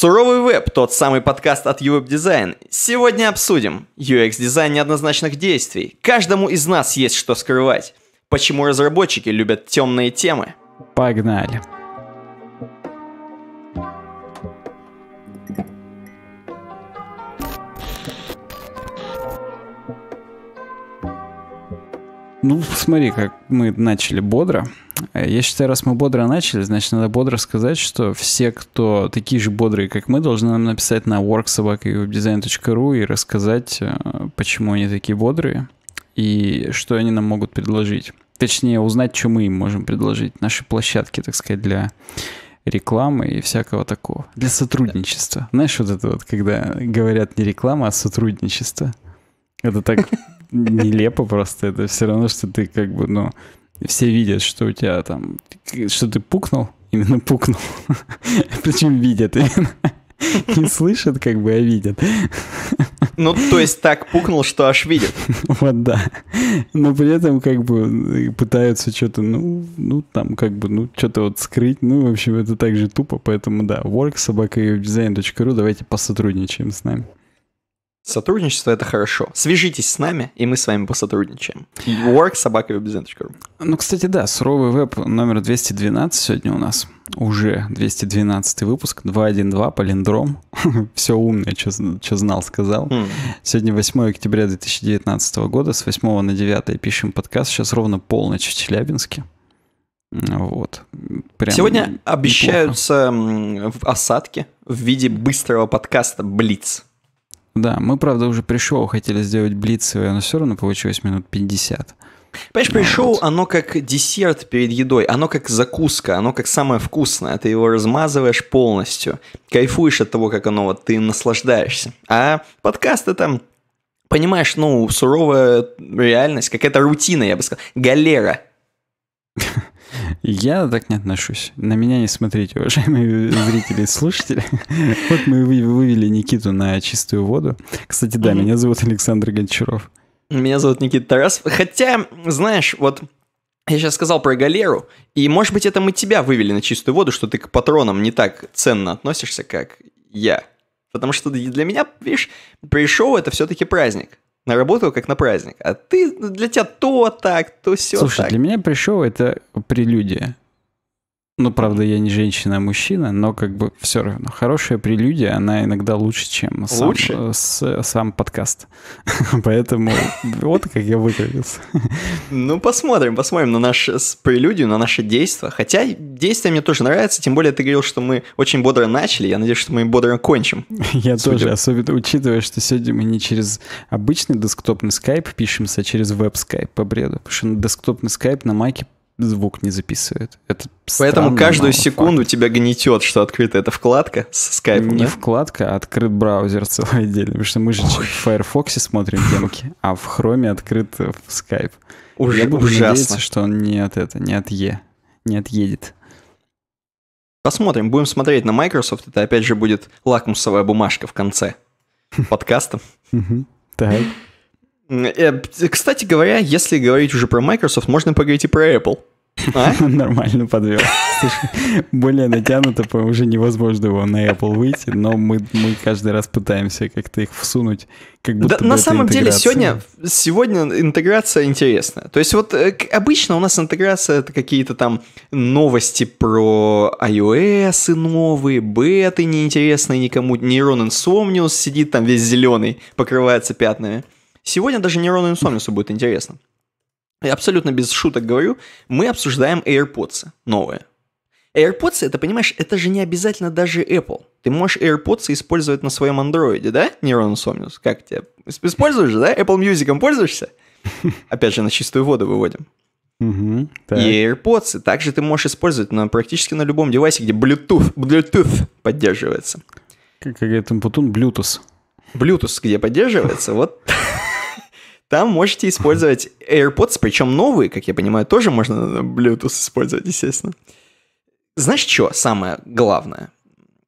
Суровый веб, тот самый подкаст от UWeb Design. Сегодня обсудим UX-дизайн неоднозначных действий. Каждому из нас есть что скрывать. Почему разработчики любят темные темы? Погнали! Погнали! Ну, смотри, как мы начали бодро. Я считаю, раз мы бодро начали, значит, надо бодро сказать, что все, кто такие же бодрые, как мы, должны нам написать на worksobaka.webdesign.ru и рассказать, э, почему они такие бодрые и что они нам могут предложить. Точнее, узнать, что мы им можем предложить. Наши площадки, так сказать, для рекламы и всякого такого. Для сотрудничества. Знаешь, вот это вот, когда говорят не реклама, а сотрудничество. Это так нелепо просто. Это все равно, что ты как бы, ну, все видят, что у тебя там, что ты пукнул, именно пукнул. Причем видят именно. Не слышат, как бы, а видят. Ну, то есть так пукнул, что аж видят. Вот, да. Но при этом как бы пытаются что-то, ну, ну, там как бы, ну, что-то вот скрыть. Ну, в общем, это так же тупо, поэтому, да, work собака и worksobaka.dizайн.ru, давайте посотрудничаем с нами. Сотрудничество — это хорошо. Свяжитесь с нами, и мы с вами посотрудничаем. Work worksobakawebbdesign.ru Ну, кстати, да, суровый веб номер 212 сегодня у нас. Уже 212 выпуск, 212, полиндром. Все умное, что знал, сказал. Хм. Сегодня 8 октября 2019 года, с 8 на 9 пишем подкаст. Сейчас ровно полночь в Челябинске. Вот. Прям Сегодня неплохо. обещаются осадки в виде быстрого подкаста «Блиц». Да, мы, правда, уже пришел, хотели сделать блицевое, но все равно получилось минут 50. Понимаешь, пришел, вот. оно как десерт перед едой, оно как закуска, оно как самое вкусное. Ты его размазываешь полностью, кайфуешь от того, как оно, вот ты наслаждаешься. А подкасты там, понимаешь, ну, суровая реальность, какая-то рутина, я бы сказал, галера. Я так не отношусь. На меня не смотрите, уважаемые зрители и слушатели. Вот мы вывели Никиту на чистую воду. Кстати, да, меня зовут Александр Гончаров. Меня зовут Никита Тарасов. Хотя, знаешь, вот я сейчас сказал про галеру, и, может быть, это мы тебя вывели на чистую воду, что ты к патронам не так ценно относишься, как я. Потому что для меня, видишь, пришел это все-таки праздник на работу как на праздник. А ты ну, для тебя то так, то все. Слушай, так. для меня пришел это прелюдия. Ну, правда, я не женщина, а мужчина, но как бы все равно. Хорошая прелюдия, она иногда лучше, чем сам, э, С, сам подкаст. Поэтому вот как я выкрутился. Ну, посмотрим, посмотрим на наш прелюдию, на наши действия. Хотя действия мне тоже нравятся, тем более ты говорил, что мы очень бодро начали, я надеюсь, что мы бодро кончим. Я тоже, особенно учитывая, что сегодня мы не через обычный десктопный скайп пишемся, а через веб-скайп по бреду. Потому что десктопный скайп на майке звук не записывает. Это Поэтому каждую секунду факт. тебя гнетет, что открыта эта вкладка с скайпом, Не да? вкладка, а открыт браузер целый отдельно. Потому что мы же Ой. в Firefox смотрим демки, а в Chrome открыт скайп. Э, Уже, Я буду ужасно. надеяться, что он не от это, не от Е, не отъедет. Посмотрим, будем смотреть на Microsoft. Это опять же будет лакмусовая бумажка в конце подкаста. Так. Э, кстати говоря, если говорить уже про Microsoft, можно поговорить и про Apple. А? Нормально подвел. более натянуто уже невозможно его на Apple выйти, но мы, мы каждый раз пытаемся как-то их всунуть. Как будто да, на самом деле сегодня, сегодня интеграция интересна. То есть вот э, обычно у нас интеграция это какие-то там новости про iOS и новые, беты неинтересные никому, нейрон Insomnius сидит там весь зеленый, покрывается пятнами. Сегодня даже нейрону инсомнису будет интересно. Я абсолютно без шуток говорю, мы обсуждаем AirPods новые. AirPods, это, понимаешь, это же не обязательно даже Apple. Ты можешь AirPods использовать на своем андроиде, да, Neuron Somnus? Как тебе? Используешь же, да? Apple Music пользуешься? Опять же, на чистую воду выводим. Угу, И AirPods. Также ты можешь использовать на, практически на любом девайсе, где Bluetooth, Bluetooth поддерживается. Как, как это Путун? Bluetooth. Bluetooth, где поддерживается, вот там можете использовать AirPods, причем новые, как я понимаю, тоже можно Bluetooth использовать, естественно. Знаешь, что самое главное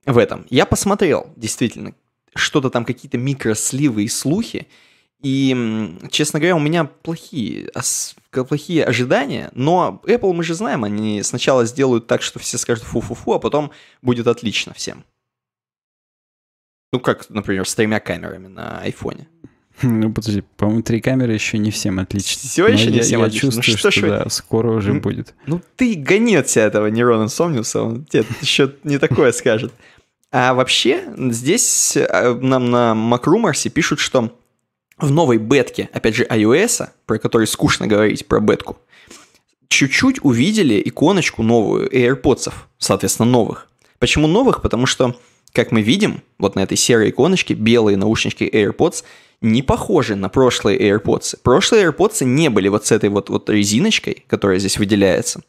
в этом? Я посмотрел, действительно, что-то там, какие-то микросливы и слухи, и, честно говоря, у меня плохие, плохие ожидания, но Apple, мы же знаем, они сначала сделают так, что все скажут фу-фу-фу, а потом будет отлично всем. Ну, как, например, с тремя камерами на айфоне. Ну, подожди, по-моему, три камеры еще не всем отлично. Все еще Но не я, всем я отлично. Ну чувствую, ну, что, что, что да, скоро уже ну, будет. Ну, ты гонец этого Нерона Сомниуса, он тебе еще не такое скажет. А вообще, здесь э, нам на Макрумарсе пишут, что в новой бетке, опять же, iOS, про который скучно говорить, про бетку, чуть-чуть увидели иконочку новую AirPods, соответственно, новых. Почему новых? Потому что, как мы видим, вот на этой серой иконочке белые наушнички AirPods – не похожи на прошлые AirPods. Прошлые AirPods не были вот с этой вот, вот резиночкой, которая здесь выделяется.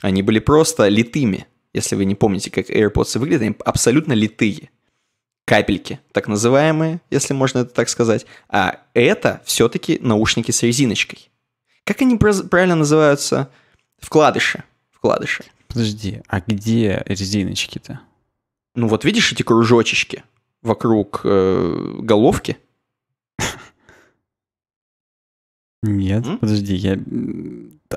Они были просто литыми. Если вы не помните, как AirPods выглядят, они абсолютно литые. Капельки, так называемые, если можно это так сказать. А это все-таки наушники с резиночкой. Как они правильно называются? Вкладыши. Вкладыши. Подожди, а где резиночки-то? Ну вот видишь эти кружочечки вокруг э, головки? Нет, М? подожди, я...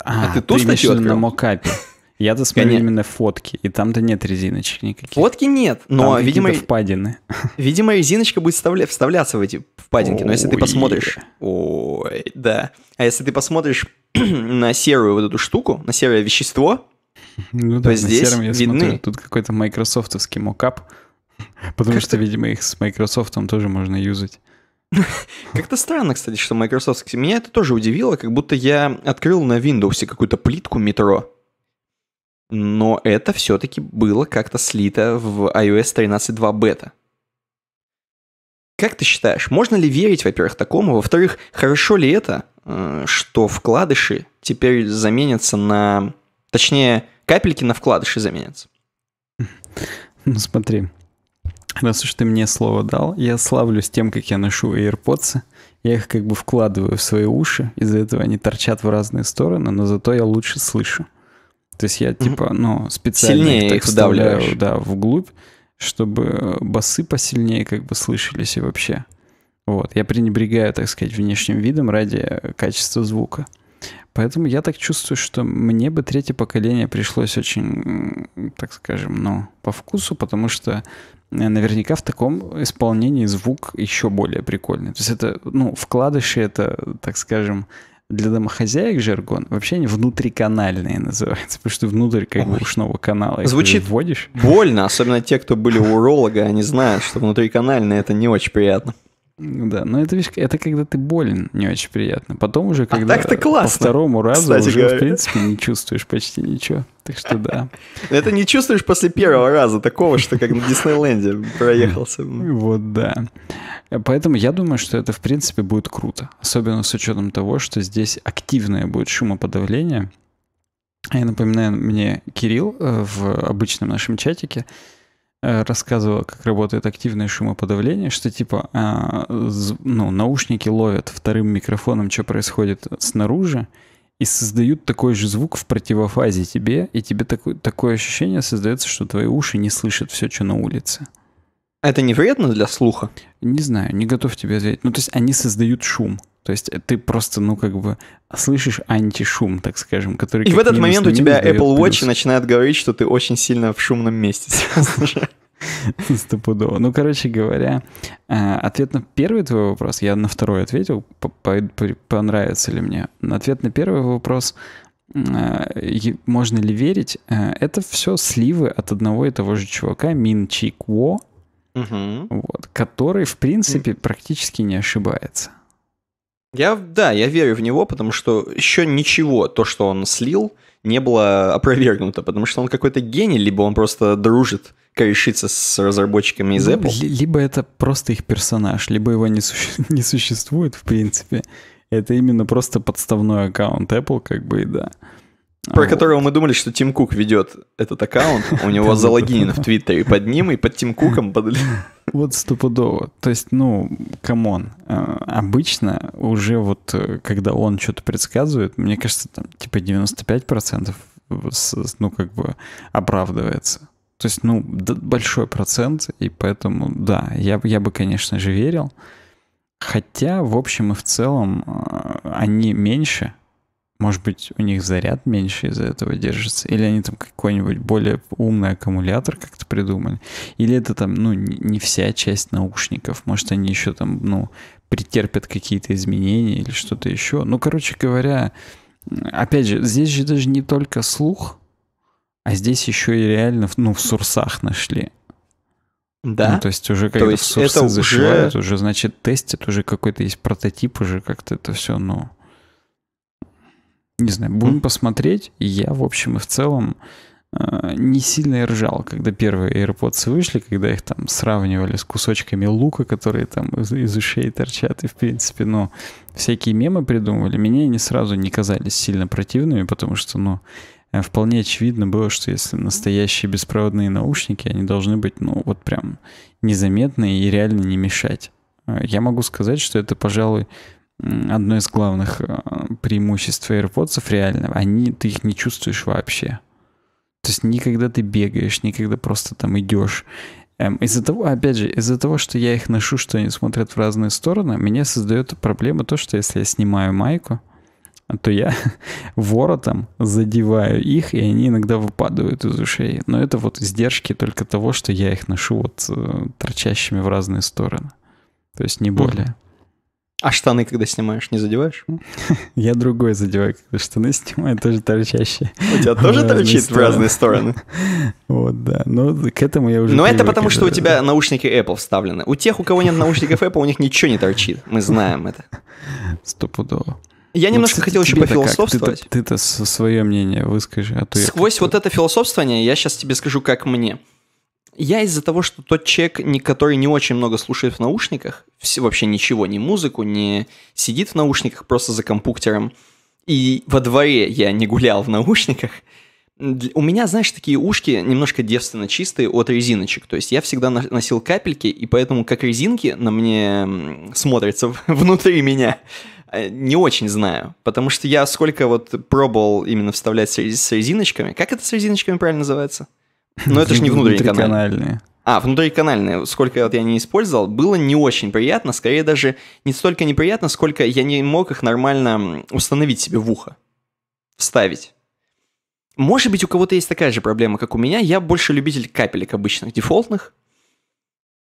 А, а ты ту ты статью на мокапе. Я-то смотрел именно фотки, и там-то нет резиночек никаких. Фотки нет, но, там видимо... впадины. Видимо, резиночка будет вставля... вставляться в эти впадинки, но если ты посмотришь... Ой, да. А если ты посмотришь на серую вот эту штуку, на серое вещество, ну, да, то здесь сером я видны... смотрю, тут какой-то майкрософтовский мокап, потому что, видимо, их с Microsoft тоже можно юзать. Как-то странно, кстати, что Microsoft... Меня это тоже удивило, как будто я открыл на Windows какую-то плитку метро. Но это все-таки было как-то слито в iOS 13.2 бета. Как ты считаешь, можно ли верить, во-первых, такому? Во-вторых, хорошо ли это, э, что вкладыши теперь заменятся на... Точнее, капельки на вкладыши заменятся? Ну, смотри, раз ну, уж ты мне слово дал, я славлюсь тем, как я ношу AirPods. Я их как бы вкладываю в свои уши, из-за этого они торчат в разные стороны, но зато я лучше слышу. То есть я типа, ну, специально Сильнее их, так их вставляю, да, вглубь, чтобы э, басы посильнее как бы слышались и вообще. Вот, я пренебрегаю, так сказать, внешним видом ради э, качества звука. Поэтому я так чувствую, что мне бы третье поколение пришлось очень, так скажем, ну, по вкусу, потому что э, наверняка в таком исполнении звук еще более прикольный. То есть это, ну, вкладыши это, так скажем, для домохозяек жаргон вообще не внутриканальные называются, потому что внутрь как бы ушного канала их Звучит вводишь. больно, особенно те, кто были у уролога, они знают, что внутриканальные это не очень приятно. Да, но это, видишь, это когда ты болен, не очень приятно. Потом уже, а когда а так классно, по второму разу уже, говоря. в принципе, не чувствуешь почти ничего. Так что да. Это не чувствуешь после первого раза такого, что как на Диснейленде проехался. Вот да. Поэтому я думаю, что это, в принципе, будет круто. Особенно с учетом того, что здесь активное будет шумоподавление. Я напоминаю, мне Кирилл э, в обычном нашем чатике Э, Рассказывал, как работает активное шумоподавление, что типа а, ну, наушники ловят вторым микрофоном, что происходит снаружи, и создают такой же звук в противофазе тебе, и тебе такое, такое ощущение создается, что твои уши не слышат все, что на улице. Это не вредно для слуха? Не знаю, не готов тебе ответить. Ну, то есть они создают шум. То есть э, ты просто, ну, как бы слышишь антишум, так скажем, который... И в этот момент у тебя Apple Watch плюс. начинает говорить, что ты очень сильно в шумном месте Стопудово. Ну, короче говоря, э, ответ на первый твой вопрос, я на второй ответил, понравится ли мне. Ответ на первый вопрос, э, можно ли верить, это все сливы от одного и того же чувака, Мин Чикво, угу. который, в принципе, практически не ошибается. Я, да, я верю в него, потому что еще ничего, то, что он слил, не было опровергнуто, потому что он какой-то гений, либо он просто дружит, корешится с разработчиками из Apple. Либо это просто их персонаж, либо его не, суще... не существует, в принципе. Это именно просто подставной аккаунт Apple, как бы, и да. Про вот. которого мы думали, что Тим Кук ведет этот аккаунт, у него залогинен в Твиттере под ним и под Тим Куком под... Вот стопудово. То есть, ну, камон. Э, обычно уже вот, э, когда он что-то предсказывает, мне кажется, там типа 95% ну, как бы оправдывается. То есть, ну, большой процент, и поэтому, да, я, я бы, конечно же, верил. Хотя, в общем и в целом, э, они меньше, может быть, у них заряд меньше из-за этого держится? Или они там какой-нибудь более умный аккумулятор как-то придумали? Или это там, ну, не вся часть наушников? Может, они еще там, ну, претерпят какие-то изменения или что-то еще? Ну, короче говоря, опять же, здесь же даже не только слух, а здесь еще и реально, ну, в сурсах нашли. Да. Ну, то есть уже как то сурсы в сурсы зашивают, уже... уже, значит, тестят, уже какой-то есть прототип, уже как-то это все, ну... Не знаю, будем mm-hmm. посмотреть. Я, в общем, и в целом э, не сильно ржал, когда первые AirPods вышли, когда их там сравнивали с кусочками лука, которые там из, из ушей торчат, и в принципе, ну, всякие мемы придумывали. Мне они сразу не казались сильно противными, потому что, ну, э, вполне очевидно было, что если настоящие беспроводные наушники, они должны быть, ну, вот прям незаметные и реально не мешать. Э, я могу сказать, что это, пожалуй, одно из главных э, преимуществ AirPods реально, они, ты их не чувствуешь вообще. То есть никогда ты бегаешь, никогда просто там идешь. Эм, из-за того, опять же, из-за того, что я их ношу, что они смотрят в разные стороны, меня создает проблема то, что если я снимаю майку, то я воротом задеваю их, и они иногда выпадают из ушей. Но это вот издержки только того, что я их ношу вот э, торчащими в разные стороны. То есть не более. А штаны, когда снимаешь, не задеваешь? Я другой задеваю, когда штаны снимаю, тоже торчащие. У тебя тоже торчит в разные стороны? Вот, да. Но ну, к этому я уже... Но это потому, что у тебя наушники Apple вставлены. У тех, у кого нет наушников Apple, у них ничего не торчит. Мы знаем это. Стопудово. Я немножко хотел еще пофилософствовать. Ты-то свое мнение выскажи. А Сквозь вот это философствование я сейчас тебе скажу, как мне. Я из-за того, что тот человек, который не очень много слушает в наушниках, вообще ничего, ни музыку, не сидит в наушниках просто за компьютером, и во дворе я не гулял в наушниках, у меня, знаешь, такие ушки немножко девственно чистые от резиночек. То есть я всегда носил капельки, и поэтому как резинки на мне смотрятся внутри меня. Э, не очень знаю, потому что я сколько вот пробовал именно вставлять с резиночками. Как это с резиночками правильно называется? Но это же не внутриканальные. внутриканальные. А, внутриканальные, сколько вот я не использовал, было не очень приятно, скорее даже не столько неприятно, сколько я не мог их нормально установить себе в ухо, вставить. Может быть, у кого-то есть такая же проблема, как у меня. Я больше любитель капелек обычных, дефолтных.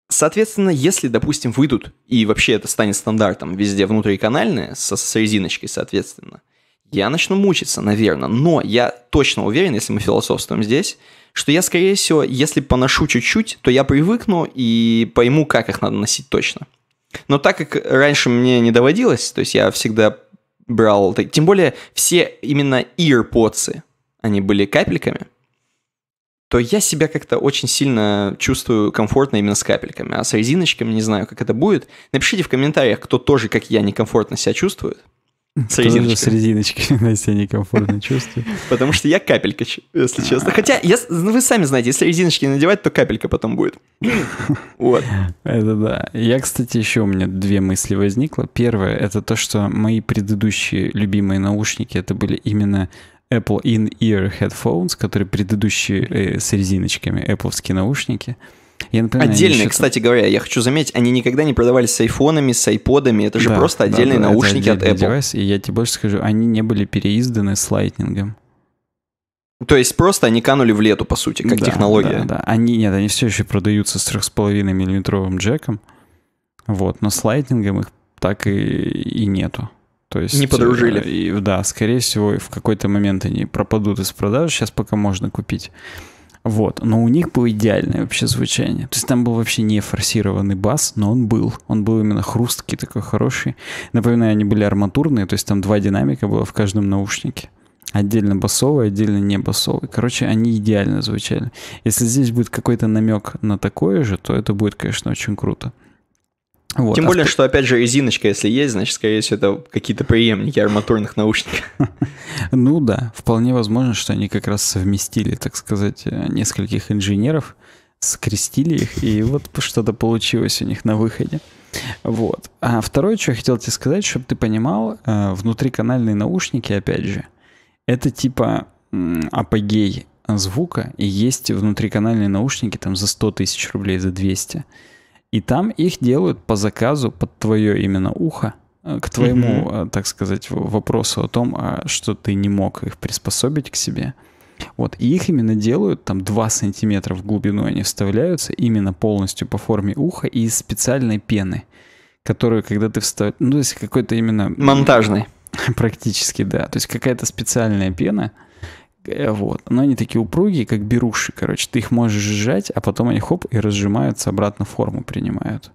Соответственно, если, допустим, выйдут, и вообще это станет стандартом везде внутриканальные, со, с резиночкой, соответственно, я начну мучиться, наверное. Но я точно уверен, если мы философствуем здесь, что я, скорее всего, если поношу чуть-чуть, то я привыкну и пойму, как их надо носить точно. Но так как раньше мне не доводилось, то есть я всегда брал... Тем более все именно earpods, они были капельками, то я себя как-то очень сильно чувствую комфортно именно с капельками. А с резиночками не знаю, как это будет. Напишите в комментариях, кто тоже, как я, некомфортно себя чувствует. С резиночкой. с резиночкой на себя некомфортно чувствую. Потому что я капелька, если а. честно. Хотя, ну вы сами знаете, если резиночки надевать, то капелька потом будет. Вот. Это да. Я, кстати, еще у меня две мысли возникло. Первое, это то, что мои предыдущие любимые наушники, это были именно Apple In-Ear Headphones, которые предыдущие э, с резиночками, Appleские наушники. Я напоминаю, Отдельные, кстати говоря, я хочу заметить, они никогда не продавались с айфонами, с айподами, это же да, просто отдельные да, да, наушники от Apple. Девайс, и я тебе больше скажу, они не были переизданы с лайтнингом. То есть просто они канули в лету, по сути, как да, технология. Да, да. Они, нет, они все еще продаются с 3,5 миллиметровым джеком, вот, но с лайтнингом их так и, и нету. То есть, не подружили. Э, и, да, скорее всего, в какой-то момент они пропадут из продажи. Сейчас пока можно купить. Вот. Но у них было идеальное вообще звучание. То есть там был вообще не форсированный бас, но он был. Он был именно хрусткий такой хороший. Напоминаю, они были арматурные, то есть там два динамика было в каждом наушнике. Отдельно басовый, отдельно не басовый. Короче, они идеально звучали. Если здесь будет какой-то намек на такое же, то это будет, конечно, очень круто. Вот. Тем а более, а... что, опять же, резиночка, если есть, значит, скорее всего, это какие-то преемники арматурных наушников. Ну да, вполне возможно, что они как раз совместили, так сказать, э, нескольких инженеров, скрестили их, и вот что-то получилось у них на выходе. Вот. А второе, что я хотел тебе сказать, чтобы ты понимал, э, внутриканальные наушники, опять же, это типа апогей звука, и есть внутриканальные наушники там за 100 тысяч рублей, за 200. 000 и там их делают по заказу под твое именно ухо, э, к твоему, mm-hmm. так сказать, вопросу о том, а, что ты не мог их приспособить к себе. Вот, и их именно делают, там 2 сантиметра в глубину они вставляются, именно полностью по форме уха и из специальной пены, которую, когда ты вставляешь, ну, то есть какой-то именно... Монтажный. Практически, да. То есть какая-то специальная пена, Э, вот. Но они такие упругие, как беруши, короче. Ты их можешь сжать, а потом они хоп и разжимаются, обратно форму принимают.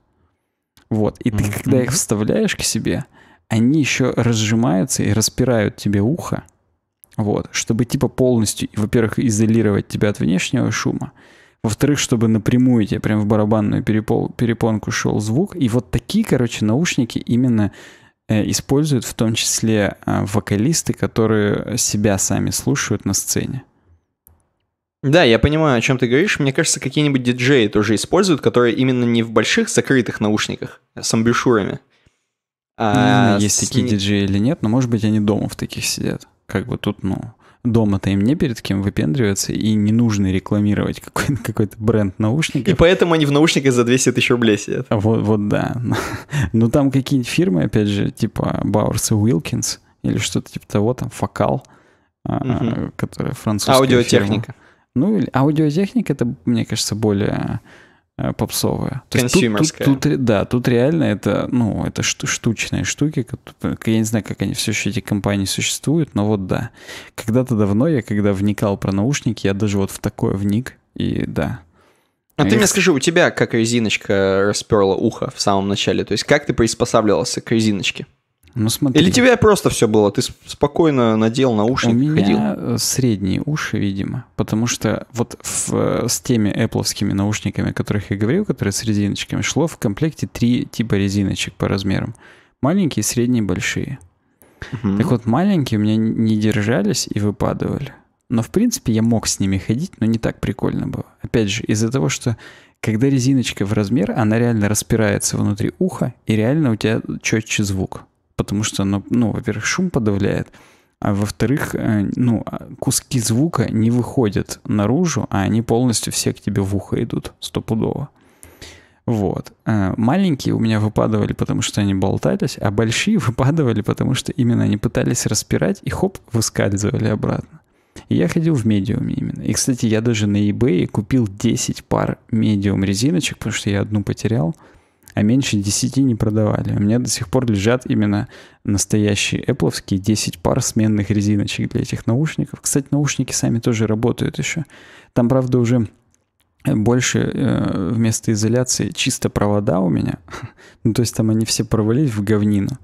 Вот. И ты, mm-hmm. когда их вставляешь к себе, они еще разжимаются и распирают тебе ухо. Вот. Чтобы типа полностью, во-первых, изолировать тебя от внешнего шума. Во-вторых, чтобы напрямую тебе прям в барабанную перепол, перепонку шел звук. И вот такие, короче, наушники именно Э, используют в том числе э, вокалисты, которые себя сами слушают на сцене. Да, я понимаю, о чем ты говоришь. Мне кажется, какие-нибудь диджеи тоже используют, которые именно не в больших закрытых наушниках а с амбушюрами. А ну, есть с... такие диджеи или нет, но может быть они дома в таких сидят. Как бы тут, ну, дома-то им не перед кем выпендриваться, и не нужно рекламировать какой-то какой бренд наушников. И поэтому они в наушниках за 200 тысяч рублей сидят. А вот, вот да. Но ну, там какие-нибудь фирмы, опять же, типа Bowers и Wilkins, или что-то типа того, там, Фокал, угу. А, которая французская Аудиотехника. Фирма. Ну, аудиотехника, это, мне кажется, более Э, попсовая. То тут, тут, тут, да, тут реально это, ну, это штучные штуки. Я не знаю, как они все еще, эти компании существуют, но вот да. Когда-то давно я, когда вникал про наушники, я даже вот в такое вник, и да. А и ты мне скажи, у тебя как резиночка расперла ухо в самом начале? То есть как ты приспосабливался к резиночке? Ну, смотри. Или тебе просто все было? Ты спокойно надел наушники? У меня ходил. средние уши, видимо. Потому что вот в, э, с теми Apple наушниками, о которых я говорил, которые с резиночками, шло в комплекте три типа резиночек по размерам. Маленькие, средние, большие. Угу. Так вот, маленькие у меня не держались и выпадывали. Но, в принципе, я мог с ними ходить, но не так прикольно было. Опять же, из-за того, что когда резиночка в размер, она реально распирается внутри уха, и реально у тебя четче звук потому что оно, ну, во-первых, шум подавляет, а во-вторых, э, ну, а куски звука не выходят наружу, а они полностью все к тебе в ухо идут, стопудово. Вот. Э, маленькие у меня выпадывали, потому что они болтались, а большие выпадывали, потому что именно они пытались распирать и хоп, выскальзывали обратно. И я ходил в медиуме именно. И, кстати, я даже на eBay купил 10 пар медиум резиночек, потому что я одну потерял а меньше 10 не продавали. У меня до сих пор лежат именно настоящие Apple 10 пар сменных резиночек для этих наушников. Кстати, наушники сами тоже работают еще. Там, правда, уже больше э, вместо изоляции чисто провода у меня. ну, то есть там они все провалились в говнину.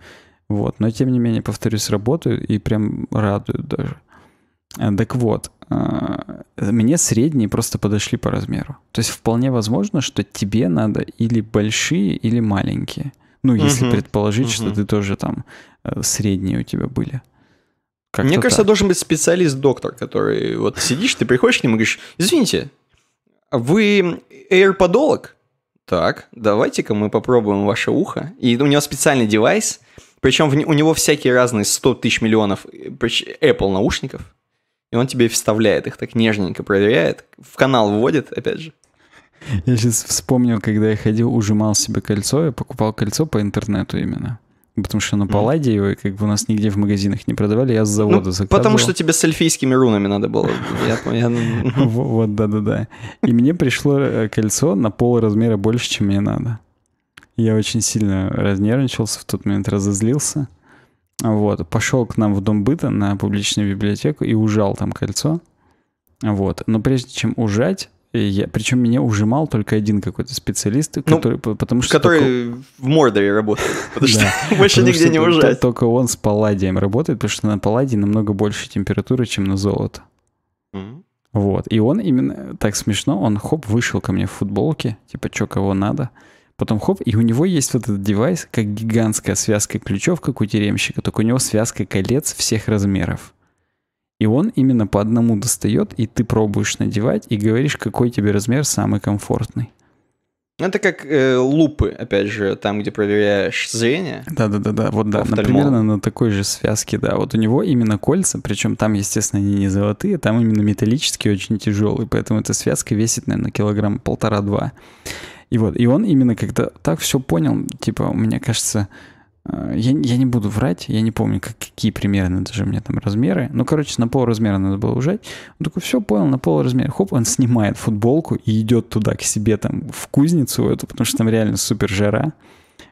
Вот. Но, тем не менее, повторюсь, работают и прям радуют даже. Э, так вот, э, мне средние просто подошли по размеру. То есть вполне возможно, что тебе надо или большие, или маленькие. Ну, если угу, предположить, угу. что ты тоже там э, средние у тебя были. как Мне кажется, так. должен быть специалист-доктор, который вот сидишь, ты приходишь к нему и говоришь, извините, вы эйрподолог? Так, давайте-ка мы попробуем ваше ухо. И у него специальный девайс, причем у него всякие разные 100 тысяч миллионов Apple наушников и он тебе вставляет их так нежненько, проверяет, в канал вводит, опять же. Я сейчас вспомнил, когда я ходил, ужимал себе кольцо, я покупал кольцо по интернету именно. Потому что на Палладе его как бы у нас нигде в магазинах не продавали, я с ну, завода ну, заказывал. Потому что тебе с эльфийскими рунами надо было. Ну, ну. Вот, да-да-да. И мне пришло э, кольцо на пол размера больше, чем мне надо. Я очень сильно разнервничался в тот момент, разозлился. Вот, пошел к нам в Дом быта на публичную библиотеку и ужал там кольцо. Вот, но прежде чем ужать, э, я, причем меня ужимал только один какой-то специалист, ну, потому что... Который только... в Мордоре работает, потому что больше нигде не ужать. Только он с палладием работает, потому что на палладии намного больше температуры, чем на золото. Вот, и он именно, так смешно, он хоп, вышел ко мне в футболке, типа, что, кого надо, Потом хоп, и у него есть вот этот девайс, как гигантская связка ключов, как у тюремщика, только у него связка колец всех размеров. И он именно по одному достает, и ты пробуешь надевать, и говоришь, какой тебе размер самый комфортный. Ну, это как э, лупы, опять же, там, где проверяешь зрение. Да-да-да, вот да, примерно на такой же связке, да. Вот у него именно кольца, причем там, естественно, они не золотые, там именно металлические, очень тяжелые, поэтому эта связка весит, наверное, килограмм полтора-два. И вот, и он именно когда так все понял, типа, мне кажется, э, я, я не буду врать, я не помню, как, какие примерно даже у меня там размеры. Ну, короче, на пол размера надо было ужать. Он такой, все, понял, на пол размера. Хоп, он снимает футболку и идет туда, к себе там, в кузницу эту, потому что там реально супер жара.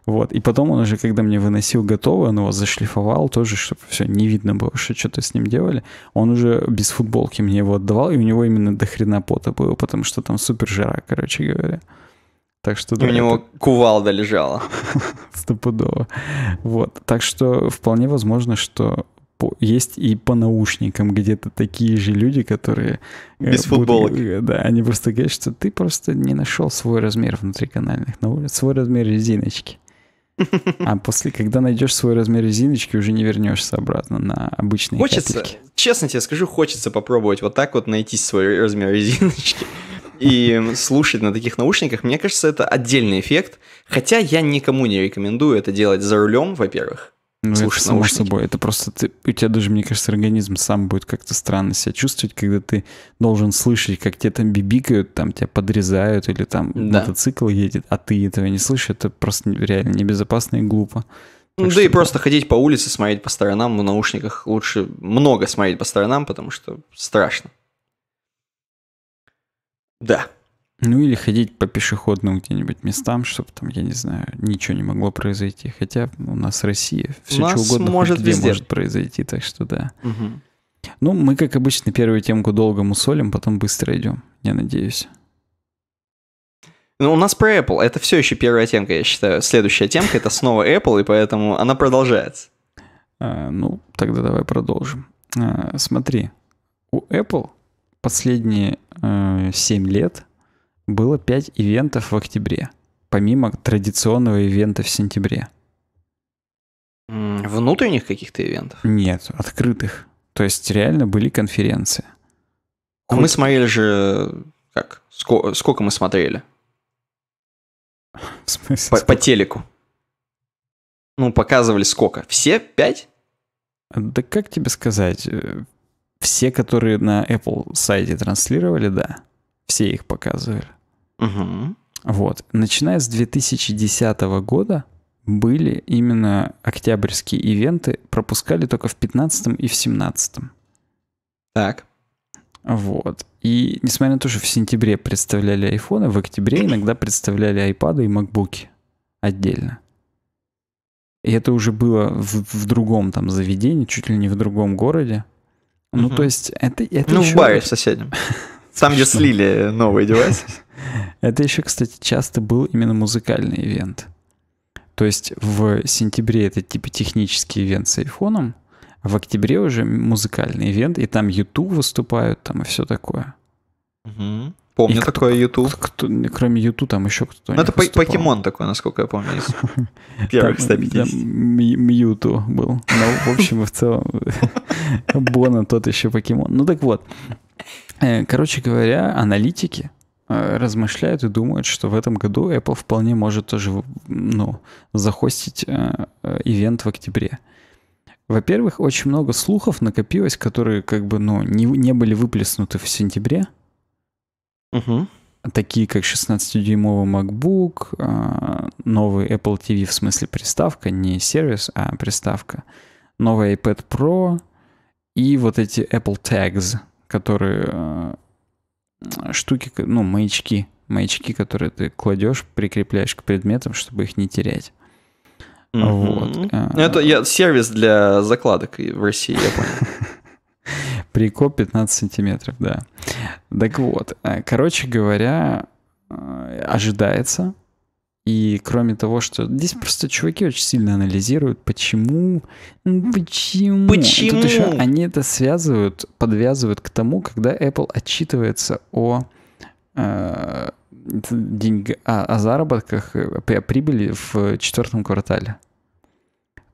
Вот. И потом он уже, когда мне выносил готовое, он его зашлифовал тоже, чтобы все не видно было, что что-то с ним делали. Он уже без футболки мне его отдавал, и у него именно до хрена пота было, потому что там супер жара, короче говоря. Так что, да, У него это... кувалда лежала. Стопудово. Вот. Так что вполне возможно, что по, есть и по наушникам где-то такие же люди, которые... Э, Без футболок. Э, да, они просто говорят, что ты просто не нашел свой размер внутриканальных наушников, свой размер резиночки. А после, когда найдешь свой размер резиночки, уже не вернешься обратно на обычные Хочется, капельки. честно тебе скажу, хочется попробовать вот так вот найти свой размер резиночки и слушать на таких наушниках, мне кажется, это отдельный эффект. Хотя я никому не рекомендую это делать за рулем, во-первых. Ну, Слушай, это само наушники. собой, это просто ты, у тебя даже, мне кажется, организм сам будет как-то странно себя чувствовать, когда ты должен слышать, как тебя там бибикают, там тебя подрезают или там да. мотоцикл едет, а ты этого не слышишь, это просто реально небезопасно и глупо. Так ну да что... и просто ходить по улице, смотреть по сторонам ну, в наушниках лучше много смотреть по сторонам, потому что страшно. Да. Ну или ходить по пешеходным где-нибудь местам, чтобы там, я не знаю, ничего не могло произойти. Хотя у нас Россия, все нас что угодно может где везде. может произойти, так что да. Угу. Ну, мы, как обычно, первую темку долго мусолим, потом быстро идем, я надеюсь. Ну, у нас про Apple. Это все еще первая темка, я считаю. Следующая темка — это снова Apple, и поэтому она продолжается. А, ну, тогда давай продолжим. А, смотри, у Apple последние 7 э, лет было 5 ивентов в октябре, помимо традиционного ивента в сентябре. Внутренних каких-то ивентов? Нет, открытых. То есть реально были конференции. А Хоть... мы смотрели же... Как? Сколько, сколько мы смотрели? В смысле? По, по телеку. Ну, показывали сколько? Все? Пять? Да как тебе сказать? Э, все, которые на Apple сайте транслировали, да, все их показывали. Угу. Вот. Начиная с 2010 года были именно октябрьские ивенты, пропускали только в 15 и в 17. Так. Вот. И несмотря на то, что в сентябре представляли айфоны, в октябре иногда представляли айпады и макбуки отдельно. И это уже было в, в другом там заведении, чуть ли не в другом городе. Ну, то есть это... это ну, еще... в баре в соседнем. Там, где слили новые девайсы. Это еще, кстати, часто был именно музыкальный ивент. То есть в сентябре это типа технический ивент с айфоном, а в октябре уже музыкальный ивент, и там YouTube выступают, там и все такое. Угу. Помню такое YouTube. кроме YouTube там еще кто-то ну, это покемон такой, насколько я помню. Первых 150. Мьюту был. Ну, в общем, и в целом Бона тот еще покемон. Ну, так вот. Э, короче говоря, аналитики э, размышляют и думают, что в этом году Apple вполне может тоже ну, захостить э, ивент в октябре. Во-первых, очень много слухов накопилось, которые как бы ну, не, не были выплеснуты в сентябре. Угу. Такие как 16-дюймовый MacBook, а, новый Apple TV, в смысле приставка, не сервис, а приставка, новый iPad Pro и вот эти Apple Tags, которые а, штуки, ну, маячки, маячки, которые ты кладешь, прикрепляешь к предметам, чтобы их не терять. Mm-hmm. Вот. А. Ну, это я, сервис для закладок в России, я понял. Прикоп 15 сантиметров, да. Так вот, э, короче говоря, э, ожидается. И кроме того, что здесь просто чуваки очень сильно анализируют, почему, ну, почему, почему? Тут еще они это связывают, подвязывают к тому, когда Apple отчитывается о э, деньг, о, о заработках, э, о прибыли в четвертом квартале.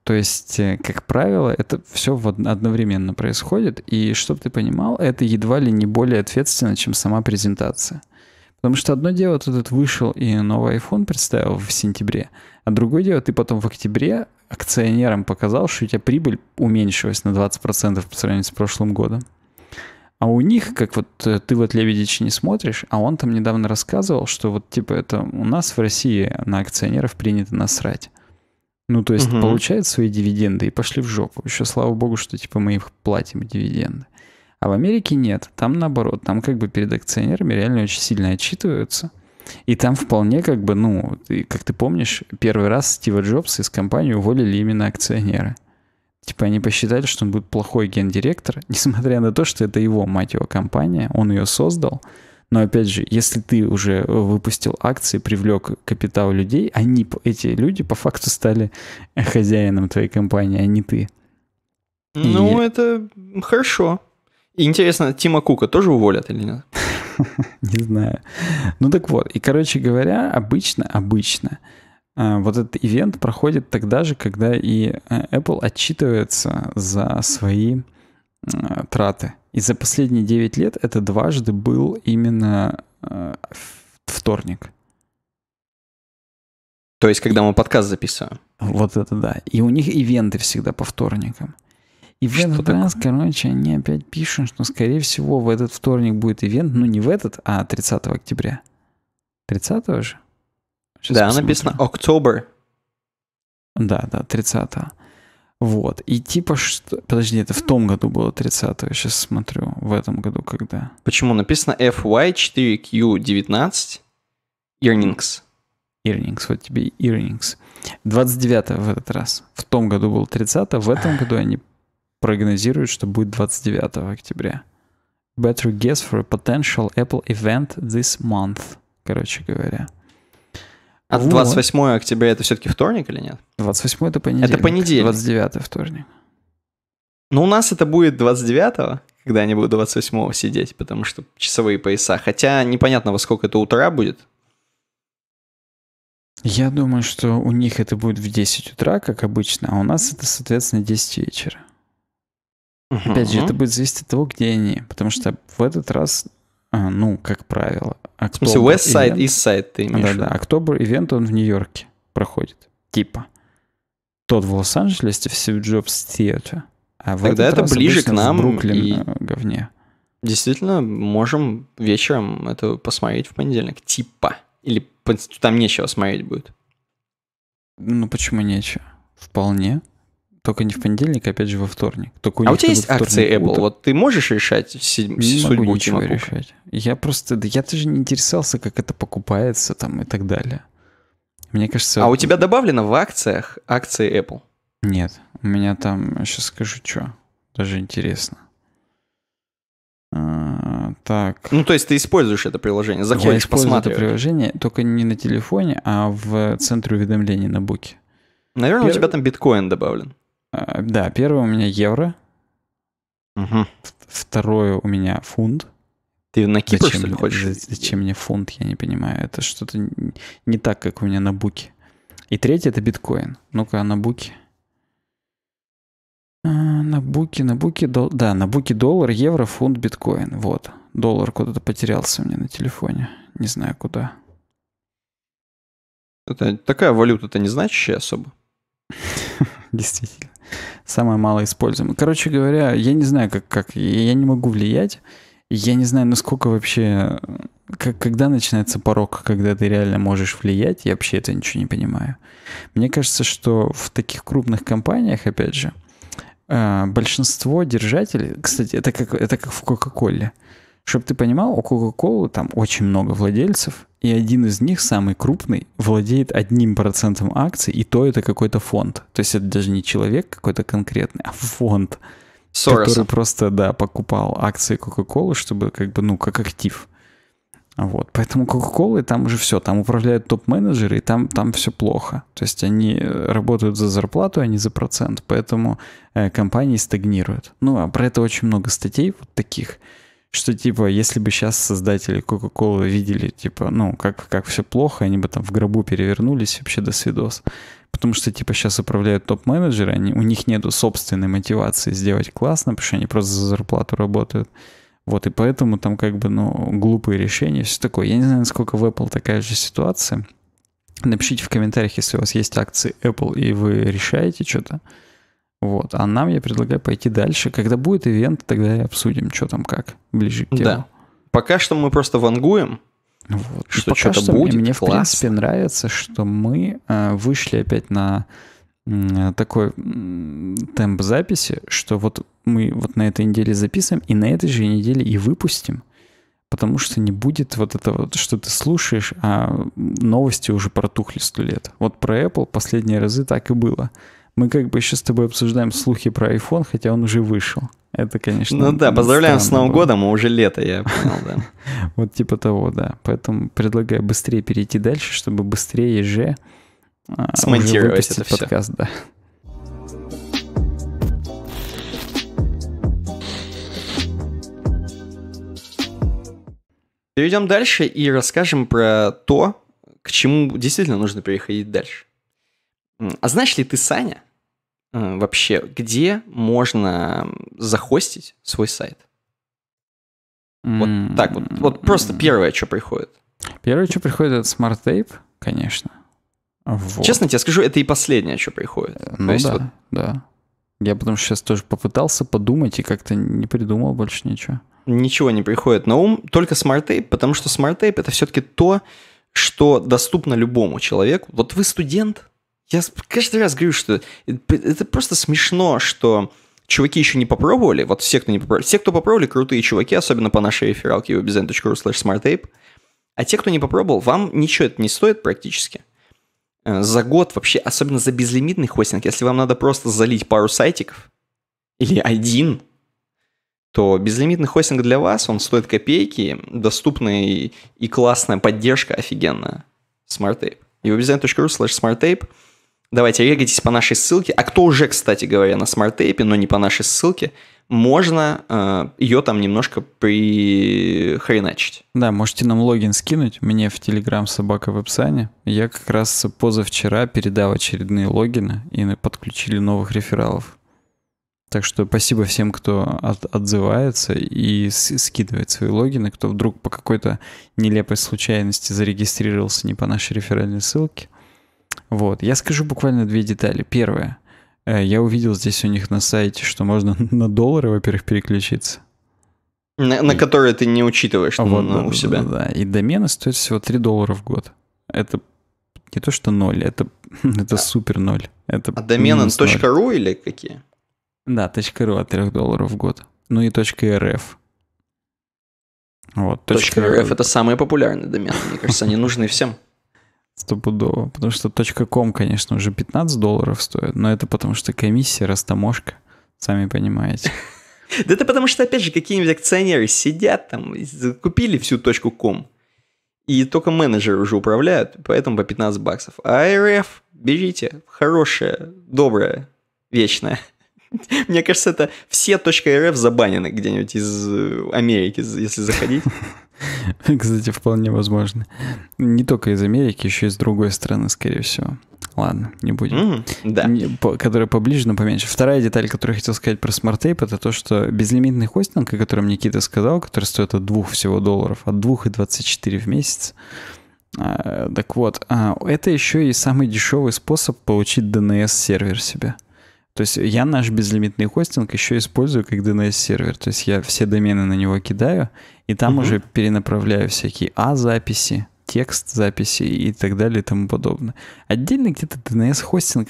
То есть, э, как правило, это все одновременно происходит. И чтобы ты понимал, это едва ли не более ответственно, чем сама презентация. Потому что одно дело, ты тут вышел и новый iPhone представил в сентябре, а другое дело, ты потом в октябре акционерам показал, что у тебя прибыль уменьшилась на 20% по сравнению с прошлым годом. А у них, как вот э, ты вот Лебедича не смотришь, а он там недавно рассказывал, что вот типа это у нас в России на акционеров принято насрать. Ну, то есть угу. получают свои дивиденды и пошли в жопу. Еще слава богу, что типа мы их платим дивиденды. А в Америке нет. Там наоборот. Там как бы перед акционерами реально очень сильно отчитываются. И там вполне как бы, ну, ты, как ты помнишь, первый раз Стива Джобса из компании уволили именно акционеры. Типа они посчитали, что он будет плохой гендиректор, несмотря на то, что это его, мать его, компания, он ее создал, но опять же, если ты уже э, выпустил акции, привлек капитал людей, они, эти люди по факту стали хозяином твоей компании, а не ты. Ну, и... это хорошо. Интересно, Тима Кука тоже уволят или нет? Не знаю. Ну так вот, и, короче говоря, обычно, обычно э, вот этот ивент проходит тогда же, когда и э, Apple отчитывается за свои траты. И за последние 9 лет это дважды был именно э, вторник. То есть, когда мы подкаст записываем. Вот это да. И у них ивенты всегда по вторникам. И в этот раз, короче, они опять пишут, что, скорее всего, в этот вторник будет ивент. Ну, не в этот, а 30 октября. 30 же? Сейчас да, посмотрим. написано October. Да, да, 30 вот. И типа, что... подожди, это в том году было 30 я сейчас смотрю, в этом году когда. Почему написано FY4Q19 earnings? Earnings, вот тебе earnings. 29 в этот раз. В том году было 30 в этом году они прогнозируют, что будет 29 октября. Better guess for a potential Apple event this month, короче говоря. А вот. 28 октября это все-таки вторник или нет? 28 это понедельник. Это понедельник. 29 вторник. Ну, у нас это будет 29 когда они будут 28 сидеть, потому что часовые пояса. Хотя непонятно, во сколько это утра будет. Я думаю, что у них это будет в 10 утра, как обычно, а у нас это, соответственно, 10 вечера. Угу. Опять же, это будет зависеть от того, где они. Потому что в этот раз а, ну, как правило. October в смысле, West Side, event, East Side ты имеешь? Да-да, Октобер ивент, он в Нью-Йорке проходит. Типа. Тот в Лос-Анджелесе в Steve Jobs Theater. А в Тогда это ближе к нам. Бруклин и... Э, говне. Действительно, можем вечером это посмотреть в понедельник. Типа. Или там нечего смотреть будет. Ну, почему нечего? Вполне. Только не в понедельник, а опять же во вторник. Только у а у тебя есть акции Apple? Утро. Вот ты можешь решать си- не судьбу могу ничего Тимаку? решать. Я просто, да я даже не интересовался, как это покупается там и так далее. Мне кажется... А у тебя добавлено в акциях акции Apple? Нет, у меня там, сейчас скажу, что. Даже интересно. А, так. Ну, то есть ты используешь это приложение, заходишь, Я это приложение, только не на телефоне, а в центре уведомлений на буке. Наверное, Первый... у тебя там биткоин добавлен. А, да, первое у меня евро. Угу. Второе у меня фунт. Ты на Кипр, зачем, что ли, хочешь? Зачем мне фунт, я не понимаю. Это что-то не так, как у меня на буке. И третье — это биткоин. Ну-ка, на буке. А, на буке, на буке, дол... да, на буке доллар, евро, фунт, биткоин. Вот. Доллар куда-то потерялся у меня на телефоне. Не знаю, куда. Это, такая валюта-то не значащая особо. Действительно самое малоиспользуемое. Короче говоря, я не знаю, как, как я не могу влиять. Я не знаю, насколько вообще... Э, как, когда начинается порог, когда ты реально можешь влиять, я вообще это ничего не понимаю. Мне кажется, что в таких крупных компаниях, опять же, э, большинство держателей... Кстати, это как, это как в Кока-Коле. Чтобы ты понимал, у Coca-Cola там очень много владельцев, и один из них, самый крупный, владеет одним процентом акций, и то это какой-то фонд. То есть это даже не человек какой-то конкретный, а фонд, Сороса. который просто, да, покупал акции Coca-Cola, чтобы как бы, ну, как актив. Вот, поэтому Coca-Cola, там уже все, там управляют топ-менеджеры, и там, там все плохо. То есть они э, работают за зарплату, а не за процент, поэтому э, компании стагнируют. Ну, а про это очень много статей вот таких, что типа, если бы сейчас создатели Кока-Колы видели, типа, ну, как, как все плохо, они бы там в гробу перевернулись вообще до свидос. Потому что, типа, сейчас управляют топ-менеджеры, они, у них нету собственной мотивации сделать классно, потому что они просто за зарплату работают. Вот, и поэтому там как бы, ну, глупые решения, все такое. Я не знаю, насколько в Apple такая же ситуация. Напишите в комментариях, если у вас есть акции Apple, и вы решаете что-то. Вот. А нам я предлагаю пойти дальше. Когда будет ивент, тогда и обсудим, что там как, ближе к делу. Да. Пока что мы просто вангуем. Вот. Что что что будет. Мне, мне в принципе нравится, что мы э, вышли опять на э, такой э, темп записи, что вот мы вот на этой неделе записываем и на этой же неделе и выпустим потому что не будет вот этого, что ты слушаешь, а новости уже протухли сто лет. Вот про Apple последние разы так и было. Мы как бы сейчас с тобой обсуждаем слухи про iPhone, хотя он уже вышел. Это, конечно... Ну да, поздравляем с Новым было. годом, а уже лето, я понял, да. Вот типа того, да. Поэтому предлагаю быстрее перейти дальше, чтобы быстрее же... А, Смонтировать это все. подкаст, да. Перейдем дальше и расскажем про то, к чему действительно нужно переходить дальше. А знаешь ли ты, Саня, Э, вообще, где можно захостить свой сайт? Вот mm -hmm. так вот. Вот просто первое, что приходит. Первое, что приходит, это Smart Tape, конечно. Вот. Честно тебе скажу, это и последнее, что приходит. Э, ну То есть, да, вот... да. Я потом сейчас тоже попытался подумать и как-то не придумал больше ничего. Ничего не приходит на ум, только Smart Tape, потому что Smart Tape это все-таки то, что доступно любому человеку. Вот вы студент, я каждый раз говорю, что это просто смешно, что чуваки еще не попробовали. Вот все, кто не попробовали. Все, кто попробовали, крутые чуваки, особенно по нашей рефералке webdesign.ru slash smartape. А те, кто не попробовал, вам ничего это не стоит практически. Э, за год вообще, особенно за безлимитный хостинг, если вам надо просто залить пару сайтиков или один, то безлимитный хостинг для вас, он стоит копейки, доступная и классная поддержка офигенная. Smarttape. И webdesign.ru slash smarttape Давайте регайтесь по нашей ссылке. А кто уже, кстати говоря, на смарт-тейпе, но не по нашей ссылке, можно э, ее там немножко прихреначить. Да, можете нам логин скинуть. Мне в телеграм собака в описании. Я как раз позавчера передал очередные логины и подключили новых рефералов. Так что спасибо всем, кто от, отзывается и с, скидывает свои логины, кто вдруг по какой-то нелепой случайности зарегистрировался не по нашей реферальной ссылке. Вот, я скажу буквально две детали. Первое. Э, я увидел здесь у них на сайте, что можно на доллары, во-первых, переключиться. На, на и... которые ты не учитываешь вот, на, да, у себя. Да, да, И домены стоят всего 3 доллара в год. Это не то, что ноль, это, это а, супер ноль. Это а домены .ru или какие? Да, .ru от 3 долларов в год. Ну и .рф. Вот, .рф, .рф — это самый популярный домен, мне кажется, они нужны всем. Стопудово. Потому что .com, конечно, уже 15 долларов стоит, но это потому что комиссия, растаможка, сами понимаете. Да это потому что, опять же, какие-нибудь акционеры сидят там, купили всю точку ком, и только менеджеры уже управляют, поэтому по 15 баксов. А РФ берите, хорошее, доброе, вечное. Мне кажется, это все .рф забанены где-нибудь из э, Америки, если заходить. Кстати, вполне возможно. Не только из Америки, еще и с другой страны, скорее всего. Ладно, не будем. Mm, да. которая поближе, но поменьше. Вторая деталь, которую я хотел сказать про смарт-тейп, это то, что безлимитный хостинг, о котором Никита сказал, который стоит от двух всего долларов, от двух и 24 в месяц, а, так вот, а, это еще и самый дешевый способ получить DNS-сервер себе. То есть я наш безлимитный хостинг еще использую как DNS-сервер. То есть я все домены на него кидаю, и там угу. уже перенаправляю всякие А-записи, текст записи и так далее и тому подобное. Отдельно где-то DNS-хостинг,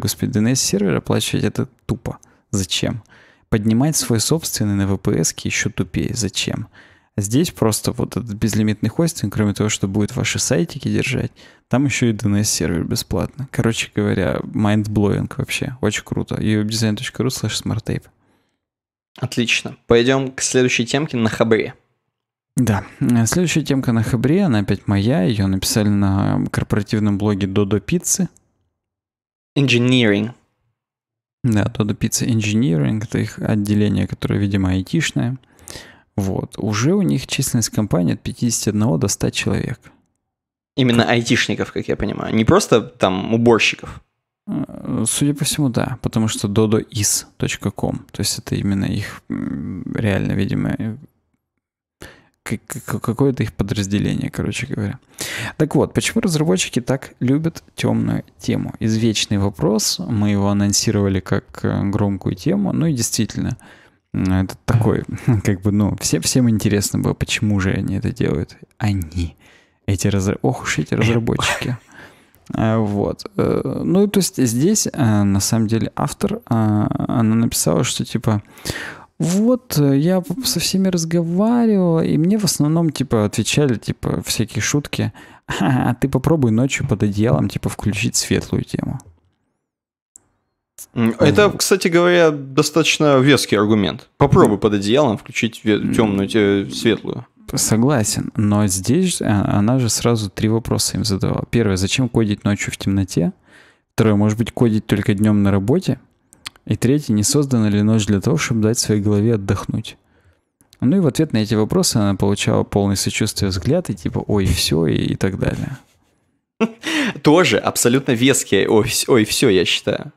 господи, DNS-сервер оплачивать это тупо. Зачем? Поднимать свой собственный на VPS еще тупее. Зачем? Здесь просто вот этот безлимитный хостинг, кроме того, что будет ваши сайтики держать, там еще и DNS-сервер бесплатно. Короче говоря, mind-blowing вообще. Очень круто. uwebdesign.ru slash smarttape. Отлично. Пойдем к следующей темке на хабре. Да, э, следующая темка на хабре, она опять моя, ее написали на корпоративном блоге Додо Пиццы. Engineering. Да, Додо Пицца Engineering, это их отделение, которое, видимо, айтишное. Вот. Уже у них численность компании от 51 до 100 человек. Именно айтишников, как я понимаю. Не просто там уборщиков. Э, судя по всему, да. Потому что dodois.com. То есть это именно их реально, видимо, э, какое-то их подразделение, короче говоря. Так вот, почему разработчики так любят темную тему? Извечный вопрос. Мы его анонсировали как э, громкую тему. Ну и действительно, это такой, как бы, ну, все, всем интересно было, почему же они это делают. Они. Эти раз Ох уж эти разработчики. А, вот. Э, ну, то есть здесь, э, на самом деле, автор, а, она написала, что типа вот, э, я со всеми разговаривала, и мне в основном, типа, отвечали, типа, всякие шутки. А, ты попробуй ночью под одеялом, типа, включить светлую тему. Это, кстати говоря, достаточно веский аргумент. Попробуй под одеялом включить темную, светлую. Согласен, но здесь а, она же сразу три вопроса им задавала. Первое, зачем кодить ночью в темноте? Второе, может быть, кодить только днем на работе? И третье, не создана ли ночь для того, чтобы дать своей голове отдохнуть? Ну и в ответ на эти вопросы она получала полное сочувствие взгляд и типа «Ой, все» и, и так далее. Тоже абсолютно веский «Ой, все», я считаю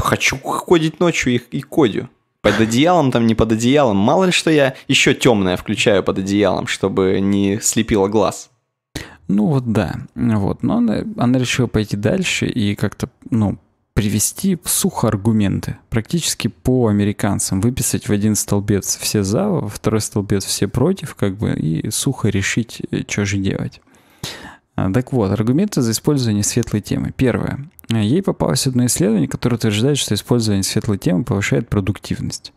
хочу ходить ночью и, и кодю. Под одеялом, там не под одеялом. Мало ли что я еще темное включаю под одеялом, чтобы не слепило глаз. Ну вот да, вот. Но она, она решила пойти дальше и как-то, ну, привести в сухо аргументы. Практически по американцам выписать в один столбец все за, во второй столбец все против, как бы, и сухо решить, э, что же делать. А, так вот, аргументы за использование светлой темы. Первое. Ей попалось одно исследование, которое утверждает, что использование светлой темы повышает продуктивность.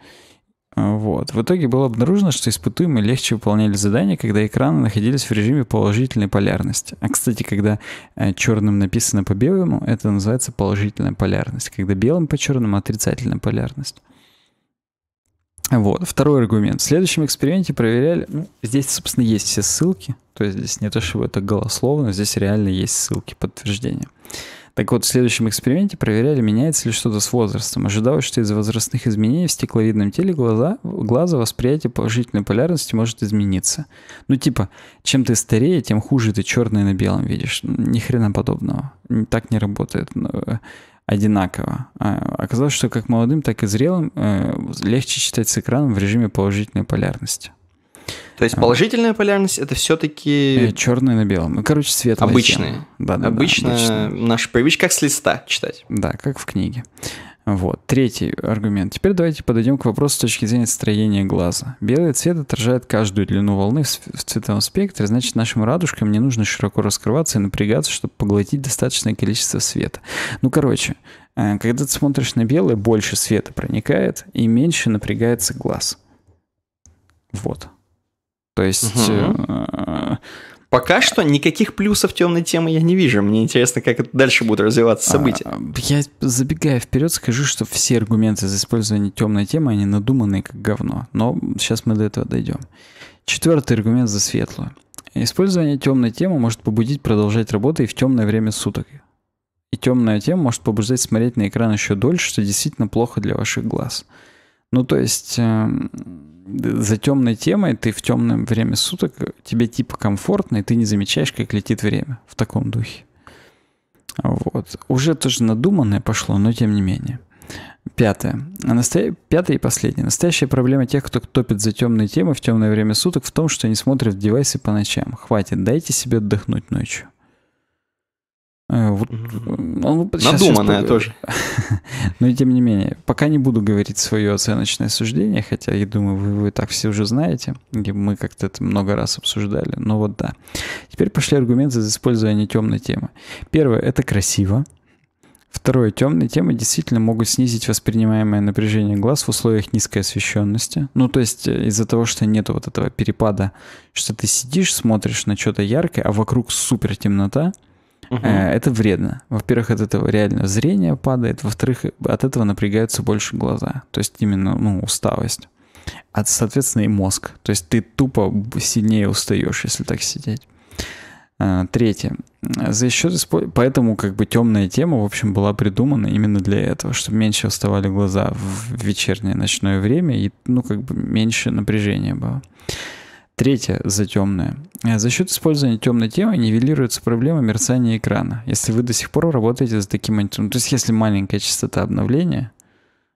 Вот. В итоге было обнаружено, что испытуемые легче выполняли задания, когда экраны находились в режиме положительной полярности. А, кстати, когда э, черным написано по белому, это называется положительная полярность. Когда белым по черному — отрицательная полярность. Вот, второй аргумент. В следующем эксперименте проверяли... Ну, здесь, собственно, есть все ссылки. То есть здесь не то, чтобы это голословно, здесь реально есть ссылки, подтверждения. Так вот, в следующем эксперименте проверяли, меняется ли что-то с возрастом. Ожидалось, что из-за возрастных изменений в стекловидном теле глаза, глаза восприятие положительной полярности может измениться. Ну, типа, чем ты старее, тем хуже ты черное на белом видишь. Ну, ни хрена подобного. Так не работает ну, э, одинаково. А, оказалось, что как молодым, так и зрелым э, легче читать с экраном в режиме положительной полярности. То есть а. положительная полярность это все-таки... Э, Черный на белом. Ну Короче, цвет Обычные. Да, да, Обычно да, обычные. наша привычка как с листа читать. Да, как в книге. Вот. Третий аргумент. Теперь давайте подойдем к вопросу с точки зрения строения глаза. Белый цвет отражает каждую длину волны в цветовом спектре, значит, нашим радужкам не нужно широко раскрываться и напрягаться, чтобы поглотить достаточное количество света. Ну, короче, э, когда ты смотришь на белое, больше света проникает и меньше напрягается глаз. Вот. То есть... Угу. Пока что никаких плюсов темной темы я не вижу. Мне интересно, как это дальше будут развиваться события. А, я, забегая вперед, скажу, что все аргументы за использование темной темы, они надуманные как говно. Но сейчас мы до этого дойдем. Четвертый аргумент за светлую. Использование темной темы может побудить продолжать работу и в темное время суток. И темная тема может побуждать смотреть на экран еще дольше, что действительно плохо для ваших глаз. Ну, то есть э, за темной темой ты в темное время суток, э, тебе типа комфортно, и ты не замечаешь, как летит время в таком духе. Вот. Уже тоже надуманное пошло, но тем не менее. Пятое. Настоя... Пятое и последнее. Настоящая проблема тех, кто топит за темные темы в темное время суток, в том, что они смотрят в девайсы по ночам. Хватит, дайте себе отдохнуть ночью. Э, вот, Надуманная тоже. Но тем не менее, пока не буду говорить свое оценочное суждение, хотя я думаю, вы его так все уже знаете, и мы как-то это много раз обсуждали, но вот да. Теперь пошли аргументы за использование темной темы. Первое, это красиво. Второе, темные темы действительно могут снизить воспринимаемое напряжение глаз в условиях низкой освещенности. Ну, то есть э, из-за того, что нет вот этого перепада, что ты сидишь, смотришь на что-то яркое, а вокруг супер темнота – Угу. Это вредно. Во-первых, от этого реально зрение падает. Во-вторых, от этого напрягаются больше глаза. То есть именно ну, усталость. А, соответственно, и мозг. То есть ты тупо сильнее устаешь, если так сидеть. Э, третье. За счет Поэтому как бы темная тема, в общем, была придумана именно для этого, чтобы меньше уставали глаза в вечернее ночное время и, ну, как бы меньше напряжения было. Третье за темное. Э, за счет использования темной темы нивелируется проблема мерцания экрана, если вы до сих пор работаете за таким монитором. Ну, то есть если маленькая частота обновления,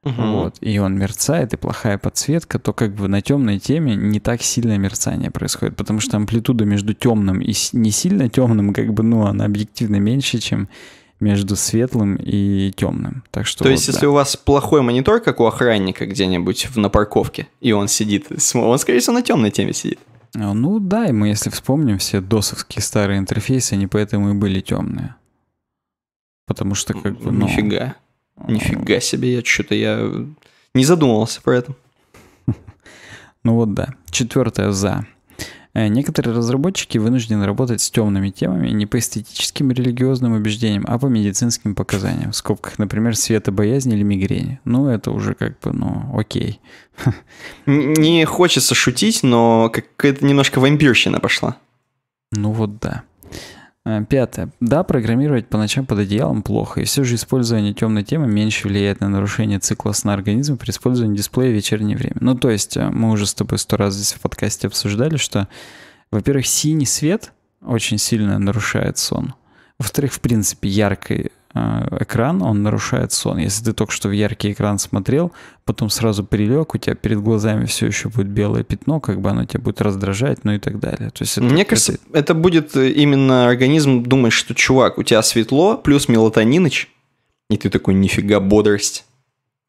угу. вот, и он мерцает, и плохая подсветка, то как бы на темной теме не так сильное мерцание происходит, потому что амплитуда между темным и не сильно темным, как бы, ну, она объективно меньше, чем между светлым и темным. Так что То вот, есть, да. если у вас плохой монитор, как у охранника где-нибудь на парковке, и он сидит, он, скорее всего, на темной теме сидит. Э, ну да, и мы, если вспомним, все досовские старые интерфейсы, они поэтому и были темные. Потому что как бы... Ну... Нифига. Э, Нифига себе, я что-то я э, не задумывался про это. Ну вот да. Четвертое за. Э, некоторые разработчики вынуждены работать с темными темами не по эстетическим и религиозным убеждениям, а по медицинским показаниям, в скобках, например, светобоязнь или мигрени. Ну, это уже как бы, ну, окей. Не хочется шутить, но какая-то немножко вампирщина пошла. Ну вот да. Э, пятое. Да, программировать по ночам под одеялом плохо, и все же использование темной темы меньше влияет на нарушение цикла сна организма при использовании дисплея в вечернее время. Ну, то есть, э, мы уже с тобой сто раз здесь в подкасте обсуждали, что, во-первых, синий свет очень сильно нарушает сон. Во-вторых, в принципе, яркий Э, экран, он нарушает сон. Если ты только что в яркий экран смотрел, потом сразу прилег, у тебя перед глазами все еще будет белое пятно, как бы оно тебя будет раздражать, ну и так далее. То есть это, Мне кажется, это... это будет э, именно организм думать, что, чувак, у тебя светло, плюс мелатониныч, и ты такой, нифига, бодрость.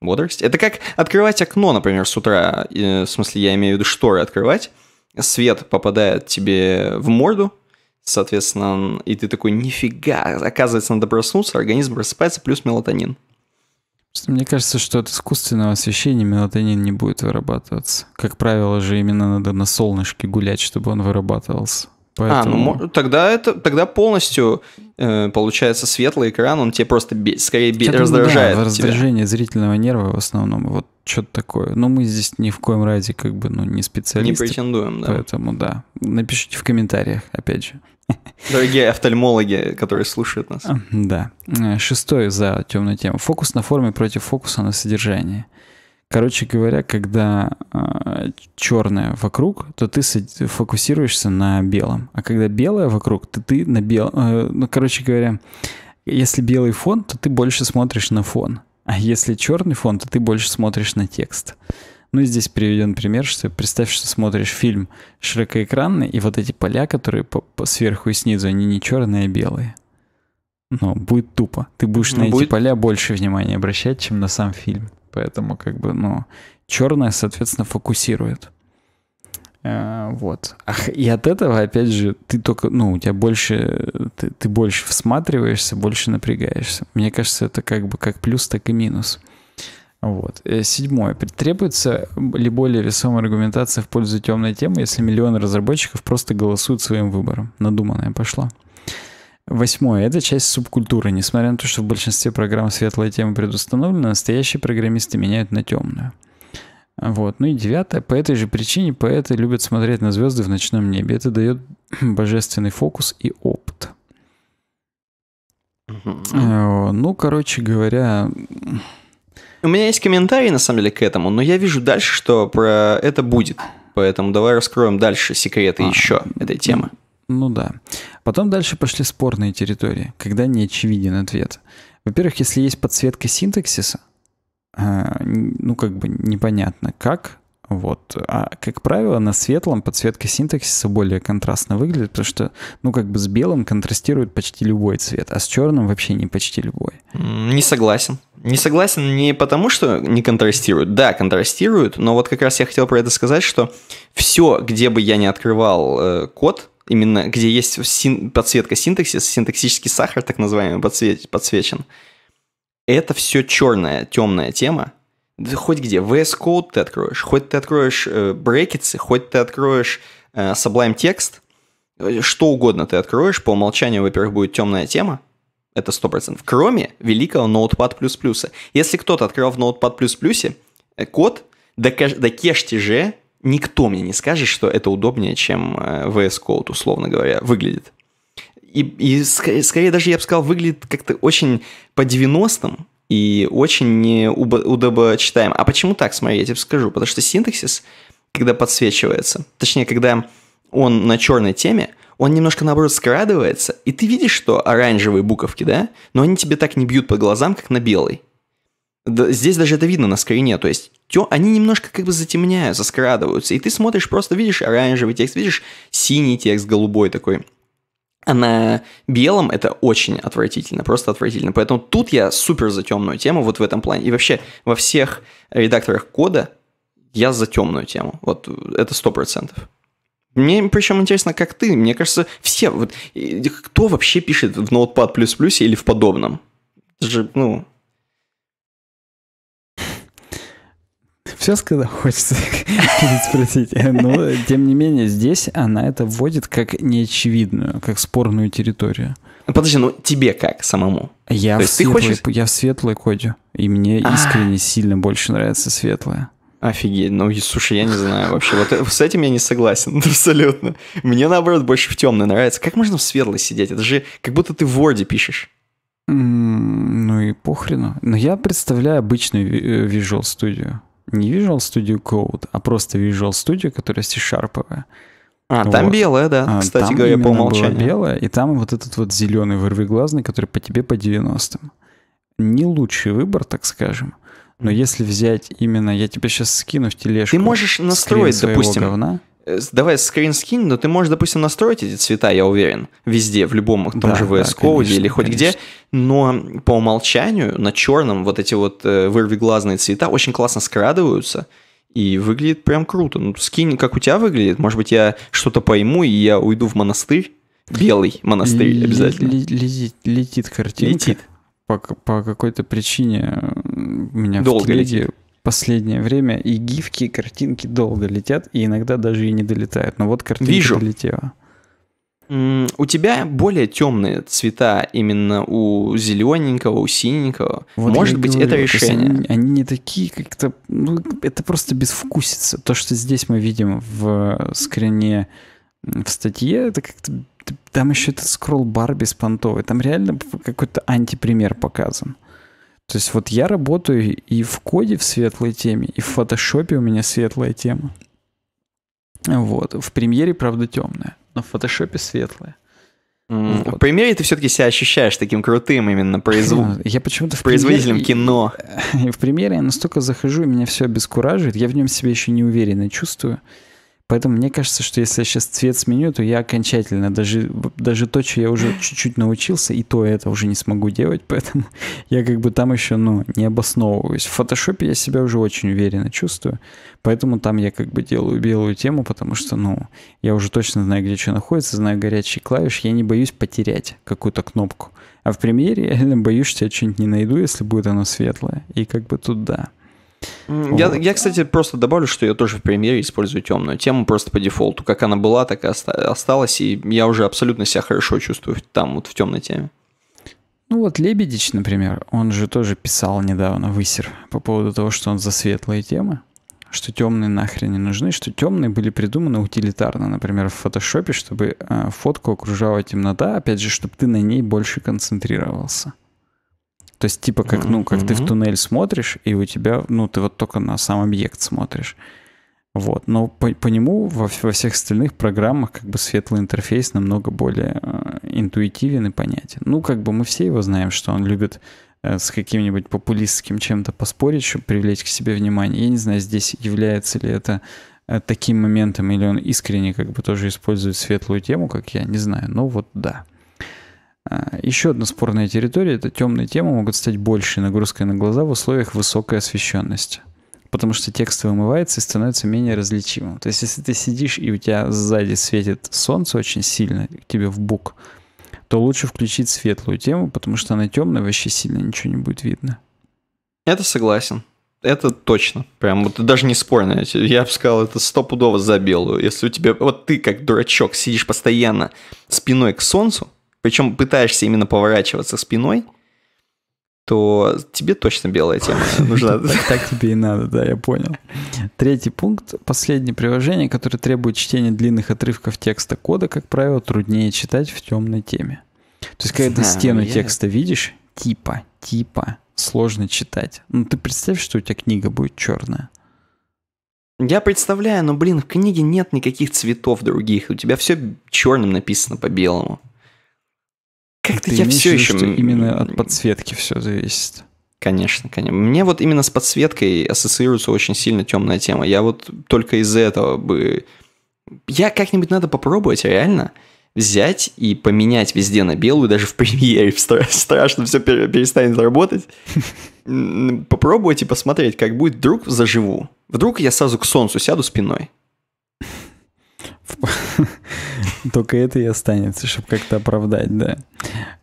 Бодрость? Это как открывать окно, например, с утра, э, в смысле, я имею в виду шторы открывать, свет попадает тебе в морду, Соответственно, и ты такой, нифига, оказывается, надо проснуться, организм просыпается, плюс мелатонин. Мне кажется, что от искусственного освещения мелатонин не будет вырабатываться. Как правило же, именно надо на солнышке гулять, чтобы он вырабатывался. Поэтому... А, ну тогда это тогда полностью э, получается светлый экран, он тебе просто скорее раздражает. Да, раздражение тебя. зрительного нерва в основном. Вот что-то такое. Но ну, мы здесь ни в коем разе как бы ну, не специалисты. Не претендуем, да. Поэтому да. Напишите в комментариях, опять же. Дорогие офтальмологи, которые слушают нас. Да. Э, Шестое за темную тему. Фокус на форме против фокуса на содержании. Короче говоря, когда э, черное вокруг, то ты фокусируешься на белом. А когда белое вокруг, то ты на белом. Э, ну, короче говоря, если белый фон, то ты больше смотришь на фон. А если черный фон, то ты больше смотришь на текст. Ну и здесь приведен пример, что представь, что смотришь фильм широкоэкранный, и вот эти поля, которые по, по сверху и снизу, они не черные, а белые. Но будет тупо. Ты будешь ну, на будет... эти поля больше внимания обращать, чем на сам фильм. Поэтому, как бы, ну, черное, соответственно, фокусирует. Э, вот. И от этого, опять же, ты только, ну, у тебя больше, ты, ты больше всматриваешься, больше напрягаешься. Мне кажется, это как бы как плюс, так и минус. Вот. Э, седьмое. Требуется ли более весомая аргументация в пользу темной темы, если миллионы разработчиков просто голосуют своим выбором? Надуманная пошла. Восьмое. Это часть субкультуры. Несмотря на то, что в большинстве программ светлая тема предустановлена, настоящие программисты меняют на темную. Вот. Ну и девятое. По этой же причине поэты любят смотреть на звезды в ночном небе. Это дает божественный фокус и опыт. Э, ну, короче говоря... У меня есть комментарий, на самом деле, к этому, но я вижу дальше, что про это будет. Поэтому давай раскроем дальше секреты а, еще этой ну, темы. Ну, ну да. Потом дальше пошли спорные территории, когда не очевиден ответ. Во-первых, если есть подсветка синтаксиса, Э, ну, как бы непонятно как, вот. А, как правило, на светлом подсветка синтаксиса более контрастно выглядит, потому что, ну, как бы с белым контрастирует почти любой цвет, а с черным вообще не почти любой. Не согласен. Не согласен не потому, что не контрастируют. Да, контрастируют, но вот как раз я хотел про это сказать, что все, где бы я не открывал э, код, именно где есть син- подсветка синтаксиса, синтаксический сахар, так называемый, подсве- подсвечен, подсвечен это все черная, темная тема. Да хоть где, VS Code ты откроешь, хоть ты откроешь э, брекетсы, хоть ты откроешь э, Sublime Text, э, что угодно ты откроешь, по умолчанию, во-первых, будет темная тема, это 100%, кроме великого Notepad++. Если кто-то открыл в Notepad++ э, код, докешьте же, никто мне не скажет, что это удобнее, чем э, VS Code, условно говоря, выглядит и, и скорее, скорее даже, я бы сказал, выглядит как-то очень по 90-м и очень не удобочитаем. А почему так, смотри, я тебе скажу. Потому что синтаксис, когда подсвечивается, точнее, когда он на черной теме, он немножко, наоборот, скрадывается, и ты видишь, что оранжевые буковки, да, но они тебе так не бьют по глазам, как на белой. Здесь даже это видно на скрине, то есть тё, они немножко как бы затемняются, скрадываются, и ты смотришь, просто видишь оранжевый текст, видишь синий текст, голубой такой – а на белом это очень отвратительно, просто отвратительно. Поэтому тут я супер за темную тему вот в этом плане. И вообще во всех редакторах кода я за темную тему. Вот это сто процентов. Мне причем интересно, как ты. Мне кажется, все... Вот, кто вообще пишет в Notepad++ или в подобном? Это же, ну, сейчас, когда хочется спросить. Но, тем не менее, здесь она это вводит как неочевидную, как спорную территорию. Подожди, ну тебе как самому? Я, То в, светлой, хочешь... я в светлой коде, и мне а. искренне сильно больше нравится светлая. Офигеть, ну слушай, я не знаю вообще. Вот э, с этим я не согласен, абсолютно. Мне наоборот больше в темной нравится. Как можно в светлой сидеть? Это же как будто ты в Word пишешь. Ну и похрену. Но я представляю обычную э, Visual Studio не Visual Studio Code, а просто Visual Studio, которая C-Sharp. А, вот. там белая, да, а, кстати там говоря, по умолчанию. белая, и там вот этот вот зеленый вырвиглазный, который по тебе по 90-м. Не лучший выбор, так скажем. Но если взять именно, я тебе сейчас скину в тележку. Ты можешь настроить, допустим, говна, Э, давай скрин скинь, но ты можешь, допустим, настроить эти цвета, я уверен, везде, в любом том да, же VS да, Code или хоть конечно. где, но по умолчанию на черном вот эти вот э, вырвиглазные цвета очень классно скрадываются, и выглядит прям круто. Ну, скинь, как у тебя выглядит, может быть, я что-то пойму, и я уйду в монастырь, белый монастырь л- обязательно. летит, летит картинка. Летит. По, по какой-то причине у меня Долго в телеге летит последнее время и гифки, и картинки долго летят, и иногда даже и не долетают. Но вот картинка Вижу. долетела. У тебя более темные цвета именно у зелененького, у синенького. Вот Может быть, говорю, это решение. Они, они не такие как-то... Ну, это просто безвкусица. То, что здесь мы видим в э, скрине, в статье, это как-то... Там еще этот скролл Барби с понтовой. Там реально какой-то антипример показан. То есть вот я работаю и в коде в светлой теме, и в фотошопе у меня светлая тема. Вот. В премьере, правда, темная, но в фотошопе светлая. Mm. Вот. В премьере ты все-таки себя ощущаешь таким крутым именно произв... я почему-то в производителем премьере... кино. В премьере я настолько захожу, и меня все обескураживает. Я в нем себя еще не уверенно чувствую. Поэтому мне кажется, что если я сейчас цвет сменю, то я окончательно даже, даже то, что я уже чуть-чуть научился, и то это уже не смогу делать, поэтому я как бы там еще, ну, не обосновываюсь. В фотошопе я себя уже очень уверенно чувствую, поэтому там я как бы делаю белую тему, потому что, ну, я уже точно знаю, где что находится, знаю горячие клавиши, я не боюсь потерять какую-то кнопку. А в премьере я реально боюсь, что я что-нибудь не найду, если будет оно светлое. И как бы тут да. Я, вот. я, кстати, просто добавлю, что я тоже в премьере использую темную тему просто по дефолту. Как она была, так и осталась, и я уже абсолютно себя хорошо чувствую там, вот в темной теме. Ну вот Лебедич, например, он же тоже писал недавно высер по поводу того, что он за светлые темы, что темные нахрен не нужны, что темные были придуманы утилитарно, например, в фотошопе, чтобы э, фотку окружала темнота, опять же, чтобы ты на ней больше концентрировался. То есть, типа, как, ну, как mm-hmm. ты в туннель смотришь, и у тебя, ну, ты вот только на сам объект смотришь. Вот. Но по, по нему во, во всех остальных программах как бы светлый интерфейс намного более э, интуитивен и понятен. Ну, как бы мы все его знаем, что он любит э, с каким-нибудь популистским чем-то поспорить, чтобы привлечь к себе внимание. Я не знаю, здесь является ли это э, таким моментом, или он искренне как бы тоже использует светлую тему, как я, не знаю. Но ну, вот да. А, еще одна спорная территория – это темные темы могут стать большей нагрузкой на глаза в условиях высокой освещенности потому что текст вымывается и становится менее различимым. То есть, если ты сидишь и у тебя сзади светит солнце очень сильно, тебе в бук, то лучше включить светлую тему, потому что она темная, вообще сильно ничего не будет видно. Это согласен. Это точно. Прям вот даже не спорно. Я бы сказал, это стопудово за белую. Если у тебя... Вот ты как дурачок сидишь постоянно спиной к солнцу, причем пытаешься именно поворачиваться спиной, то тебе точно белая тема нужна. так, тебе и надо, да, я понял. Третий пункт. Последнее приложение, которое требует чтения длинных отрывков текста кода, как правило, труднее читать в темной теме. То есть, когда а, стену текста видишь, типа, типа, сложно читать. Ну, ты представь, что у тебя книга будет черная. Я представляю, но, блин, в книге нет никаких цветов других. У тебя все черным написано по белому. Как-то я все еще... Что именно от подсветки все зависит. Конечно, конечно. Мне вот именно с подсветкой ассоциируется очень сильно темная тема. Я вот только из-за этого бы... Я как-нибудь надо попробовать реально взять и поменять везде на белую, даже в премьере страшно все перестанет работать. Попробовать и посмотреть, как будет. Вдруг заживу. Вдруг я сразу к солнцу сяду спиной. Только это и останется, чтобы как-то оправдать, да.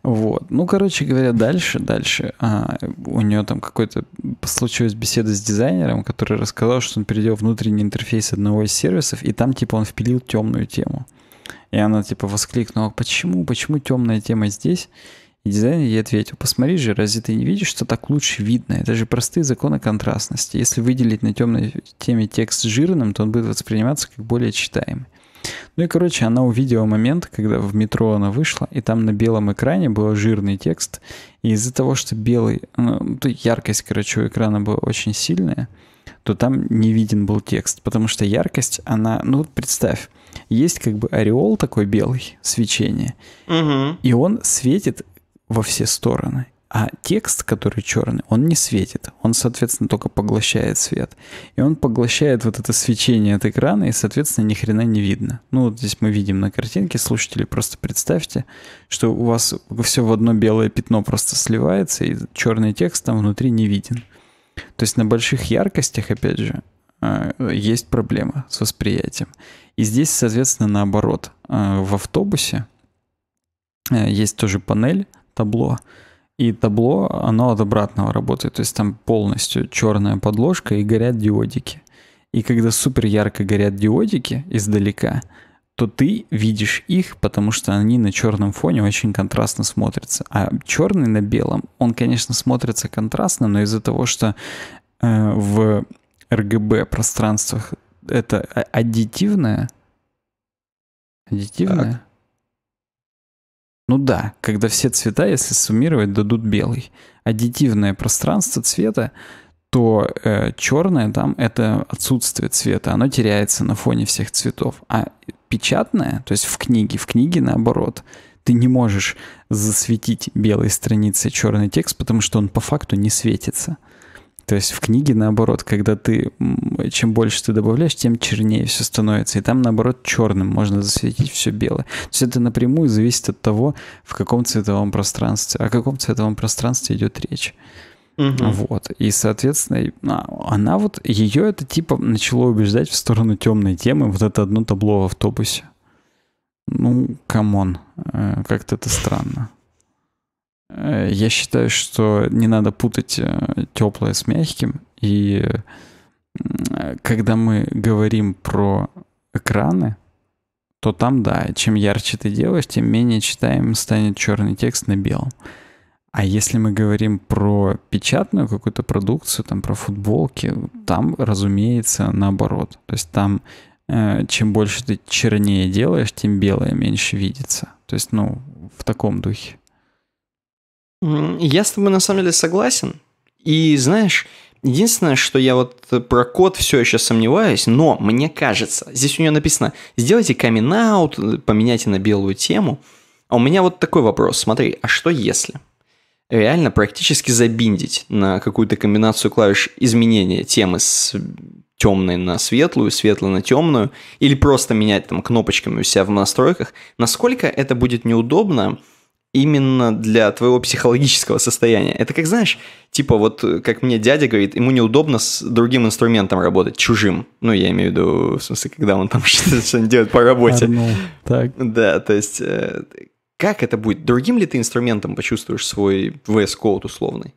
Вот. Ну, короче говоря, дальше, дальше. А, у нее там какой-то случилась беседа с дизайнером, который рассказал, что он перейдет внутренний интерфейс одного из сервисов, и там, типа, он впилил темную тему. И она, типа, воскликнула, почему, почему темная тема здесь? И дизайнер ей ответил, посмотри же, разве ты не видишь, что так лучше видно? Это же простые законы контрастности. Если выделить на темной теме текст жирным, то он будет восприниматься как более читаемый. Ну и, короче, она увидела момент, когда в метро она вышла, и там на белом экране был жирный текст, и из-за того, что белый, ну, яркость, короче, у экрана была очень сильная, то там не виден был текст, потому что яркость, она, ну вот представь, есть как бы ореол такой белый, свечение, угу. и он светит во все стороны. А текст, который черный, он не светит. Он, соответственно, только поглощает свет. И он поглощает вот это свечение от экрана, и, соответственно, ни хрена не видно. Ну, вот здесь мы видим на картинке, слушатели, просто представьте, что у вас все в одно белое пятно просто сливается, и черный текст там внутри не виден. То есть на больших яркостях, опять же, э, есть проблема с восприятием. И здесь, соответственно, наоборот. Э, в автобусе э, есть тоже панель, табло, и табло, оно от обратного работает. То есть там полностью черная подложка и горят диодики. И когда супер ярко горят диодики издалека, то ты видишь их, потому что они на черном фоне очень контрастно смотрятся. А черный на белом, он, конечно, смотрится контрастно, но из-за того, что э, в RGB пространствах это а-, аддитивное, аддитивное, ну да, когда все цвета, если суммировать, дадут белый. Аддитивное пространство цвета, то э, черное там это отсутствие цвета, оно теряется на фоне всех цветов. А печатное, то есть в книге, в книге наоборот, ты не можешь засветить белой страницей черный текст, потому что он по факту не светится. То есть в книге, наоборот, когда ты, чем больше ты добавляешь, тем чернее все становится. И там, наоборот, черным можно засветить все белое. То есть это напрямую зависит от того, в каком цветовом пространстве, о каком цветовом пространстве идет речь. Угу. Вот. И, соответственно, а, она вот, ее это типа начало убеждать в сторону темной темы, вот это одно табло в автобусе. Ну, камон, э, как-то это странно. Э, я считаю, что не надо путать э, теплое с мягким. И когда мы говорим про экраны, то там, да, чем ярче ты делаешь, тем менее читаем станет черный текст на белом. А если мы говорим про печатную какую-то продукцию, там про футболки, там, разумеется, наоборот. То есть там э, чем больше ты чернее делаешь, тем белое меньше видится. То есть, ну, в таком духе. Я с тобой на самом деле согласен. И знаешь, единственное, что я вот про код все еще сомневаюсь, но мне кажется, здесь у нее написано, сделайте камин поменяйте на белую тему. А у меня вот такой вопрос, смотри, а что если? реально практически забиндить на какую-то комбинацию клавиш изменения темы с темной на светлую, светлую на темную, или просто менять там кнопочками у себя в настройках, насколько это будет неудобно, именно для твоего психологического состояния. Это как, знаешь, типа вот, как мне дядя говорит, ему неудобно с другим инструментом работать, чужим. Ну, я имею в виду, в смысле, когда он там что-нибудь делает по работе. так. Да, то есть, э, как это будет? Другим ли ты инструментом почувствуешь свой VS Code условный?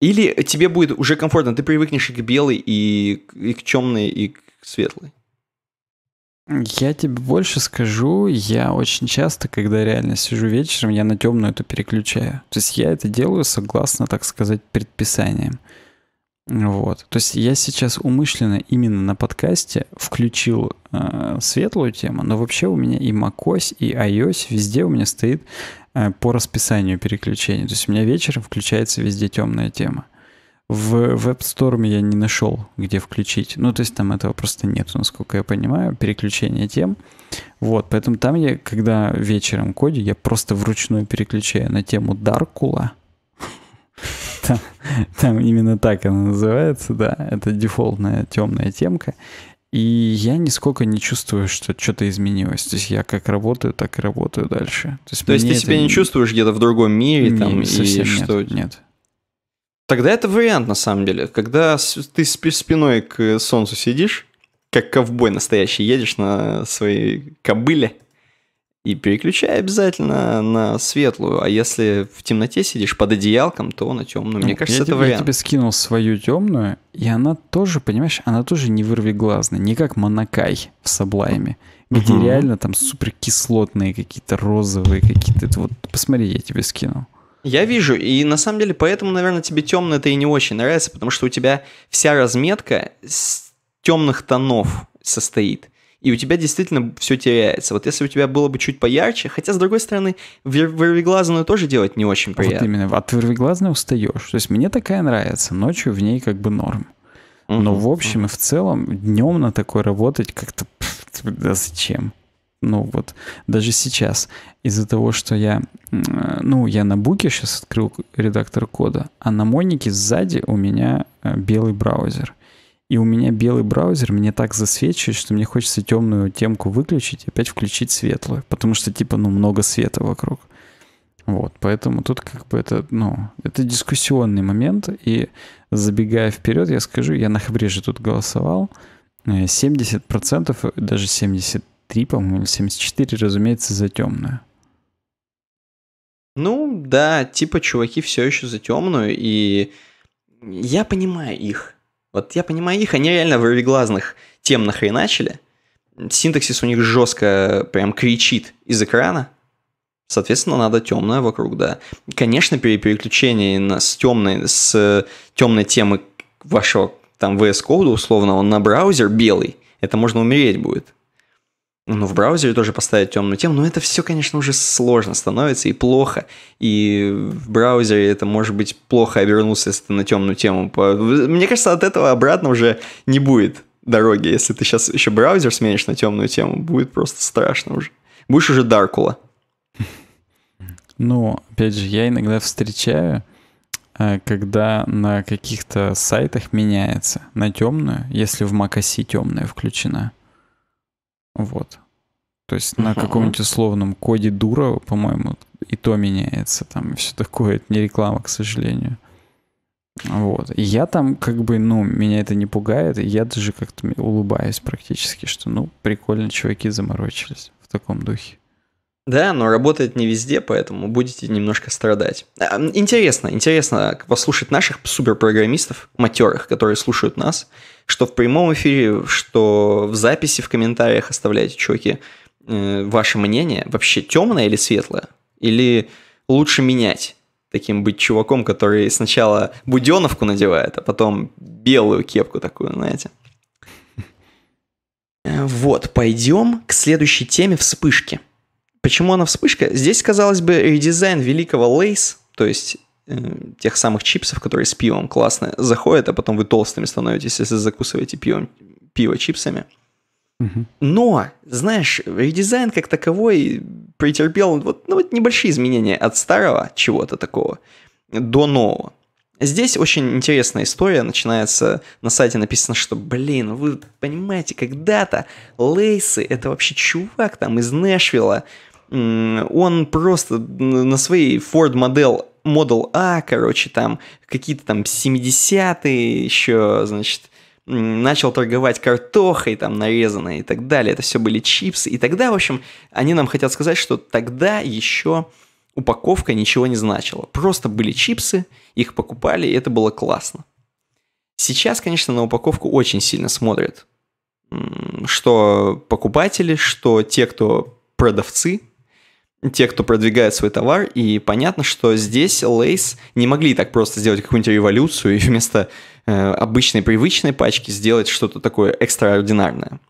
Или тебе будет уже комфортно, ты привыкнешь и к белой, и к темной, и к светлой? Я тебе больше скажу, я очень часто, когда реально сижу вечером, я на темную это переключаю. То есть я это делаю согласно, так сказать, предписаниям. Вот. То есть я сейчас умышленно именно на подкасте включил э, светлую тему, но вообще у меня и macOS, и iOS везде у меня стоит э, по расписанию переключения. То есть у меня вечером включается везде темная тема в WebStorm я не нашел, где включить. Ну, то есть там этого просто нет, насколько я понимаю, переключение тем. Вот, поэтому там я, когда вечером коде, я просто вручную переключаю на тему Даркула. Там, там именно так она называется, да. Это дефолтная темная темка. И я нисколько не чувствую, что что-то изменилось. То есть я как работаю, так и работаю дальше. То есть, То есть ты себя не чувствуешь где-то в другом мире? Там, совсем и нет, что... нет. Тогда это вариант, на самом деле. Когда ты спиной к солнцу сидишь, как ковбой настоящий, едешь на своей кобыле и переключай обязательно на светлую. А если в темноте сидишь под одеялком, то на темную. Мне ну, кажется, я это тебе, вариант. Я тебе скинул свою темную, и она тоже, понимаешь, она тоже не вырвиглазная, не как Монакай в Саблайме, где угу. реально там суперкислотные какие-то розовые какие-то. Вот посмотри, я тебе скинул. Я вижу, и на самом деле поэтому, наверное, тебе темно это и не очень нравится, потому что у тебя вся разметка с темных тонов состоит. И у тебя действительно все теряется. Вот если у тебя было бы чуть поярче, хотя, с другой стороны, вырвиглазную тоже делать не очень приятно. Вот именно, от вырвиглазной устаешь. То есть мне такая нравится, ночью в ней как бы норм. Угу, Но в общем угу. и в целом днем на такой работать как-то да зачем? ну вот даже сейчас из-за того, что я, э, ну, я на буке сейчас открыл редактор кода, а на Монике сзади у меня э, белый браузер. И у меня белый браузер мне так засвечивает, что мне хочется темную темку выключить и опять включить светлую, потому что, типа, ну, много света вокруг. Вот, поэтому тут как бы это, ну, это дискуссионный момент, и забегая вперед, я скажу, я на Хабре же тут голосовал, 70%, э, даже 70 73, по-моему, или 74, разумеется, за темную. Ну, да, типа чуваки все еще за темную, и я понимаю их. Вот я понимаю их, они реально в ревеглазных тем нахреначили. Синтаксис у них жестко прям кричит из экрана. Соответственно, надо темное вокруг, да. Конечно, при переключении на, с, темной, с темной темы вашего там VS условно, он на браузер белый, это можно умереть будет ну, в браузере тоже поставить темную тему, но это все, конечно, уже сложно становится и плохо. И в браузере это, может быть, плохо обернулся, если ты на темную тему. Мне кажется, от этого обратно уже не будет дороги. Если ты сейчас еще браузер сменишь на темную тему, будет просто страшно уже. Будешь уже Даркула. Ну, опять же, я иногда встречаю, э, когда на каких-то сайтах меняется на темную, если в macOS темная включена. Вот. То есть на каком-нибудь условном коде дура, по-моему, и то меняется там, и все такое. Это не реклама, к сожалению. Вот. И я там как бы, ну, меня это не пугает, и я даже как-то улыбаюсь практически, что, ну, прикольно, чуваки заморочились в таком духе. Да, но работает не везде, поэтому будете немножко страдать. А, интересно, интересно послушать наших суперпрограммистов, матерых, которые слушают нас, что в прямом эфире, что в записи, в комментариях оставляйте, чуваки, э, ваше мнение. Вообще темное или светлое? Или лучше менять? таким быть чуваком, который сначала буденовку надевает, а потом белую кепку такую, знаете. Э, вот, пойдем к следующей теме вспышки. Почему она вспышка? Здесь, казалось бы, редизайн великого Лейс, то есть Э, тех самых чипсов, которые с пивом классно заходят, а потом вы толстыми становитесь, если закусываете пивом, пиво чипсами. Но, знаешь, редизайн как таковой претерпел вот, ну, вот небольшие изменения от старого чего-то такого до нового. Здесь очень интересная история начинается, на сайте написано, что, блин, вы понимаете, когда-то Лейсы, это вообще чувак там из Нэшвилла, он просто на своей Ford Model Model A, короче, там какие-то там 70-е еще, значит, начал торговать картохой там нарезанной и так далее. Это все были чипсы. И тогда, в общем, они нам хотят сказать, что тогда еще упаковка ничего не значила. Просто были чипсы, их покупали, и это было классно. Сейчас, конечно, на упаковку очень сильно смотрят. Что покупатели, что те, кто продавцы – те, кто продвигает свой товар, и понятно, что здесь Лейс не могли так просто сделать какую-нибудь революцию и вместо э, обычной привычной пачки сделать что-то такое экстраординарное.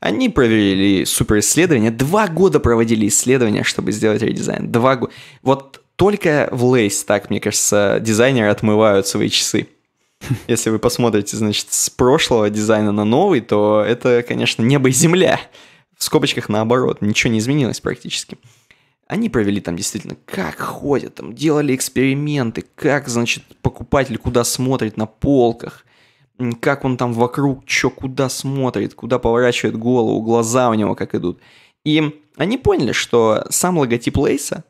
Они проверили суперисследования, два года проводили исследования, чтобы сделать редизайн. Два года. Вот только в Лейс, так, мне кажется, дизайнеры отмывают свои часы. Если вы посмотрите, значит, с прошлого дизайна на новый, то это, конечно, небо и земля. В скобочках наоборот, ничего не изменилось практически. Они провели там действительно, как ходят, там делали эксперименты, как, значит, покупатель куда смотрит на полках, как он там вокруг, что куда смотрит, куда поворачивает голову, глаза у него как идут. И они поняли, что сам логотип Лейса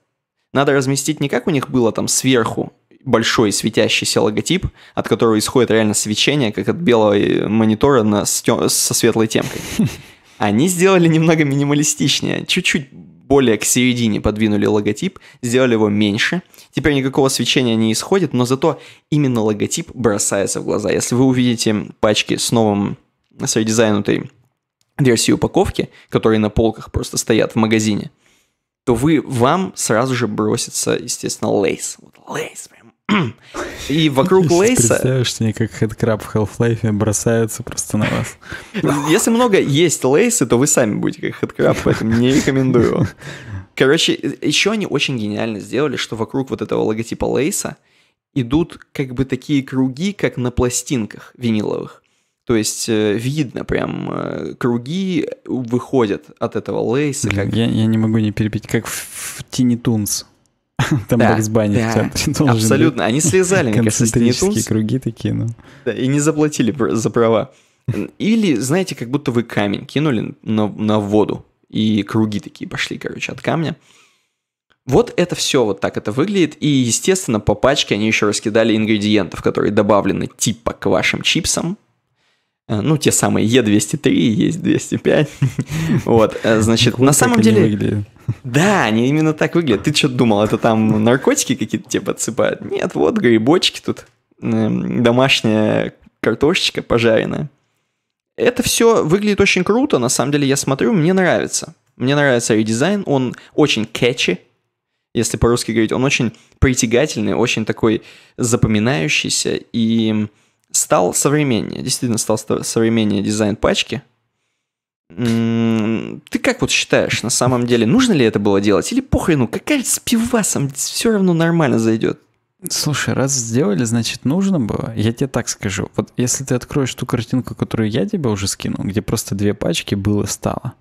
надо разместить не как у них было там сверху, большой светящийся логотип, от которого исходит реально свечение, как от белого э, монитора на, со светлой темкой. Они сделали немного минималистичнее, чуть-чуть более к середине подвинули логотип, сделали его меньше. Теперь никакого свечения не исходит, но зато именно логотип бросается в глаза. Если вы увидите пачки с новым, э, с редизайнутой версией упаковки, которые на полках просто стоят в магазине, то вы, вам сразу же бросится, естественно, лейс. Вот лейс, прям и вокруг Лейса... Представишь себе, как хедкраб в Half-Life бросается просто на вас. Если много есть лейсы, то вы сами будете как хедкраб. поэтому не рекомендую. Короче, еще они очень гениально сделали, что вокруг вот этого логотипа Лейса идут как бы такие круги, как на пластинках виниловых. То есть э, видно прям, э, круги выходят от этого лейса. Как... Я, я не могу не перепить, как в, в Тинни Тунс. Там да, Баксбани да, в Абсолютно, они слезали, мне кажется, с круги такие, ну. Да, и не заплатили за права. Или, знаете, как будто вы камень кинули на, на воду, и круги такие пошли, короче, от камня. Вот это все вот так это выглядит. И, естественно, по пачке они еще раскидали ингредиентов, которые добавлены типа к вашим чипсам. Э, ну, те самые Е203, есть 205. Вот, э, значит, на самом деле... Да, они именно так выглядят. Ты что думал, это там наркотики какие-то тебе подсыпают? Нет, вот грибочки тут, эм, домашняя картошечка пожаренная. Это все выглядит очень круто, на самом деле я смотрю, мне нравится. Мне нравится редизайн, он очень кэчи, если по-русски говорить, он очень притягательный, очень такой запоминающийся и стал современнее, действительно стал современнее дизайн пачки – ты как вот считаешь, на самом деле, нужно ли это было делать? Или похрену ну какая с пивасом все равно нормально зайдет? Слушай, раз сделали, значит нужно было. Я тебе так скажу. Вот если ты откроешь ту картинку, которую я тебе уже скинул, где просто две пачки было-стало.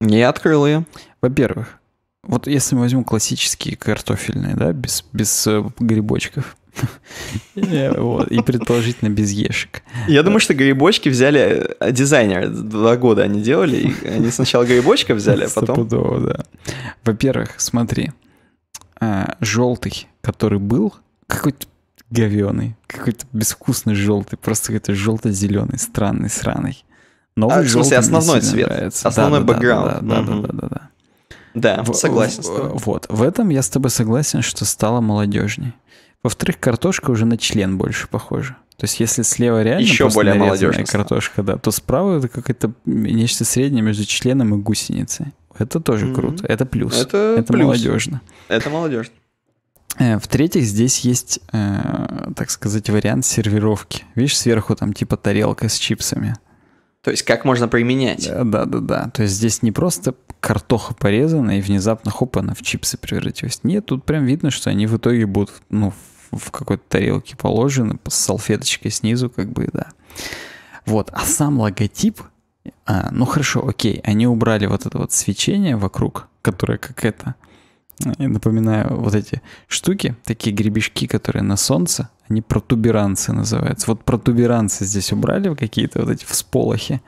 Я открыл ее. Во-первых, вот если мы возьмем классические картофельные, да, без, без э, грибочков, Э, и предположительно без ешек. Я думаю, что грибочки взяли э, дизайнер Два года они делали. Они сначала грибочка взяли, а потом... да. Во-первых, смотри. Э, желтый, который был, какой-то говёный, какой-то безвкусный желтый, просто какой-то желто-зеленый, странный, сраный. Новый а, в смысле, основной цвет, нравится. основной бэкграунд. Да, да, да, да, да. Да, согласен. Вот, в этом я с тобой согласен, что стало молодежней. Во-вторых, картошка уже на член больше похожа. То есть если слева реально Еще более молодежная картошка, да, то справа это какое-то нечто среднее между членом и гусеницей. Это тоже mm-hmm. круто, это плюс. Это, это плюс. молодежно. Это молодежно. Э, в-третьих, здесь есть, э, так сказать, вариант сервировки. Видишь, сверху там типа тарелка с чипсами. То есть как можно применять? Да, да, да. да. То есть здесь не просто картоха порезана и внезапно хоп, она в чипсы превратилась. Нет, тут прям видно, что они в итоге будут ну, в какой-то тарелке положены, с салфеточкой снизу, как бы, да. Вот, а сам логотип, а, ну хорошо, окей, они убрали вот это вот свечение вокруг, которое как это, я напоминаю, вот эти штуки, такие гребешки, которые на солнце, они протуберанцы называются. Вот протуберанцы здесь убрали какие-то вот эти всполохи.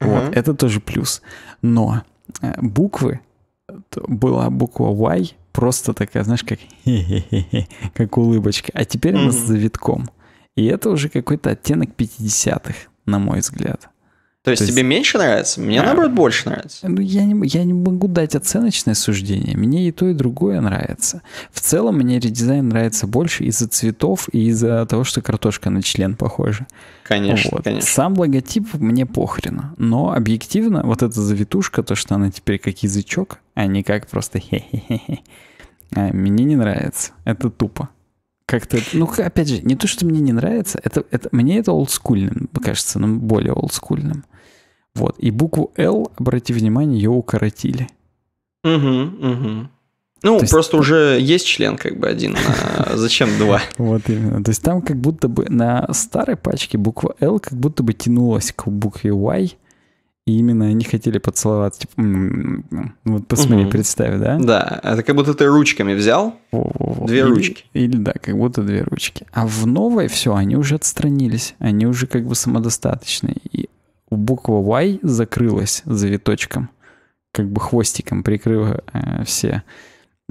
Uh-huh. Вот, это тоже плюс. Но э, буквы, была буква Y, просто такая, знаешь, как как улыбочка. А теперь mm-hmm. с завитком. И это уже какой-то оттенок 50-х, на мой взгляд. То есть, То есть тебе меньше нравится? Мне, а, наоборот, больше нравится. Ну, я не, я не могу дать оценочное суждение. Мне и то, и другое нравится. В целом, мне редизайн нравится больше из-за цветов и из-за того, что картошка на член похожа. Конечно, вот. конечно. Сам логотип мне похрена. Но объективно, вот эта завитушка, то, что она теперь как язычок, а не как просто хе-хе-хе, а, мне не нравится. Это тупо как-то, ну, опять же, не то, что мне не нравится, это, это, мне это олдскульным, кажется, но более олдскульным. Вот. И букву L, обрати внимание, ее укоротили. Угу, угу. Ну, То просто уже есть член как бы один, а зачем два? Вот именно. То есть там как будто бы на старой пачке буква L как будто бы тянулась к букве Y, и именно они хотели поцеловаться. Типа, ну, вот посмотри, угу. представь, да? Да, это как будто ты ручками взял. Во-во-во. Две или, ручки. Или да, как будто две ручки. А в новой все, они уже отстранились. Они уже как бы самодостаточные, И буква Y закрылась завиточком. Как бы хвостиком прикрыла э, все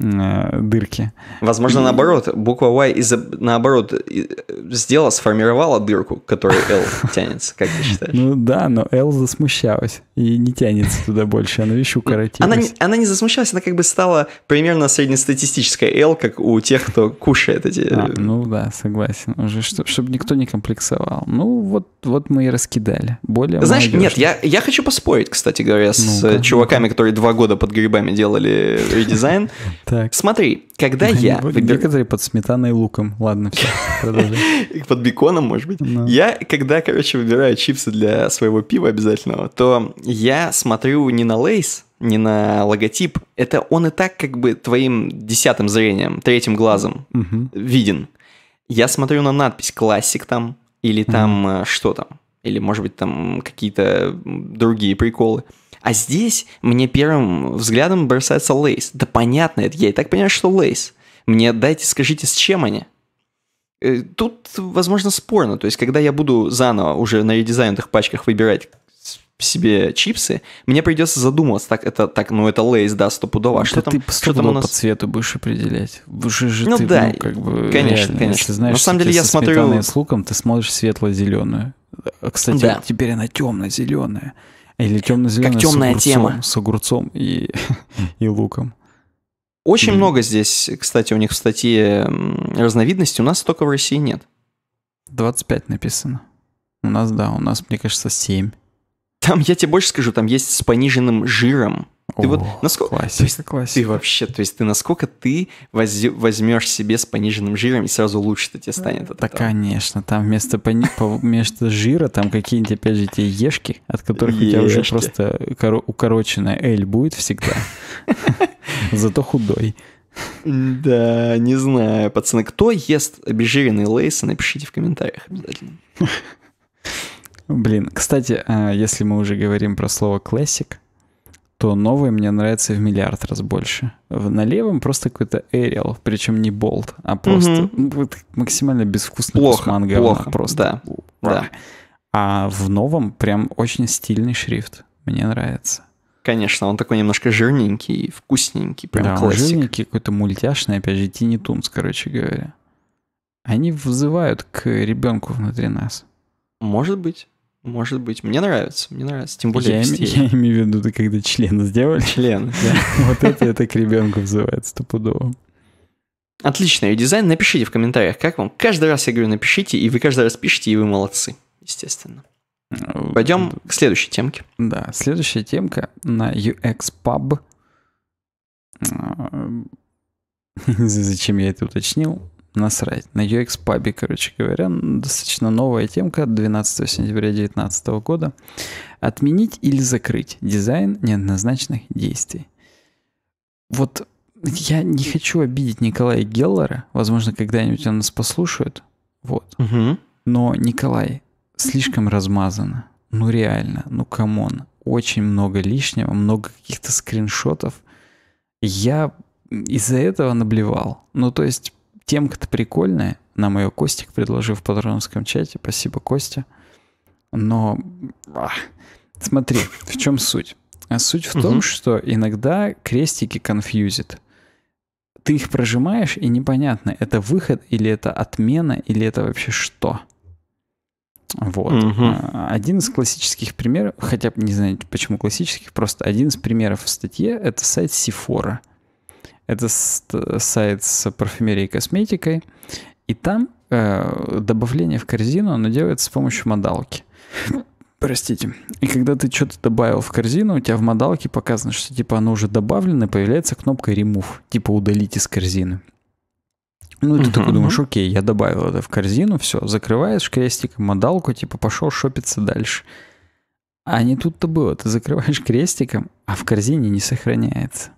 Э, дырки. Возможно, наоборот, буква Y из наоборот э, сделала, сформировала дырку, которой L тянется, как ты считаешь? Ну да, но L засмущалась и не тянется туда больше, она еще ну, укоротилась. Она, она не засмущалась, она как бы стала примерно среднестатистической L, как у тех, кто кушает эти... А, э, ну да, согласен, уже чтоб, чтобы никто не комплексовал. Ну вот, вот мы и раскидали. Более Знаешь, нет, я, я хочу поспорить, кстати говоря, с ну, чуваками, которые два года под грибами делали редизайн. Так. Смотри, когда я... Некоторые под сметаной и луком. Ладно, все, продолжим. Под беконом, может быть. Ну. Я, когда, короче, выбираю чипсы для своего пива обязательного, то я смотрю не на лейс, не на логотип. Это он и так как бы твоим десятым зрением, третьим глазом виден. Я смотрю на надпись «классик» там, или там э, что там, или, может быть, там какие-то другие приколы. А здесь мне первым взглядом бросается Лейс. Да понятно, это я и так понимаю, что Лейс. Мне дайте, скажите, с чем они? Э, тут, возможно, спорно. То есть, когда я буду заново уже на редизайнных пачках выбирать себе чипсы, мне придется задумываться, так это так, ну это лейс, да, стопудово. А да что там, ты что там у нас по цвету будешь определять? Уже же ну, ты, да, ну, как бы, конечно, реально, конечно. знаешь, На самом деле я смотрю с луком, ты смотришь светло-зеленую. а Кстати, да. теперь она темно-зеленая. Или темно-зеленая как темная с огурцом, тема. С огурцом и, и луком. Очень mm. много здесь, кстати, у них в статье разновидностей. У нас только в России нет. 25 написано. У нас, да, у нас, мне кажется, 7. Там, я тебе больше скажу, там есть с пониженным жиром ты вот насколько... Классика, есть, классика. Ты вообще, то есть ты насколько ты возьмешь себе с пониженным жиром, и сразу лучше-то тебе э, станет от этого. конечно. Там вместо, пони... вместо жира там какие-нибудь, опять же, те ешки, от которых ешки. у тебя уже просто кор... укороченная эль будет всегда. Зато худой. Да, не знаю, пацаны. Кто ест обезжиренные лейсы, напишите в комментариях обязательно. Блин, кстати, а, если мы уже говорим про слово классик, то новый мне нравится в миллиард раз больше. На левом просто какой-то Arial, причем не болт, а просто угу. максимально безвкусный плохо, кусман говна. Плохо, просто. Да, да. А в новом прям очень стильный шрифт. Мне нравится. Конечно, он такой немножко жирненький, вкусненький, прям да, классик. жирненький, какой-то мультяшный, опять же, Тини Тунс, короче говоря. Они вызывают к ребенку внутри нас. Может быть. Может быть. Мне нравится, мне нравится. Тем более я, я имею в виду, ты когда член сделали. Член, Вот это это к ребенку вызывает стопудово. Отличный дизайн. Напишите в комментариях, как вам. Каждый раз я говорю, напишите, и вы каждый раз пишете, и вы молодцы, естественно. Пойдем к следующей темке. Да, следующая темка на UX Pub. Зачем я это уточнил? насрать. На UX пабе, короче говоря, достаточно новая темка 12 сентября 2019 года. Отменить или закрыть дизайн неоднозначных действий. Вот я не хочу обидеть Николая Геллера. Возможно, когда-нибудь он нас послушает. Вот. Угу. Но, Николай, слишком размазано. Ну реально, ну камон. Очень много лишнего, много каких-то скриншотов. Я из-за этого наблевал. Ну, то есть, темка-то прикольная. Нам ее Костик предложил в патроновском чате. Спасибо, Костя. Но ах, смотри, в чем суть? А суть в том, что иногда крестики конфьюзит. Ты их прожимаешь, и непонятно, это выход или это отмена, или это вообще что. Вот. А, один из классических примеров, хотя не знаю, почему классических, просто один из примеров в статье — это сайт Сифора. Это сайт с парфюмерией и косметикой. И там э, добавление в корзину оно делается с помощью модалки. Простите. И когда ты что-то добавил в корзину, у тебя в модалке показано, что типа оно уже добавлено, появляется кнопка remove, типа удалить из корзины. Ну, и ты uh-huh, такой думаешь, окей, я добавил это в корзину, все, закрываешь крестиком модалку, типа пошел шопиться дальше. А не тут-то было, ты закрываешь крестиком, а в корзине не сохраняется.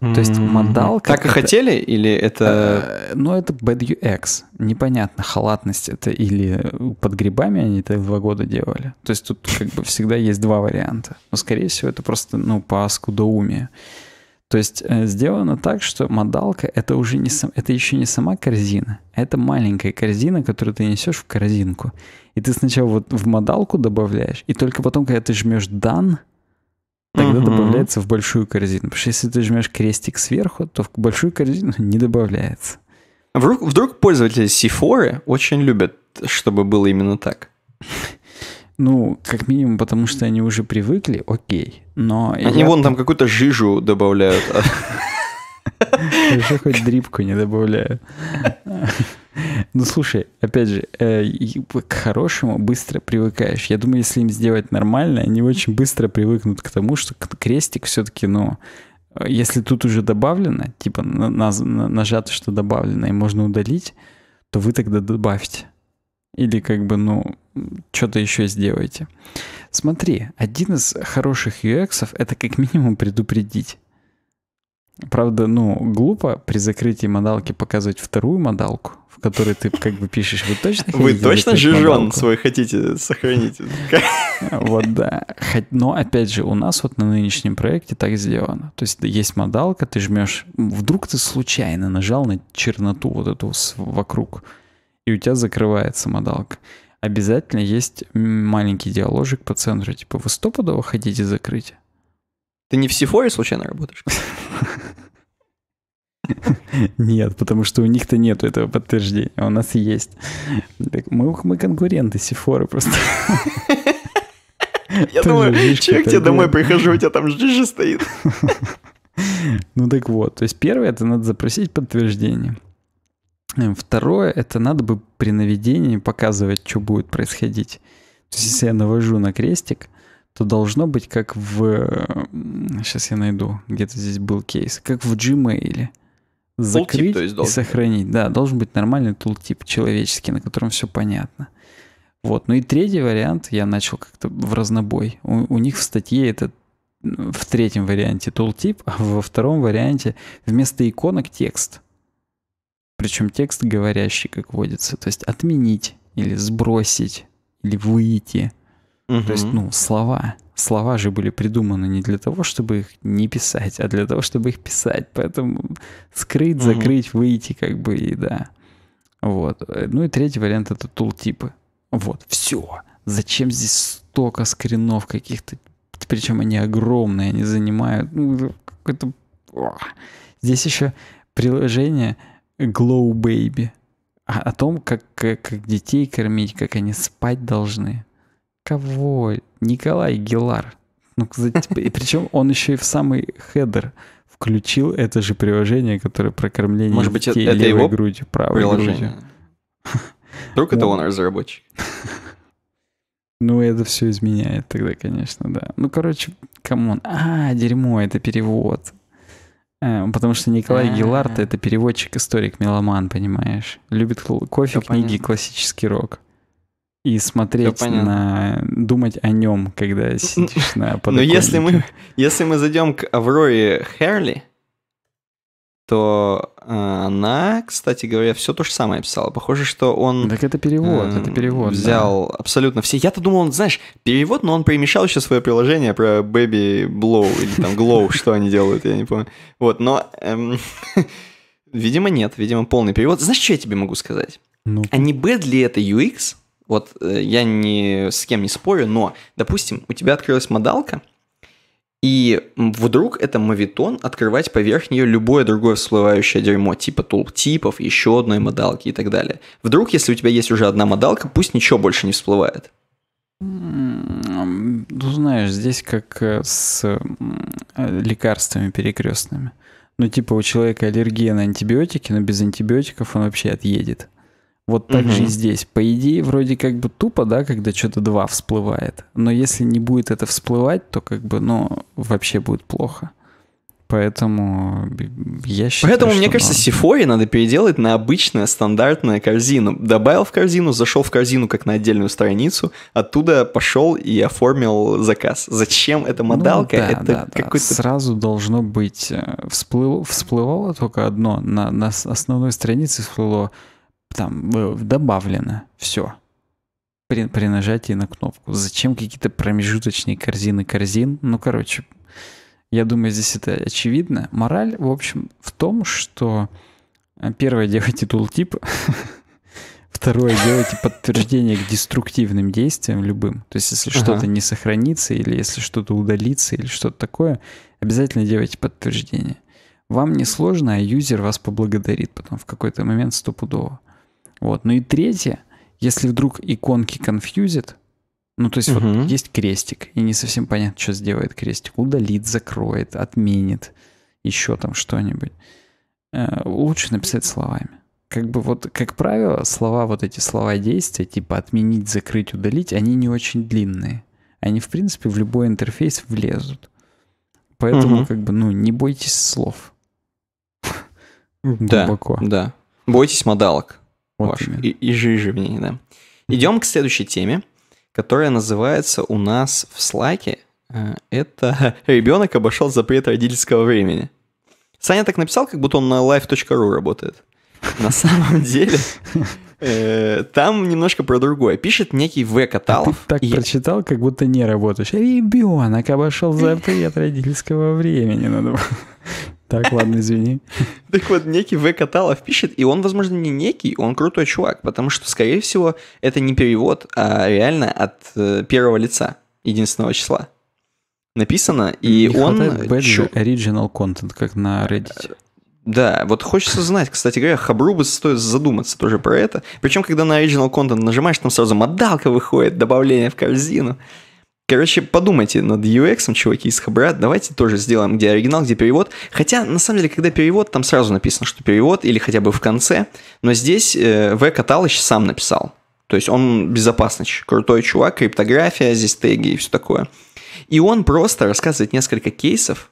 То есть мандал Так и хотели или это... Э, ну, это Bad UX. Непонятно, халатность это или э, под грибами они это два года делали. То есть тут как бы всегда есть два варианта. Но, скорее всего, это просто, ну, по скудоумию. То есть э, сделано так, что модалка это уже не сам, это еще не сама корзина, это маленькая корзина, которую ты несешь в корзинку. И ты сначала вот в модалку добавляешь, и только потом, когда ты жмешь дан, тогда угу. добавляется в большую корзину. Потому что если ты жмешь крестик сверху, то в большую корзину не добавляется. Вдруг, вдруг пользователи Сифоры очень любят, чтобы было именно так. Ну, как минимум, потому что они уже привыкли, окей. Но они вон там какую-то жижу добавляют. Еще хоть дрипку не добавляют. Ну слушай, опять же, э, к хорошему быстро привыкаешь. Я думаю, если им сделать нормально, они очень быстро привыкнут к тому, что крестик все-таки, ну, если тут уже добавлено, типа на, на, нажато, что добавлено, и можно удалить, то вы тогда добавьте. Или как бы, ну, что-то еще сделайте. Смотри, один из хороших UX это как минимум предупредить. Правда, ну, глупо при закрытии модалки показывать вторую модалку, в который ты как бы пишешь, вы точно Вы точно жижон свой хотите сохранить? Вот, да. Но, опять же, у нас вот на нынешнем проекте так сделано. То есть есть модалка, ты жмешь... Вдруг ты случайно нажал на черноту вот эту вокруг, и у тебя закрывается модалка. Обязательно есть маленький диаложик по центру, типа, вы стопудово хотите закрыть? Ты не в Сифоре случайно работаешь? Нет, потому что у них-то нет этого подтверждения, а у нас есть. Так мы, мы конкуренты Сифоры просто. Я думаю, чего к тебе домой прихожу, у тебя там жижа стоит. Ну так вот, то есть первое, это надо запросить подтверждение. Второе, это надо бы при наведении показывать, что будет происходить. То есть если я навожу на крестик, то должно быть как в... Сейчас я найду, где-то здесь был кейс. Как в Gmail закрыть то есть, и сохранить. Да, должен быть нормальный тултип человеческий, на котором все понятно. Вот. Ну и третий вариант я начал как-то в разнобой. У, у них в статье это в третьем варианте тултип, а во втором варианте вместо иконок текст. Причем текст говорящий, как водится. То есть отменить или сбросить или выйти. Угу. То есть, ну, слова слова же были придуманы не для того, чтобы их не писать, а для того, чтобы их писать. Поэтому скрыть, закрыть, выйти, как бы, и да. Вот. Ну и третий вариант это тул тултипы. Вот, все. Зачем здесь столько скринов каких-то? Причем они огромные, они занимают... Ну, какой-то... Здесь еще приложение Glow Baby о том, как, как, как детей кормить, как они спать должны кого? Николай Гелар. Ну, типа, и причем он еще и в самый хедер включил это же приложение, которое про кормление Может быть, детей это левой его грудью, правой приложение. грудью. Вдруг это он разработчик. Ну, это все изменяет тогда, конечно, да. Ну, короче, камон. А, дерьмо, это перевод. Э, потому что Николай а. Гелард — это переводчик-историк-меломан, понимаешь? Любит кофе, книги, классический рок и смотреть на... думать о нем, когда сидишь на Но ну, если мы, если мы зайдем к Авроре Херли, то э, она, кстати говоря, все то же самое писала. Похоже, что он... Так это перевод, это эм, перевод. Взял абсолютно все. Я-то думал, он, знаешь, перевод, но он перемешал еще свое приложение про Baby Blow или там Glow, что они делают, я не помню. Вот, но... Эм, видимо, нет, видимо, полный перевод. Знаешь, что я тебе могу сказать? Ну. А не бэд ли это UX, вот э, я ни с кем не спорю, но, допустим, у тебя открылась модалка, и вдруг это мовитон открывать поверх нее любое другое всплывающее дерьмо, типа тултипов, еще одной модалки и так далее. Вдруг, если у тебя есть уже одна модалка, пусть ничего больше не всплывает. Ну, знаешь, здесь как э, с э, лекарствами перекрестными. Ну, типа у человека аллергия на антибиотики, но без антибиотиков он вообще отъедет. Вот так угу. же и здесь. По идее, вроде как бы тупо, да, когда что-то два всплывает. Но если не будет это всплывать, то как бы, ну, вообще будет плохо. Поэтому э, я считаю, Поэтому, мне кажется, надо... Сифори надо переделать на обычную стандартную корзину. Добавил в корзину, зашел в корзину как на отдельную страницу, оттуда пошел и оформил заказ. Зачем эта ну модалка? Ну, да, это да, какой-то... Сразу должно быть... Э, всплыло Всплывало только одно. На, на основной странице всплыло там добавлено все при, при нажатии на кнопку. Зачем какие-то промежуточные корзины корзин? Ну, короче, я думаю, здесь это очевидно. Мораль, в общем, в том, что э, первое, делайте тултип, второе, делайте типа, подтверждение к деструктивным действиям любым. То есть, если что-то не сохранится, или если что-то удалится, или что-то такое, обязательно делайте подтверждение. Вам не сложно, а юзер вас поблагодарит потом в какой-то момент стопудово. Угу. Вот. Ну и третье, если вдруг иконки конфьюзит, ну, то есть угу. вот есть крестик, и не совсем понятно, что сделает крестик. Удалит, закроет, отменит, еще там что-нибудь. Э, лучше написать словами. Как бы вот, как правило, слова, вот эти слова действия, типа отменить, закрыть, удалить, они не очень длинные. Они, в принципе, в любой интерфейс влезут. Поэтому, угу. как бы, ну, не бойтесь слов. Да, глубоко. да. Бойтесь модалок. Вот ваши. И, и жижи в ней, да. Идем к следующей теме, которая называется у нас в слайке. Э, это ребенок обошел запрет родительского времени. Саня так написал, как будто он на life.ru работает. На самом деле, э, там немножко про другое. Пишет некий В. Каталов. А так прочитал, как будто не работаешь. Ребенок обошел запрет родительского времени. Надо... Так, ладно, извини. Так вот, некий В. Каталов пишет, и он, возможно, не некий, он крутой чувак, потому что, скорее всего, это не перевод, а реально от э, первого лица, единственного числа. Написано, и не он... Бэджа оригинал контент, как на Reddit. Э, да, вот хочется знать, кстати говоря, Хабрубы стоит задуматься тоже про это. Причем, когда на Original контент нажимаешь, там сразу модалка выходит, добавление в корзину. Короче, подумайте над UX, чуваки из Хабра. Давайте тоже сделаем, где оригинал, где перевод. Хотя, на самом деле, когда перевод, там сразу написано, что перевод, или хотя бы в конце. Но здесь э, В. Каталыч сам написал. То есть он безопасный, крутой чувак, криптография, здесь теги и все такое. И он просто рассказывает несколько кейсов,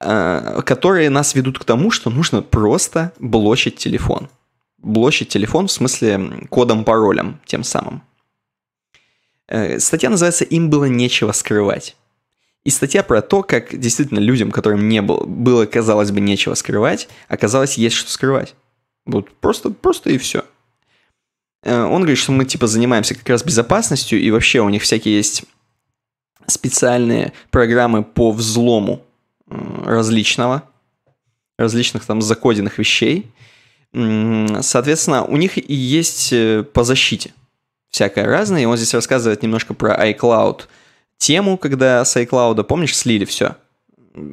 э, которые нас ведут к тому, что нужно просто блочить телефон. Блочить телефон в смысле кодом-паролем тем самым. Э, статья называется «Им было нечего скрывать». И статья про то, как действительно людям, которым не было, было, казалось бы, нечего скрывать, оказалось, есть что скрывать. Вот просто, просто и все. Э, он говорит, что мы типа занимаемся как раз безопасностью, и вообще у них всякие есть специальные программы по взлому э, различного, различных там закоденных вещей. Соответственно, у них и есть по защите – всякое разное. И он здесь рассказывает немножко про iCloud тему, когда с iCloud, помнишь, слили все.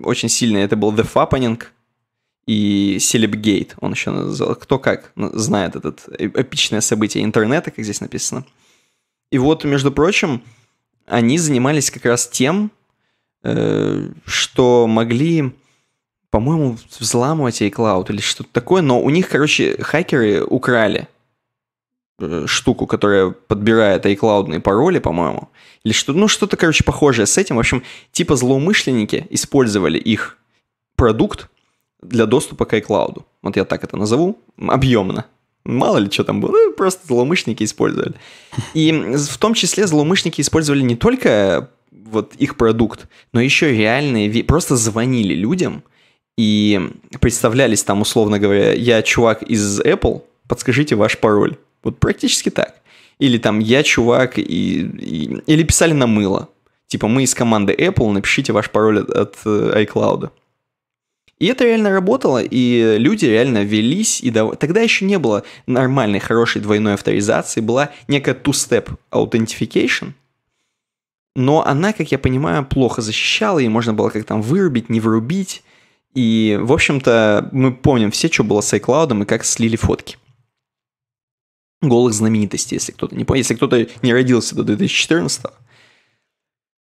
Очень сильно это был The Fappening и Celebgate, он еще называл. Кто как знает это э, эпичное событие интернета, как здесь написано. И вот, между прочим, они занимались как раз тем, э, что могли, по-моему, взламывать iCloud или что-то такое, но у них, короче, хакеры украли Э, штуку, которая подбирает iCloud пароли, по-моему, или что, ну что-то, короче, похожее с этим. В общем, типа злоумышленники использовали их продукт для доступа к iCloud. Вот я так это назову, объемно. Мало ли что там было, ну, просто злоумышленники использовали. И в том числе злоумышленники использовали не только вот их продукт, но еще реальные, просто звонили людям и представлялись там, условно говоря, я чувак из Apple, подскажите ваш пароль. Вот практически так. Или там «я чувак» и, и... или писали на мыло. Типа «мы из команды Apple, напишите ваш пароль от, от э, iCloud». И это реально работало, и люди реально велись, и дав... тогда еще не было нормальной, хорошей двойной авторизации, была некая two-step authentication, но она, как я понимаю, плохо защищала, и можно было как там вырубить, не вырубить, и, в общем-то, мы помним все, что было с iCloud и как слили фотки – голых знаменитостей, если кто-то не понял, если кто-то не родился до 2014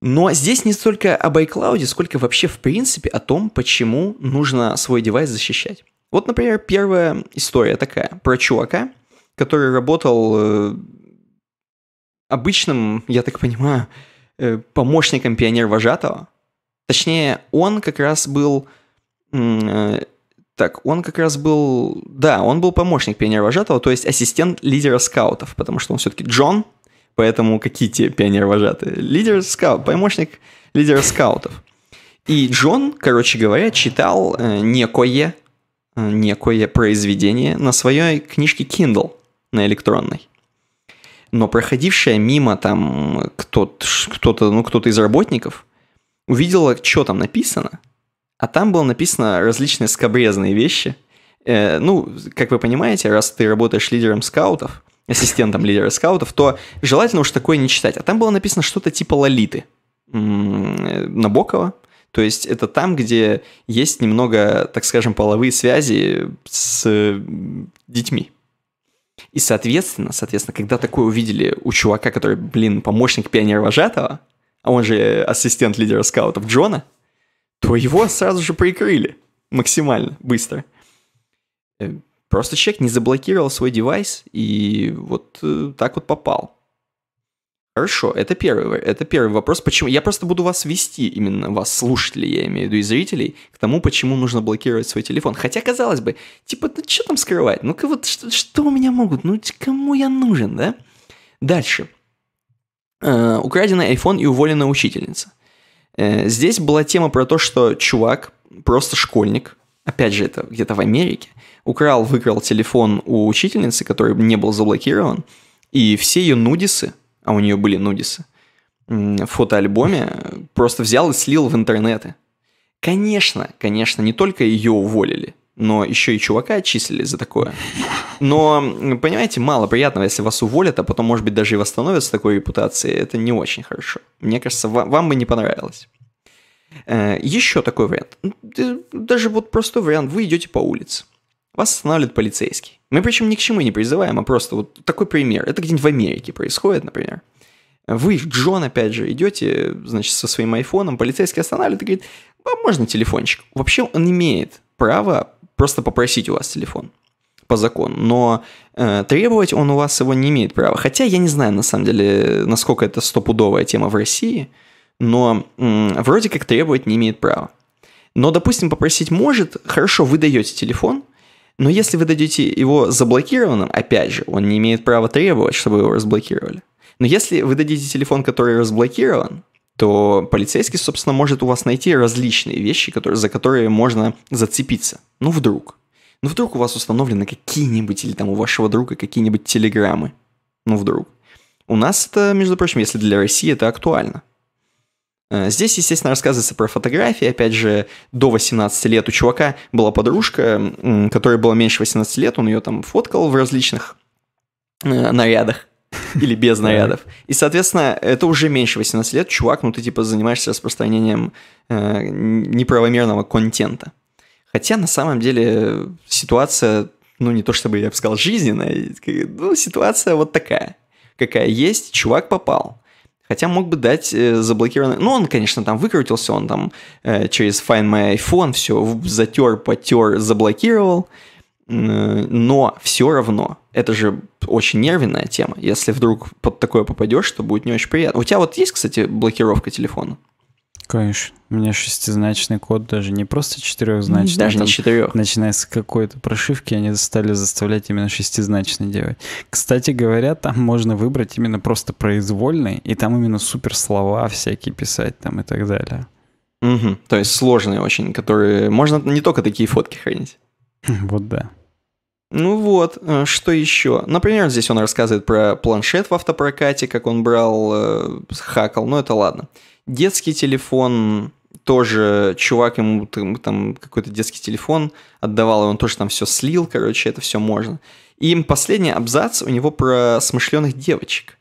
Но здесь не столько об iCloud, сколько вообще в принципе о том, почему нужно свой девайс защищать. Вот, например, первая история такая про чувака, который работал э, обычным, я так понимаю, э, помощником пионер-вожатого. Точнее, он как раз был э, так, он как раз был... Да, он был помощник пионер-вожатого, то есть ассистент лидера скаутов, потому что он все-таки Джон, поэтому какие те пионер-вожатые? Лидер скаут, помощник лидера скаутов. И Джон, короче говоря, читал э, некое, э, некое произведение на своей книжке Kindle, на электронной но проходившая мимо там кто-то, кто-то, ну, кто-то из работников увидела, что там написано, а там было написано различные скобрезные вещи. Э, ну, как вы понимаете, раз ты работаешь лидером скаутов, ассистентом лидера скаутов, то желательно уж такое не читать. А там было написано что-то типа Лолиты Набокова. То есть это там, где есть немного, так скажем, половые связи с э, детьми. И, соответственно, соответственно, когда такое увидели у чувака, который, блин, помощник пионера вожатого а он же ассистент лидера скаутов Джона – то его сразу же прикрыли максимально быстро. Э, просто человек не заблокировал свой девайс и вот э, так вот попал. Хорошо, это первый, это первый вопрос. Почему? Я просто буду вас вести, именно вас, слушателей, я имею в виду, и зрителей, к тому, почему нужно блокировать свой телефон. Хотя, казалось бы, типа, ну что там скрывать? Ну-ка вот, что, что у меня могут? Ну кому я нужен, да? Дальше. Э, украденный iPhone и уволена учительница. Э, здесь была тема про то, что чувак, просто школьник, опять же, это где-то в Америке, украл, выкрал телефон у учительницы, который не был заблокирован, и все ее нудисы, а у нее были нудисы, в фотоальбоме просто взял и слил в интернеты. Конечно, конечно, не только ее уволили, но еще и чувака отчислили за такое. Но, понимаете, мало приятного, если вас уволят, а потом, может быть, даже и восстановят с такой репутацией, Это не очень хорошо. Мне кажется, вам, вам бы не понравилось. Э, еще такой вариант. Даже вот простой вариант. Вы идете по улице. Вас останавливает полицейский. Мы причем ни к чему не призываем, а просто вот такой пример. Это где-нибудь в Америке происходит, например. Вы, Джон, опять же, идете, значит, со своим айфоном, полицейский останавливает и говорит, а можно телефончик? Вообще он имеет право просто попросить у вас телефон по закону, но э, требовать он у вас его не имеет права. Хотя я не знаю, на самом деле, насколько это стопудовая тема в России, но э, вроде как требовать не имеет права. Но, допустим, попросить может, хорошо, вы даете телефон, но если вы дадите его заблокированным, опять же, он не имеет права требовать, чтобы его разблокировали. Но если вы дадите телефон, который разблокирован, то полицейский, собственно, может у вас найти различные вещи, которые, за которые можно зацепиться. Ну, вдруг. Ну, вдруг у вас установлены какие-нибудь, или там у вашего друга какие-нибудь телеграммы. Ну, вдруг. У нас это, между прочим, если для России, это актуально. Э, здесь, естественно, рассказывается про фотографии. Опять же, до 18 лет у чувака была подружка, которая была меньше 18 лет, он ее там фоткал в различных э, нарядах. или без нарядов. И, соответственно, это уже меньше 18 лет, чувак, ну ты типа занимаешься распространением э, неправомерного контента. Хотя на самом деле ситуация, ну не то чтобы я бы сказал жизненная, ну ситуация вот такая, какая есть, чувак попал. Хотя мог бы дать э, заблокированный... Ну, он, конечно, там выкрутился, он там э, через Find My iPhone все затер, потер, заблокировал но все равно, это же очень нервная тема. Если вдруг под такое попадешь, то будет не очень приятно. У тебя вот есть, кстати, блокировка телефона? Конечно. У меня шестизначный код даже не просто четырехзначный. Даже не четырех. Начиная с какой-то прошивки, они стали заставлять именно шестизначный делать. Кстати говоря, там можно выбрать именно просто произвольный, и там именно супер слова всякие писать там и так далее. Угу. То есть сложные очень, которые... Можно не только такие фотки хранить. Хм, вот да. Ну вот, э, что еще? Например, здесь он рассказывает про планшет в автопрокате, как он брал, э, хакал, но это ладно. Детский телефон, тоже чувак ему там, там какой-то детский телефон отдавал, и он тоже там все слил, короче, это все можно. И последний абзац у него про смышленых девочек.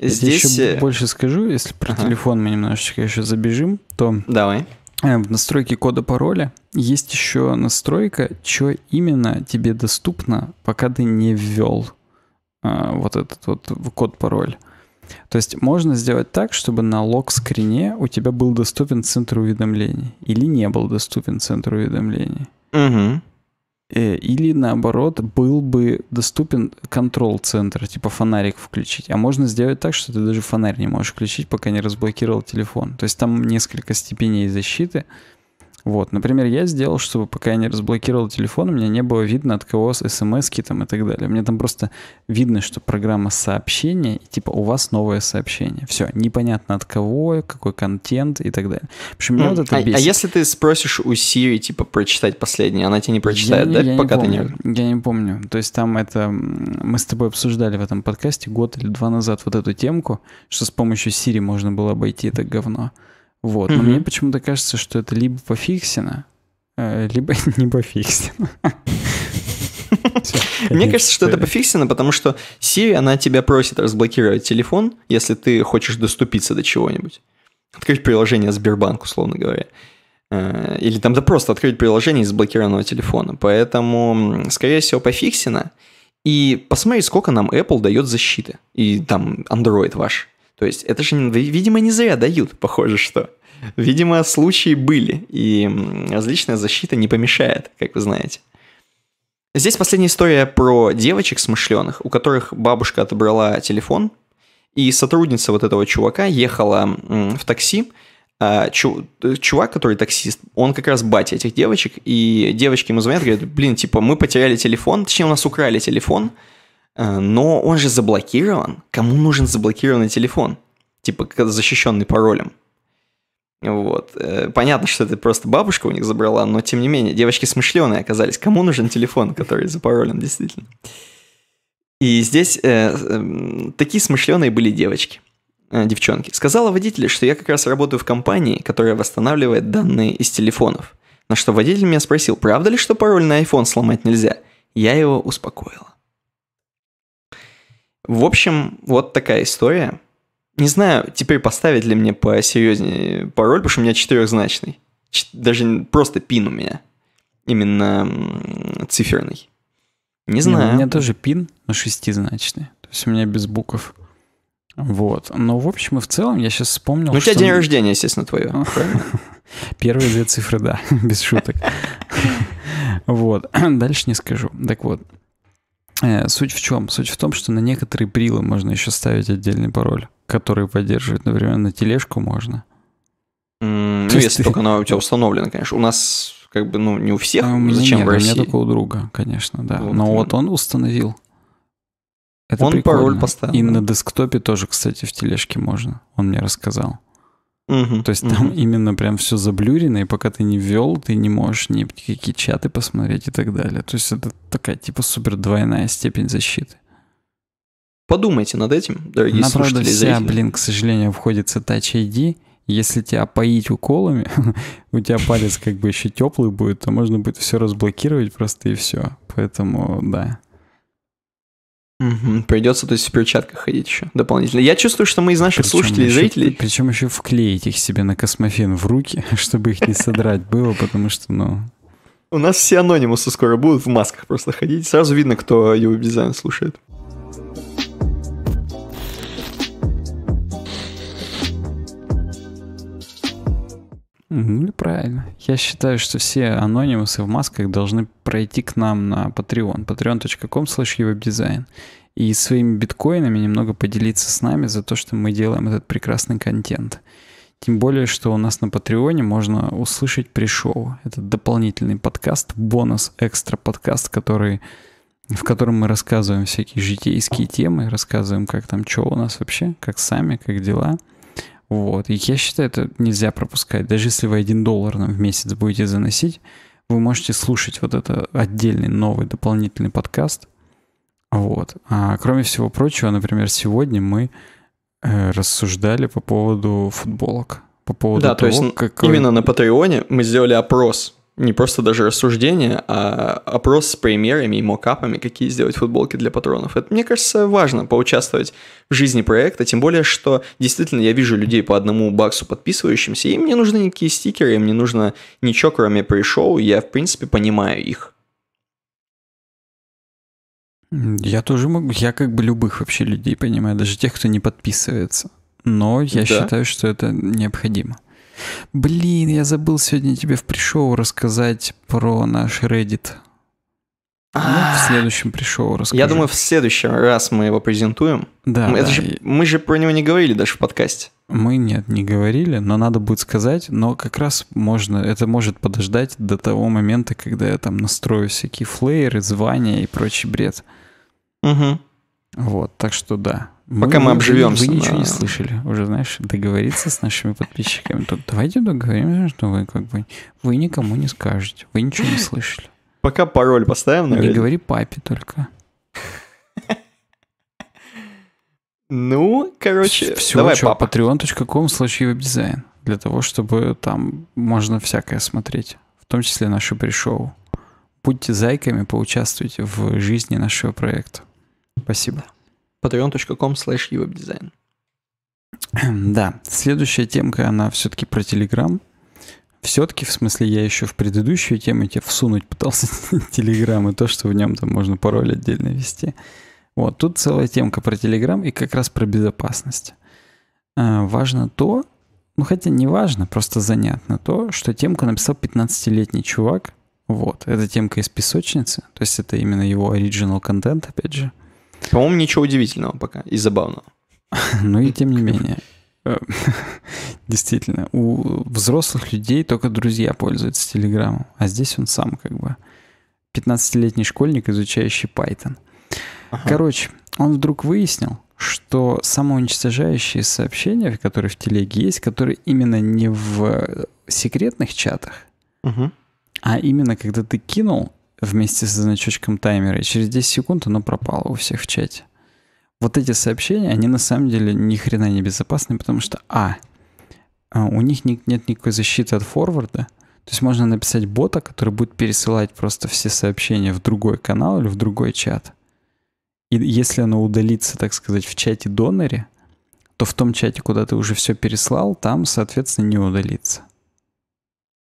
Здесь... еще э, больше скажу, если про ага. телефон мы немножечко еще забежим, то... Давай. Э, в настройке кода пароля есть еще настройка, что именно тебе доступно, пока ты не ввел а, э, вот этот вот код-пароль. То есть можно сделать так, чтобы на лог-скрине у тебя был доступен центр уведомлений или не был доступен центр уведомлений. Угу. Э, или наоборот, был бы доступен контрол-центр, типа фонарик включить. А можно сделать так, что ты даже фонарь не можешь включить, пока не разблокировал телефон. То есть там несколько степеней защиты. Вот, например, я сделал, чтобы пока я не разблокировал телефон, у меня не было видно, от кого смс там и так далее. Мне там просто видно, что программа сообщения, и типа у вас новое сообщение. Все, непонятно от кого, какой контент и так далее. В mm. вот это а, а бесит. А если ты спросишь у Siri, типа, прочитать последнее, она тебе не прочитает, я, да, я пока не помню, ты не... Я не помню. То есть там это... Мы с тобой обсуждали в этом подкасте год или два назад вот эту темку, что с помощью Siri можно было обойти это говно. Вот. Но мне почему-то кажется, что это либо пофиксено, э, либо не пофиксено. Мне кажется, что это пофиксено, потому что Siri, она тебя просит разблокировать телефон, если ты хочешь доступиться до чего-нибудь. Открыть приложение Сбербанк, условно говоря. Э, или там да просто открыть приложение из блокированного телефона. Поэтому, скорее всего, пофиксено. И посмотри, сколько нам Apple дает защиты. И там Android ваш. То есть это же, видимо, не зря дают, похоже, что. Видимо, случаи были, и различная защита не помешает, как вы знаете. Здесь последняя история про девочек смышленых, у которых бабушка отобрала телефон, и сотрудница вот этого чувака ехала в такси, а, э, чувак, который таксист, он как раз батя этих девочек, и девочки ему звонят, говорят, блин, типа, мы потеряли телефон, точнее, у нас украли телефон, Э, но он же заблокирован. Кому нужен заблокированный телефон? Типа защищенный паролем. Вот. Э, понятно, что это просто бабушка у них забрала, но тем не менее, девочки смышленые оказались. Кому нужен телефон, который запаролен, действительно? И здесь э, эм, такие смышленые были девочки, э, девчонки. Сказала водителю, что я как раз работаю в компании, которая восстанавливает данные из телефонов. На что водитель меня спросил, правда ли, что пароль на iPhone сломать нельзя? Я его успокоила. В общем, вот такая история. Не знаю, теперь поставить ли мне посерьезнее пароль, потому что у меня четырехзначный. Даже просто пин у меня. Именно циферный. Не ну, знаю. Не, у меня тоже пин, но шестизначный. То есть у меня без букв. Вот. Но, в общем и в целом, я сейчас вспомнил, Ну, у тебя день рождения, естественно, твое. Первые две цифры, да, без шуток. Вот. Дальше не скажу. Так вот, Э, суть в чем? Суть в том, что на некоторые брилы можно еще ставить отдельный пароль, который поддерживает, например, на тележку можно. Mm, ну, если ты... только она у тебя установлена, конечно. У нас как бы, ну, не у всех. А у меня Зачем нет, в России? У меня только у друга, конечно, да. Вот, Но именно. вот он установил. Это он прикольно. пароль поставил. И да. на десктопе тоже, кстати, в тележке можно. Он мне рассказал. Угу, То есть угу. там именно прям все заблюрено, и пока ты не ввел, ты не можешь ни какие чаты посмотреть и так далее. То есть это такая типа супер двойная степень защиты. Подумайте над этим, дорогие Она, слушатели. Правда, вся, блин, к сожалению, входится Touch ID. Если тебя поить уколами, у тебя палец как бы еще теплый будет, то можно будет все разблокировать просто и все. Поэтому да. Угу, придется, то есть, в перчатках ходить еще дополнительно. Я чувствую, что мы из наших причем слушателей еще, зрителей... Причем еще вклеить их себе на космофен в руки, чтобы их не содрать было, потому что, ну... У нас все анонимусы скоро будут в масках просто ходить. Сразу видно, кто его дизайн слушает. Ну, правильно. Я считаю, что все анонимусы в масках должны пройти к нам на Patreon. patreon.com slash и своими биткоинами немного поделиться с нами за то, что мы делаем этот прекрасный контент. Тем более, что у нас на Патреоне можно услышать пришел. Это дополнительный подкаст, бонус, экстра подкаст, который, в котором мы рассказываем всякие житейские темы, рассказываем, как там, что у нас вообще, как сами, как дела – вот. И я считаю, это нельзя пропускать. Даже если вы один доллар нам в месяц будете заносить, вы можете слушать вот этот отдельный новый дополнительный подкаст. Вот. А кроме всего прочего, например, сегодня мы э, рассуждали по поводу футболок. По поводу да, того, то есть какой... именно на Патреоне мы сделали опрос не просто даже рассуждение, а опрос с премьерами и мокапами, какие сделать футболки для патронов. Это, мне кажется, важно поучаствовать в жизни проекта, тем более, что действительно я вижу людей по одному баксу подписывающимся, и мне нужны никакие стикеры, мне нужно ничего, кроме пришел, я, в принципе, понимаю их. Я тоже могу, я как бы любых вообще людей понимаю, даже тех, кто не подписывается. Но я да. считаю, что это необходимо. Блин, я забыл сегодня тебе в пришоу рассказать про наш Reddit. Ну, в а. следующем пришел расскажу. Я думаю, в следующий раз мы его презентуем. Да. Мы, да. Же, мы же про него не говорили даже в подкасте. Мы нет, не говорили, но надо будет сказать. Но как раз можно, это может подождать до того момента, когда я там настрою всякие флееры, звания и прочий бред. Угу. Вот, так что да, Пока мы, мы ну, обживемся. Вы ничего да. не слышали. Уже, знаешь, договориться с нашими подписчиками. Тут давайте договоримся, что вы как бы... Вы никому не скажете. Вы ничего не слышали. Пока пароль поставим, Не говори папе только. Ну, короче, Все, давай, что, папа. patreon.com slash дизайн Для того, чтобы там можно всякое смотреть. В том числе наше пришоу. Будьте зайками, поучаствуйте в жизни нашего проекта. Спасибо. Да patreon.com slash uwebdesign. Да, следующая темка, она все-таки про Telegram. Все-таки, в смысле, я еще в предыдущую тему тебе всунуть пытался Telegram и то, что в нем там можно пароль отдельно вести. Вот, тут целая темка про Telegram и как раз про безопасность. А, важно то, ну хотя не важно, просто занятно то, что темку написал 15-летний чувак. Вот, это темка из песочницы, то есть это именно его оригинал контент, опять же. По-моему, ничего удивительного пока и забавного. Ну и тем не менее. Э, действительно, у взрослых людей только друзья пользуются Телеграмом, а здесь он сам как бы 15-летний школьник, изучающий Python. Ага. Короче, он вдруг выяснил, что самоуничтожающие сообщения, которые в телеге есть, которые именно не в э, секретных чатах, угу. а именно когда ты кинул, вместе со значочком таймера, и через 10 секунд оно пропало у всех в чате. Вот эти сообщения, они на самом деле ни хрена не безопасны, потому что, а, а у них нет никакой защиты от форварда, то есть можно написать бота, который будет пересылать просто все сообщения в другой канал или в другой чат. И если оно удалится, так сказать, в чате доноре, то в том чате, куда ты уже все переслал, там, соответственно, не удалится.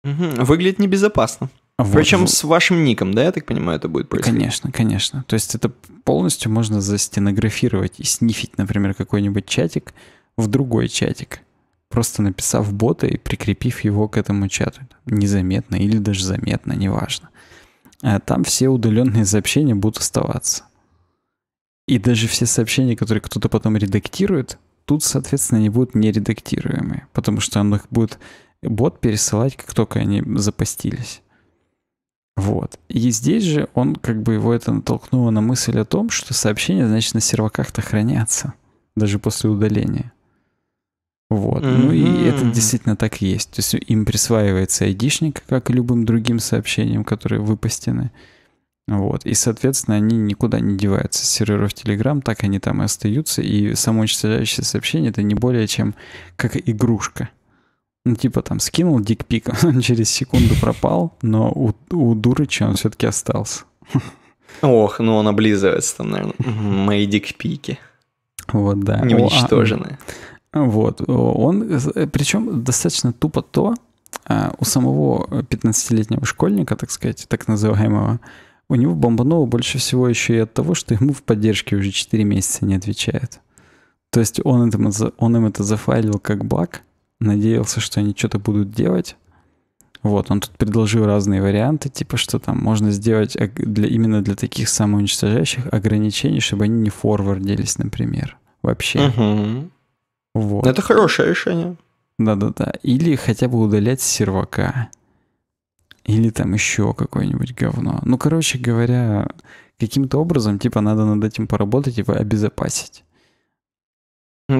Выглядит небезопасно. Вот. Причем с вашим ником, да, я так понимаю, это будет происходить? Конечно, конечно. То есть это полностью можно застенографировать и снифить, например, какой-нибудь чатик в другой чатик, просто написав бота и прикрепив его к этому чату. Незаметно или даже заметно, неважно. А там все удаленные сообщения будут оставаться. И даже все сообщения, которые кто-то потом редактирует, тут, соответственно, они будут нередактируемые, потому что он их будет бот пересылать, как только они запостились. Вот. И здесь же он, как бы его это натолкнуло на мысль о том, что сообщения, значит, на серваках-то хранятся, даже после удаления. Вот. Mm-hmm. Ну и это действительно так и есть. То есть им присваивается айдишник, как и любым другим сообщениям, которые выпустены. Вот. И, соответственно, они никуда не деваются с серверов Telegram, так они там и остаются. И самоуничтожающее сообщение — это не более чем как игрушка. Ну, типа там скинул дикпик, он через секунду пропал, но у, у дурыча он все-таки остался. Ох, ну он облизывается там, наверное. Мои дикпики. Вот, да. А, не вот. Он, э, причем достаточно тупо то, а, у самого 15-летнего школьника, так сказать, так называемого, у него бомбануло больше всего еще и от того, что ему в поддержке уже 4 месяца не отвечают. То есть он, это он им это зафайлил как баг, надеялся, что они что-то будут делать. Вот, он тут предложил разные варианты, типа, что там можно сделать для, именно для таких самоуничтожающих ограничений, чтобы они не форвардились, например, вообще. Угу. Вот. Это хорошее решение. Да-да-да. Или хотя бы удалять сервака. Или там еще какое-нибудь говно. Ну, короче говоря, каким-то образом, типа, надо над этим поработать, типа, обезопасить.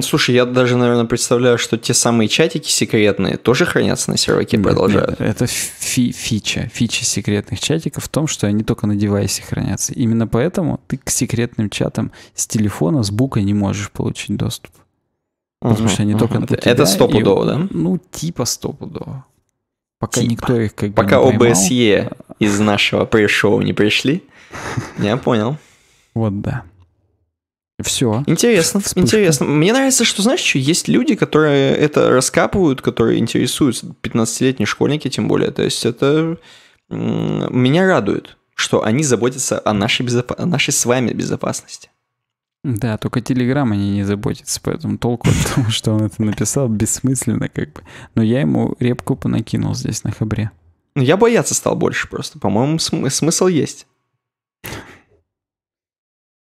Слушай, я даже, наверное, представляю, что те самые чатики секретные тоже хранятся на серваке, нет, продолжают. Нет, это фи фича. Фича секретных чатиков в том, что они только на девайсе хранятся. Именно поэтому ты к секретным чатам с телефона, с бука не можешь получить доступ. Угу, потому что они угу. только на тебя. Это стопудово, да? Ну, типа стопудово. Пока типа. никто их как бы Пока не поймал, ОБСЕ из нашего пришел не пришли. Я понял. Вот да. Все. Интересно, Вспышка. интересно. Мне нравится, что, знаешь, что есть люди, которые это раскапывают, которые интересуются, 15-летние школьники тем более. То есть это меня радует, что они заботятся о нашей, безоп... о нашей с вами безопасности. Да, только Телеграм они не заботятся, поэтому толку от того, что он это написал, бессмысленно как бы. Но я ему репку понакинул здесь на хабре. Ну, я бояться стал больше просто. По-моему, см- смысл есть.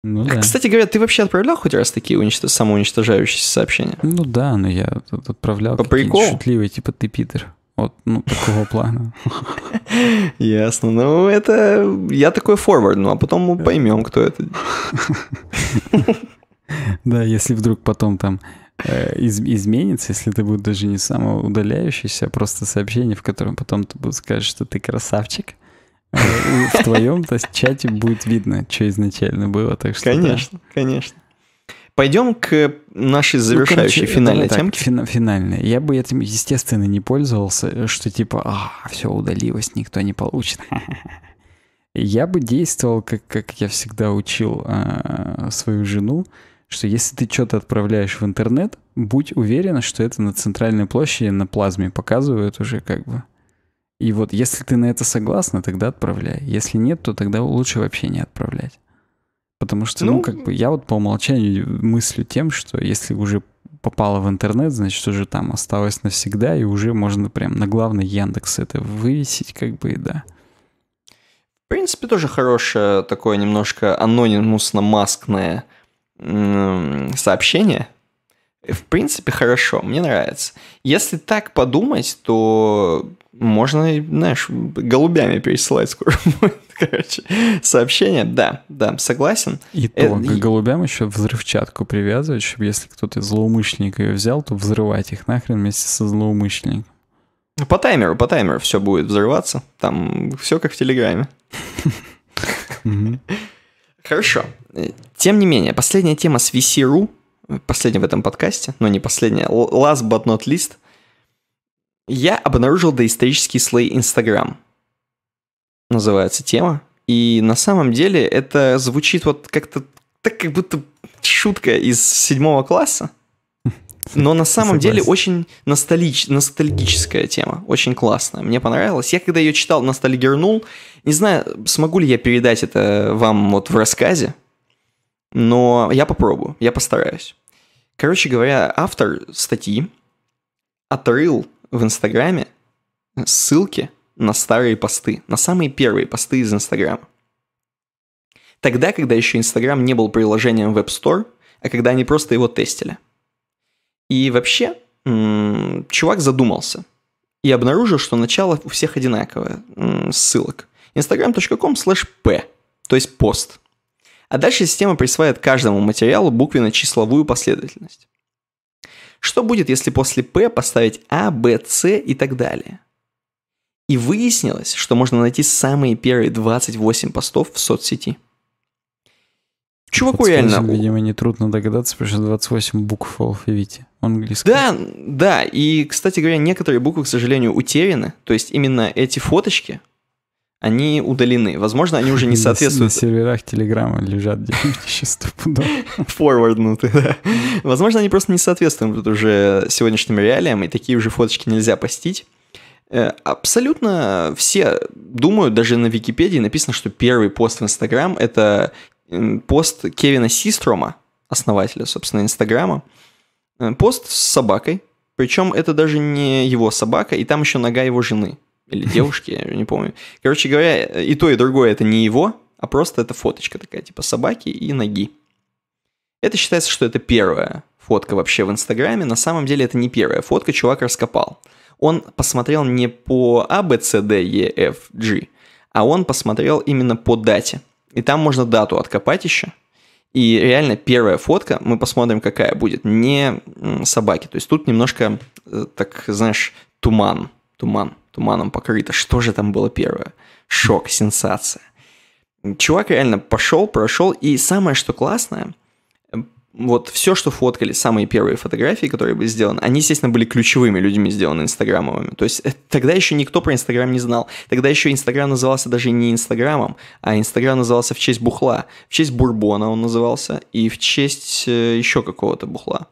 Ну, а, да. Кстати говоря, ты вообще отправлял хоть раз такие уничтож... самоуничтожающиеся сообщения? Ну да, но я отправлял По приколу? шутливые, типа «ты пидор». Вот, ну, такого плана. Ясно. Ну, это... Я такой форвард, ну, а потом мы поймем, кто это. Да, если вдруг потом там э, изменится, если это будет даже не самоудаляющееся, а просто сообщение, в котором потом ты будешь сказать, что ты красавчик, в твоем то есть, чате будет видно, что изначально было. Так что, конечно, да. конечно. Пойдем к нашей ну, завершающей ну, короче, финальной темке. фин, финальной. Я бы этим, естественно, не пользовался, что типа, а, все удалилось, никто не получит. Я бы действовал, как, как я всегда учил а, свою жену, что если ты что-то отправляешь в интернет, будь уверен, что это на центральной площади на плазме показывают уже как бы. И вот если ты на это согласна, тогда отправляй. Если нет, то тогда лучше вообще не отправлять. Потому что, ну, ну как бы, я вот по умолчанию мыслю тем, что если уже попало в интернет, значит, уже там осталось навсегда, и уже можно прям на главный Яндекс это вывесить, как бы, да. В принципе, тоже хорошее такое немножко анонимусно-маскное сообщение, в принципе, хорошо, мне нравится. Если так подумать, то можно, знаешь, голубями пересылать скоро будет, короче, сообщение. Да, да, согласен. И Это... то, к голубям еще взрывчатку привязывать, чтобы если кто-то злоумышленник ее взял, то взрывать их нахрен вместе со злоумышленником. Ну, по таймеру, по таймеру все будет взрываться. Там все как в Телеграме. Хорошо. Э, тем не менее, последняя тема с VC.ru последний в этом подкасте, но ну, не последний, last but not least, я обнаружил доисторический слой Instagram, Называется тема. И на самом деле это звучит вот как-то так, как будто шутка из седьмого класса. Но на самом деле очень ностальгич, ностальгическая тема, очень классная, мне понравилась. Я когда ее читал, ностальгернул. Не знаю, смогу ли я передать это вам вот в рассказе, но я попробую, я постараюсь. Короче говоря, автор статьи отрыл в Инстаграме ссылки на старые посты, на самые первые посты из Инстаграма. Тогда, когда еще Инстаграм не был приложением в App Store, а когда они просто его тестили. И вообще, м -м, чувак задумался и обнаружил, что начало у всех одинаковое м ссылок. instagram.com slash p, то есть пост – а дальше система присваивает каждому материалу буквенно-числовую последовательность. Что будет, если после P поставить А, Б, С и так далее? И выяснилось, что можно найти самые первые 28 постов в соцсети. Чуваку Подскажем, реально... Видимо, нетрудно догадаться, потому что 28 букв в алфавите английском. Да, да. И, кстати говоря, некоторые буквы, к сожалению, утеряны. То есть именно эти фоточки они удалены. Возможно, они уже не соответствуют... На серверах Телеграма лежат деньги стопудов. Форварднуты, да. Возможно, они просто не соответствуют уже сегодняшним реалиям, и такие уже фоточки нельзя постить. Э, абсолютно все думают, даже на Википедии написано, что первый пост в Инстаграм — это пост Кевина Систрома, основателя, собственно, Инстаграма. Э, пост с собакой, причем это даже не его собака, и там еще нога его жены — или девушки, я не помню. Короче говоря, и то, и другое это не его, а просто это фоточка такая, типа собаки и ноги. Это считается, что это первая фотка вообще в Инстаграме. На самом деле это не первая фотка, чувак раскопал. Он посмотрел не по A, B, C, D, E, F, G, а он посмотрел именно по дате. И там можно дату откопать еще. И реально первая фотка, мы посмотрим, какая будет, не собаки. То есть тут немножко, э, так знаешь, туман. Туман туманом покрыто. Что же там было первое? Шок, сенсация. Чувак реально пошел, прошел, и самое, что классное, эм, вот все, что фоткали, самые первые фотографии, которые были сделаны, они, естественно, были ключевыми людьми сделаны инстаграмовыми. То есть э, тогда еще никто про Инстаграм не знал. Тогда еще Инстаграм назывался даже не Инстаграмом, а Инстаграм назывался в честь бухла. В честь Бурбона он назывался и в честь э, еще какого-то бухла.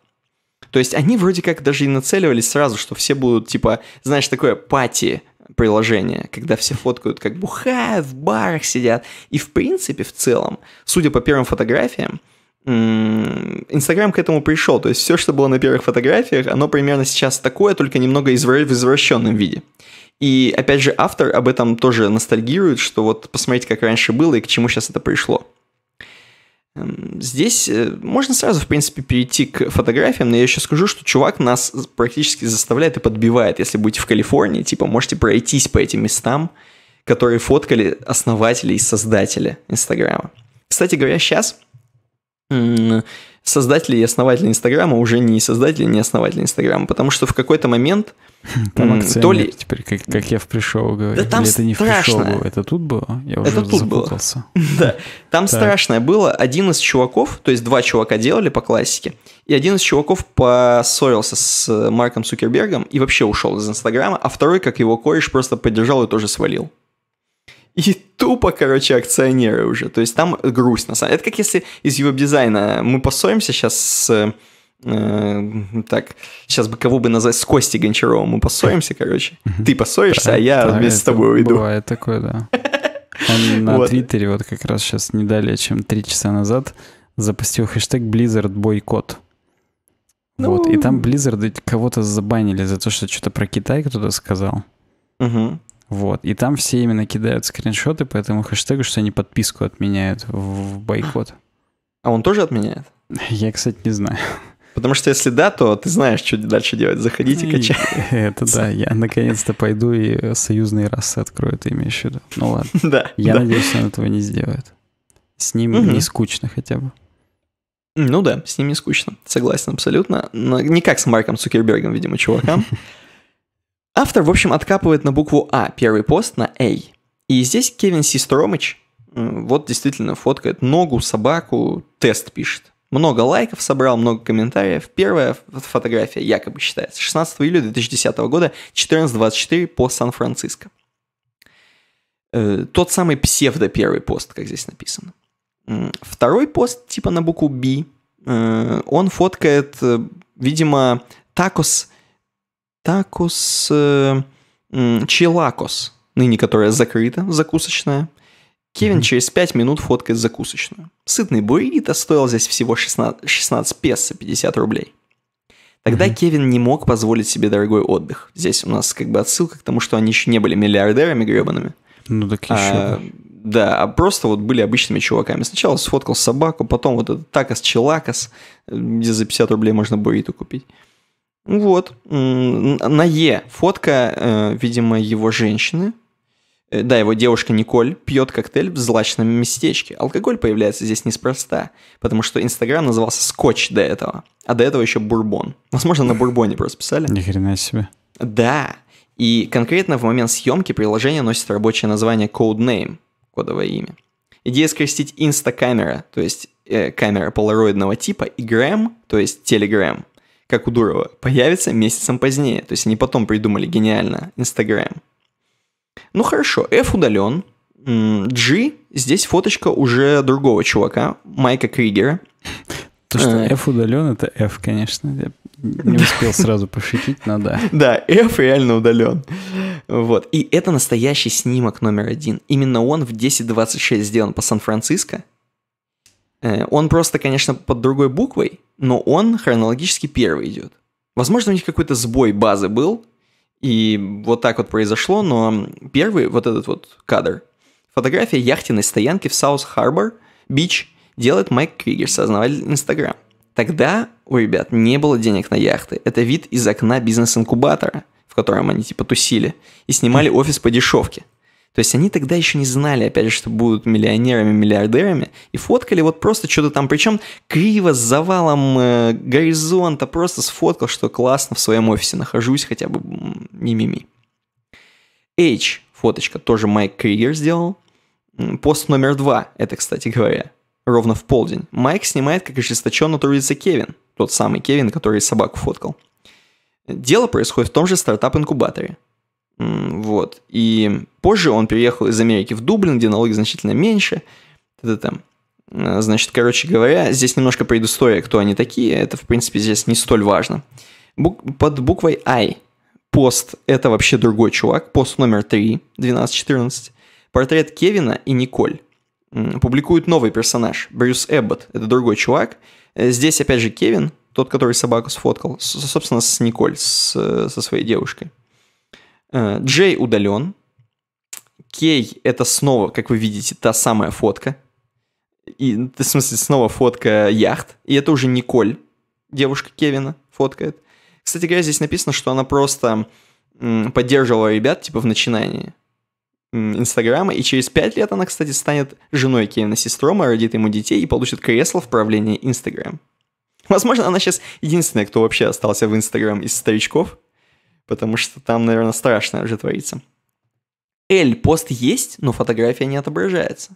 То есть они вроде как даже и нацеливались сразу, что все будут, типа, знаешь, такое пати приложение, когда все фоткают, как бухают, в барах сидят. И в принципе, в целом, судя по первым фотографиям, Инстаграм к этому пришел. То есть все, что было на первых фотографиях, оно примерно сейчас такое, только немного извра- в извращенном виде. И опять же, автор об этом тоже ностальгирует, что вот посмотрите, как раньше было и к чему сейчас это пришло. Эм, здесь э, можно сразу, в принципе, перейти к фотографиям, но я еще скажу, что чувак нас практически заставляет и подбивает. Если будете в Калифорнии, типа, можете пройтись по этим местам, которые фоткали основатели и создатели Инстаграма. Кстати говоря, сейчас создатели и основатели Инстаграма уже не создатели, не основатели Инстаграма, потому что в какой-то момент... Там акцент, то ли... теперь, как, как я в пришел говорю. Да там Или это не страшно. в пришел было, это тут было? Я уже это тут запутался. было. Да, там так. страшное было. Один из чуваков, то есть два чувака делали по классике, и один из чуваков поссорился с Марком Сукербергом и вообще ушел из Инстаграма, а второй, как его кореш, просто поддержал и тоже свалил и тупо, короче, акционеры уже. То есть там грусть, на самом деле. Это как если из его дизайна мы поссоримся сейчас с... Э, так, сейчас бы кого бы назвать, с Костей Гончаровым мы поссоримся, короче. Ты поссоришься, а я вместе с тобой уйду. Бывает такое, да. Он на Твиттере вот как раз сейчас не далее, чем три часа назад запустил хэштег Blizzard бойкот. Ну... Вот, и там Blizzard кого-то забанили за то, что что-то про Китай кто-то сказал. Угу. Вот. И там все именно кидают скриншоты по этому хэштегу, что они подписку отменяют в бойкот. А он тоже отменяет? Я, кстати, не знаю. Потому что если да, то ты знаешь, что дальше делать. Заходите, ну качать. Это да, я наконец-то пойду и союзные расы открою, ты имеешь в виду. Ну ладно. Да. Я да. надеюсь, он этого не сделает. С ним угу. не скучно хотя бы. Ну да, с ним не скучно. Согласен абсолютно. Но не как с Марком Цукербергом, видимо, чувакам. Автор, в общем, откапывает на букву А первый пост на A. И здесь Кевин Систромыч вот действительно фоткает ногу, собаку, тест пишет. Много лайков собрал, много комментариев. Первая фотография якобы считается 16 июля 2010 года, 14.24 по Сан-Франциско. Э, тот самый псевдо-первый пост, как здесь написано. Второй пост, типа на букву B, э, он фоткает, э, видимо, такос такос э, челакос, ныне которая закрыта, закусочная. Кевин mm-hmm. через 5 минут фоткает закусочную. Сытный буррито стоил здесь всего 16, 16 песо, 50 рублей. Тогда mm-hmm. Кевин не мог позволить себе дорогой отдых. Здесь у нас как бы отсылка к тому, что они еще не были миллиардерами гребаными. Ну так еще. А, да, а просто вот были обычными чуваками. Сначала сфоткал собаку, потом вот этот такос-челакос, э, где за 50 рублей можно буррито купить. Вот. На Е фотка, э, видимо, его женщины. Э, да, его девушка Николь пьет коктейль в злачном местечке. Алкоголь появляется здесь неспроста, потому что Инстаграм назывался Скотч до этого, а до этого еще Бурбон. Возможно, на Бурбоне просто писали. Ни хрена себе. Да. И конкретно в момент съемки приложение носит рабочее название Codename, кодовое имя. Идея скрестить инстакамера, то есть э, камера полароидного типа, и грэм, то есть телеграм, как у Дурова, появится месяцем позднее. То есть они потом придумали гениально Инстаграм. Ну хорошо, F удален. G, здесь фоточка уже другого чувака, Майка Кригера. То, что э. F удален, это F, конечно. Я не успел сразу пошутить, но да. Да, F реально удален. Вот. И это настоящий снимок номер один. Именно он в 10.26 сделан по Сан-Франциско. Э, он просто, конечно, под другой буквой, но он хронологически первый идет. Возможно, у них какой-то сбой базы был, и вот так вот произошло, но первый вот этот вот кадр. Фотография яхтенной стоянки в Саус-Харбор, Бич, делает Майк Кригер, сознаватель Инстаграм. Тогда у ребят не было денег на яхты. Это вид из окна бизнес-инкубатора, в котором они типа тусили, и снимали офис по дешевке. То есть они тогда еще не знали, опять же, что будут миллионерами, миллиардерами, и фоткали вот просто что-то там, причем криво с завалом э, горизонта, просто сфоткал, что классно в своем офисе нахожусь, хотя бы мимими. H, фоточка, тоже Майк Кригер сделал. Пост номер два, это, кстати говоря, ровно в полдень. Майк снимает, как ожесточенно трудится Кевин, тот самый Кевин, который собаку фоткал. Дело происходит в том же стартап-инкубаторе. Вот. И позже он переехал из Америки в Дублин, где налоги значительно меньше. т т э, Значит, короче говоря, здесь немножко предыстория, кто они такие. Это, в принципе, здесь не столь важно. Бук под буквой I пост – это вообще другой чувак. Пост номер 3, 12-14. Портрет Кевина и Николь публикует новый персонаж, Брюс Эбботт, Это другой чувак. Э, здесь, опять же, Кевин, тот, который собаку сфоткал, собственно, с Николь, с, со своей девушкой. J э, удален. Кей — это снова, как вы видите, та самая фотка. И, в смысле, снова фотка яхт. И это уже Николь, девушка Кевина, фоткает. Кстати говоря, здесь написано, что она просто поддерживала ребят, типа, в начинании Инстаграма. И через пять лет она, кстати, станет женой Кевина Систрома, родит ему детей и получит кресло в правлении Инстаграм. Возможно, она сейчас единственная, кто вообще остался в Инстаграм из старичков — потому что там, наверное, страшное уже творится. L пост есть, но фотография не отображается.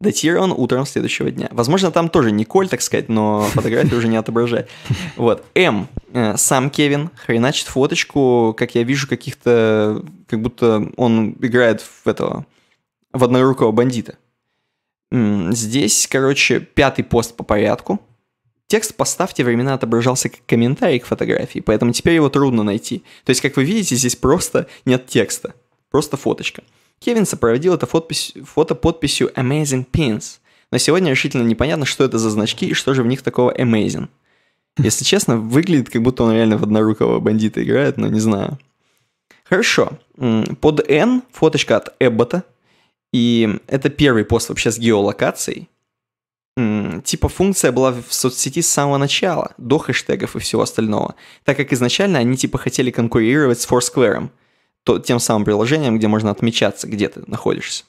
Датирован утром следующего дня. Возможно, там тоже Николь, так сказать, но фотография уже не отображает. Вот. М. Э, сам Кевин хреначит фоточку, как я вижу, каких-то... Как будто он играет в этого... В однорукого бандита. Здесь, короче, пятый пост по порядку. Текст «Поставьте времена» отображался как комментарий к фотографии, поэтому теперь его трудно найти. То есть, как вы видите, здесь просто нет текста, просто фоточка. Кевин сопроводил это фотопись, фото подписью «Amazing Pins», но сегодня решительно непонятно, что это за значки и что же в них такого «Amazing». Если честно, выглядит, как будто он реально в однорукого бандита играет, но не знаю. Хорошо. Под N фоточка от Эббота. И это первый пост вообще с геолокацией типа функция была в соцсети с самого начала, до хэштегов и всего остального, так как изначально они типа хотели конкурировать с Foursquare, то, тем самым приложением, где можно отмечаться, где ты находишься.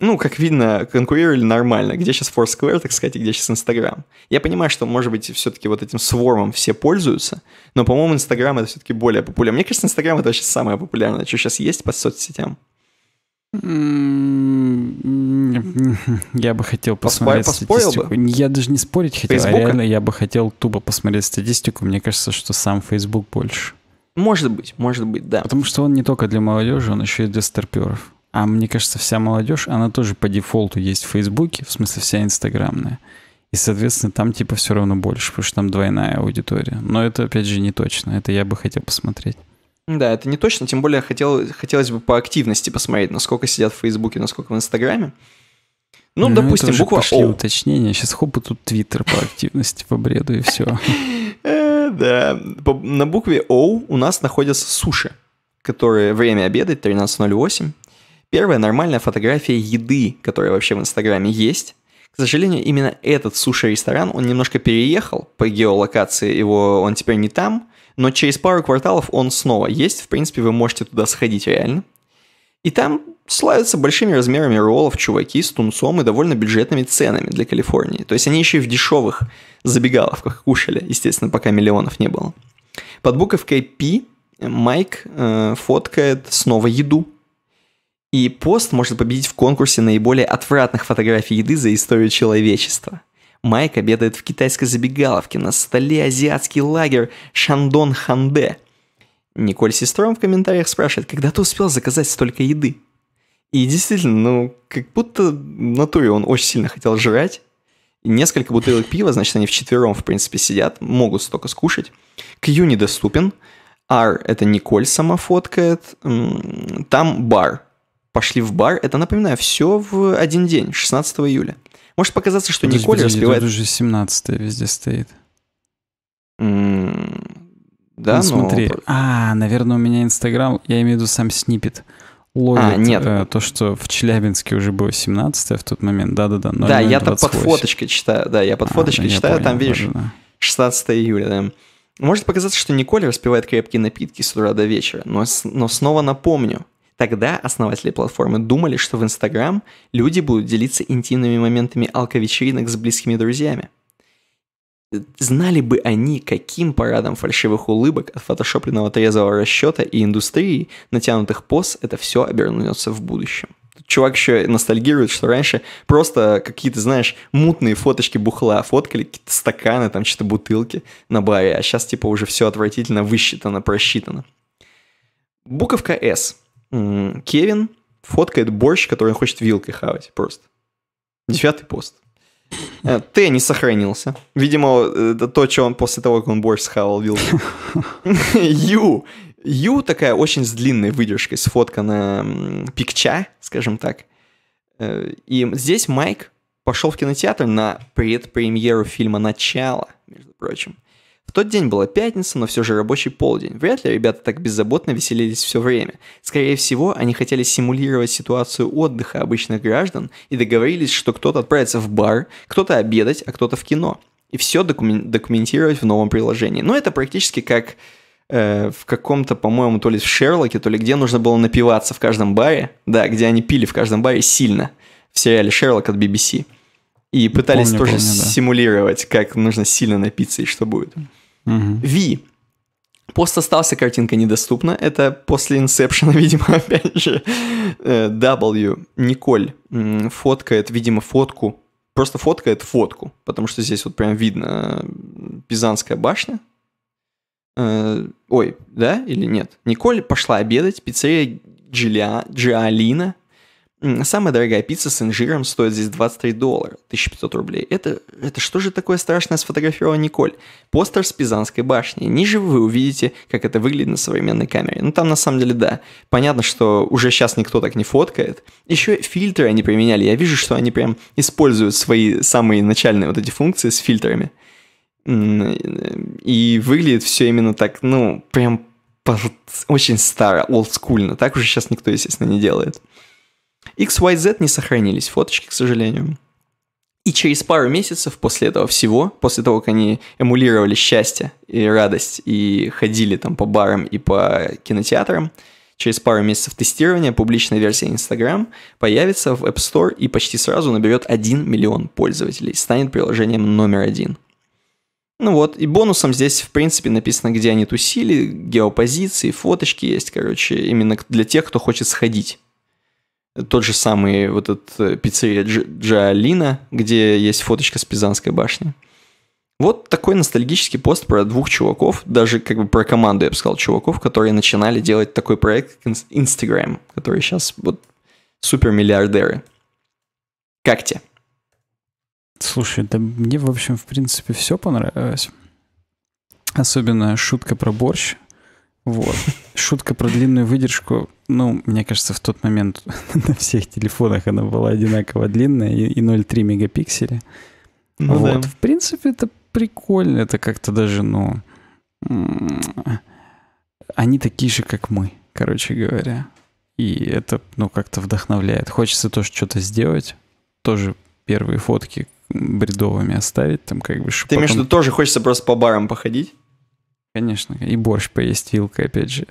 Ну, как видно, конкурировали нормально. Где сейчас Foursquare, так сказать, и где сейчас Инстаграм. Я понимаю, что, может быть, все-таки вот этим свормом все пользуются, но, по-моему, Инстаграм это все-таки более популярно. Мне кажется, Инстаграм это вообще самое популярное, что сейчас есть по соцсетям. Я бы хотел посмотреть Поспай, статистику. Бы. Я даже не спорить хотел, а Фейсбука? а реально я бы хотел тупо посмотреть статистику. Мне кажется, что сам Facebook больше. Может быть, может быть, да. Потому что он не только для молодежи, он еще и для старперов. А мне кажется, вся молодежь, она тоже по дефолту есть в Фейсбуке, в смысле вся инстаграмная. И, соответственно, там типа все равно больше, потому что там двойная аудитория. Но это, опять же, не точно. Это я бы хотел посмотреть. Да, это не точно, тем более хотел, хотелось бы по активности посмотреть, насколько сидят в Фейсбуке, насколько в Инстаграме. Ну, ну допустим, это буква пошли О. уточнение. Сейчас хоп, и тут Твиттер по активности по бреду и все. Э, да. На букве О у нас находятся суши, которые время обедать 13.08. Первая нормальная фотография еды, которая вообще в Инстаграме есть. К сожалению, именно этот суши-ресторан, он немножко переехал по геолокации, его он теперь не там, но через пару кварталов он снова есть, в принципе, вы можете туда сходить реально. И там славятся большими размерами роллов чуваки с тунцом и довольно бюджетными ценами для Калифорнии. То есть они еще и в дешевых забегаловках кушали, естественно, пока миллионов не было. Под буковкой P Майк э, фоткает снова еду. И пост может победить в конкурсе наиболее отвратных фотографий еды за историю человечества – Майк обедает в китайской забегаловке, на столе азиатский лагерь Шандон Ханде. Николь Сестром в комментариях спрашивает, когда ты успел заказать столько еды? И действительно, ну, как будто в натуре он очень сильно хотел жрать. Несколько бутылок пива, значит, они вчетвером, в принципе, сидят, могут столько скушать. Кью недоступен. Ар это Николь сама фоткает. Там бар. Пошли в бар. Это, напоминаю, все в один день, 16 июля. Может показаться, что подожди, Николя подожди, успевает... Тут уже 17 везде стоит. Mm, да, ну, но... смотри. А, наверное, у меня Инстаграм, я имею в виду сам снипет ловит а, нет. Э, то, что в Челябинске уже было 17 в тот момент. Да-да-да. Да, да да да я там под фоточкой читаю. Да, я под а, ну, фоточкой да, читаю, понял, там, видишь, да. 16 июля, да. Может показаться, что Николь распивает крепкие напитки с утра до вечера, но, но снова напомню, Тогда основатели платформы думали, что в Инстаграм люди будут делиться интимными моментами алковечеринок с близкими друзьями. Знали бы они, каким парадом фальшивых улыбок от фотошопленного трезвого расчета и индустрии натянутых поз это все обернется в будущем. чувак еще ностальгирует, что раньше просто какие-то, знаешь, мутные фоточки бухла фоткали, какие-то стаканы, там что-то бутылки на баре, а сейчас типа уже все отвратительно высчитано, просчитано. Буковка S Кевин фоткает борщ, который он хочет вилкой хавать просто. Девятый пост. Э, Т не сохранился. Видимо, это то, что он после того, как он борщ схавал вилкой. Ю. Ю такая очень с длинной выдержкой, сфоткана пикча, скажем так. Э, и здесь Майк пошел в кинотеатр на предпремьеру фильма «Начало», между прочим. В тот день была пятница, но все же рабочий полдень. Вряд ли ребята так беззаботно веселились все время. Скорее всего, они хотели симулировать ситуацию отдыха обычных граждан и договорились, что кто-то отправится в бар, кто-то обедать, а кто-то в кино. И все докумен- документировать в новом приложении. Но это практически как э, в каком-то, по-моему, то ли в Шерлоке, то ли где нужно было напиваться в каждом баре. Да, где они пили в каждом баре сильно. В сериале «Шерлок» от BBC. И пытались помню, тоже помню, да. симулировать, как нужно сильно напиться и что будет. Угу. Пост остался, картинка недоступна. Это после Инсепшена, видимо, опять же. Э, w. Николь фоткает, видимо, фотку. Просто фоткает фотку, потому что здесь вот прям видно э, Пизанская башня. Э, ой, да или нет? Николь пошла обедать, пиццерия Джиля, Джиалина Самая дорогая пицца с инжиром стоит здесь 23 доллара, 1500 рублей. Это, это что же такое страшное сфотографировала Николь? Постер с Пизанской башни. Ниже вы увидите, как это выглядит на современной камере. Ну там на самом деле да. Понятно, что уже сейчас никто так не фоткает. Еще фильтры они применяли. Я вижу, что они прям используют свои самые начальные вот эти функции с фильтрами. И выглядит все именно так, ну, прям очень старо, олдскульно. Так уже сейчас никто, естественно, не делает. XYZ не сохранились фоточки, к сожалению. И через пару месяцев после этого всего, после того, как они эмулировали счастье и радость и ходили там по барам и по кинотеатрам, через пару месяцев тестирования публичная версия Instagram появится в App Store и почти сразу наберет 1 миллион пользователей, станет приложением номер один. Ну вот, и бонусом здесь, в принципе, написано, где они тусили, геопозиции, фоточки есть, короче, именно для тех, кто хочет сходить тот же самый вот этот э, пиццерия Джалина, где есть фоточка с Пизанской башни. Вот такой ностальгический пост про двух чуваков, даже как бы про команду, я бы сказал, чуваков, которые начинали делать такой проект, как Instagram, который сейчас вот супер миллиардеры. Как тебе? Слушай, да мне, в общем, в принципе, все понравилось. Особенно шутка про борщ. Вот. Шутка про длинную выдержку, ну, мне кажется, в тот момент на всех телефонах она была одинаково длинная и, 0,3 мегапикселя. Ну, вот. Да. В принципе, это прикольно, это как-то даже, ну... Они такие же, как мы, короче говоря. И это, ну, как-то вдохновляет. Хочется тоже что-то сделать. Тоже первые фотки бредовыми оставить, там как бы... Ты потом... между тоже хочется просто по барам походить? Конечно, и борщ поесть вилкой, опять же.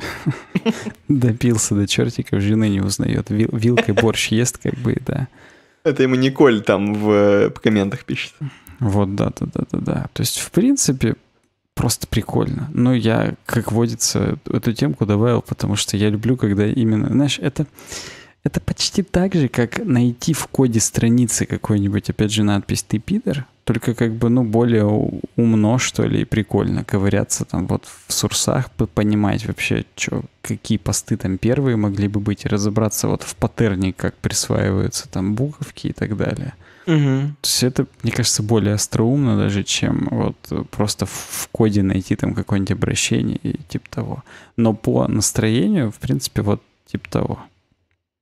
Допился до чертиков, жены не узнает. Вилкой борщ ест, как бы, да. Это ему Николь там э, в комментах пишет. Вот, да, да, да, да, да. То есть, в принципе, просто прикольно. Но я, как водится, эту темку добавил, потому что я люблю, когда именно, знаешь, это это почти так же, как найти в коде страницы какой-нибудь, опять же, надпись «Ты пидор», только как бы, ну, более умно, что ли, и прикольно ковыряться там вот в сурсах, понимать вообще, чё, какие посты там первые могли бы быть, и разобраться вот в паттерне, как присваиваются там буковки и так далее. Угу. То есть это, мне кажется, более остроумно даже, чем вот просто в коде найти там какое-нибудь обращение и типа того. Но по настроению, в принципе, вот типа того.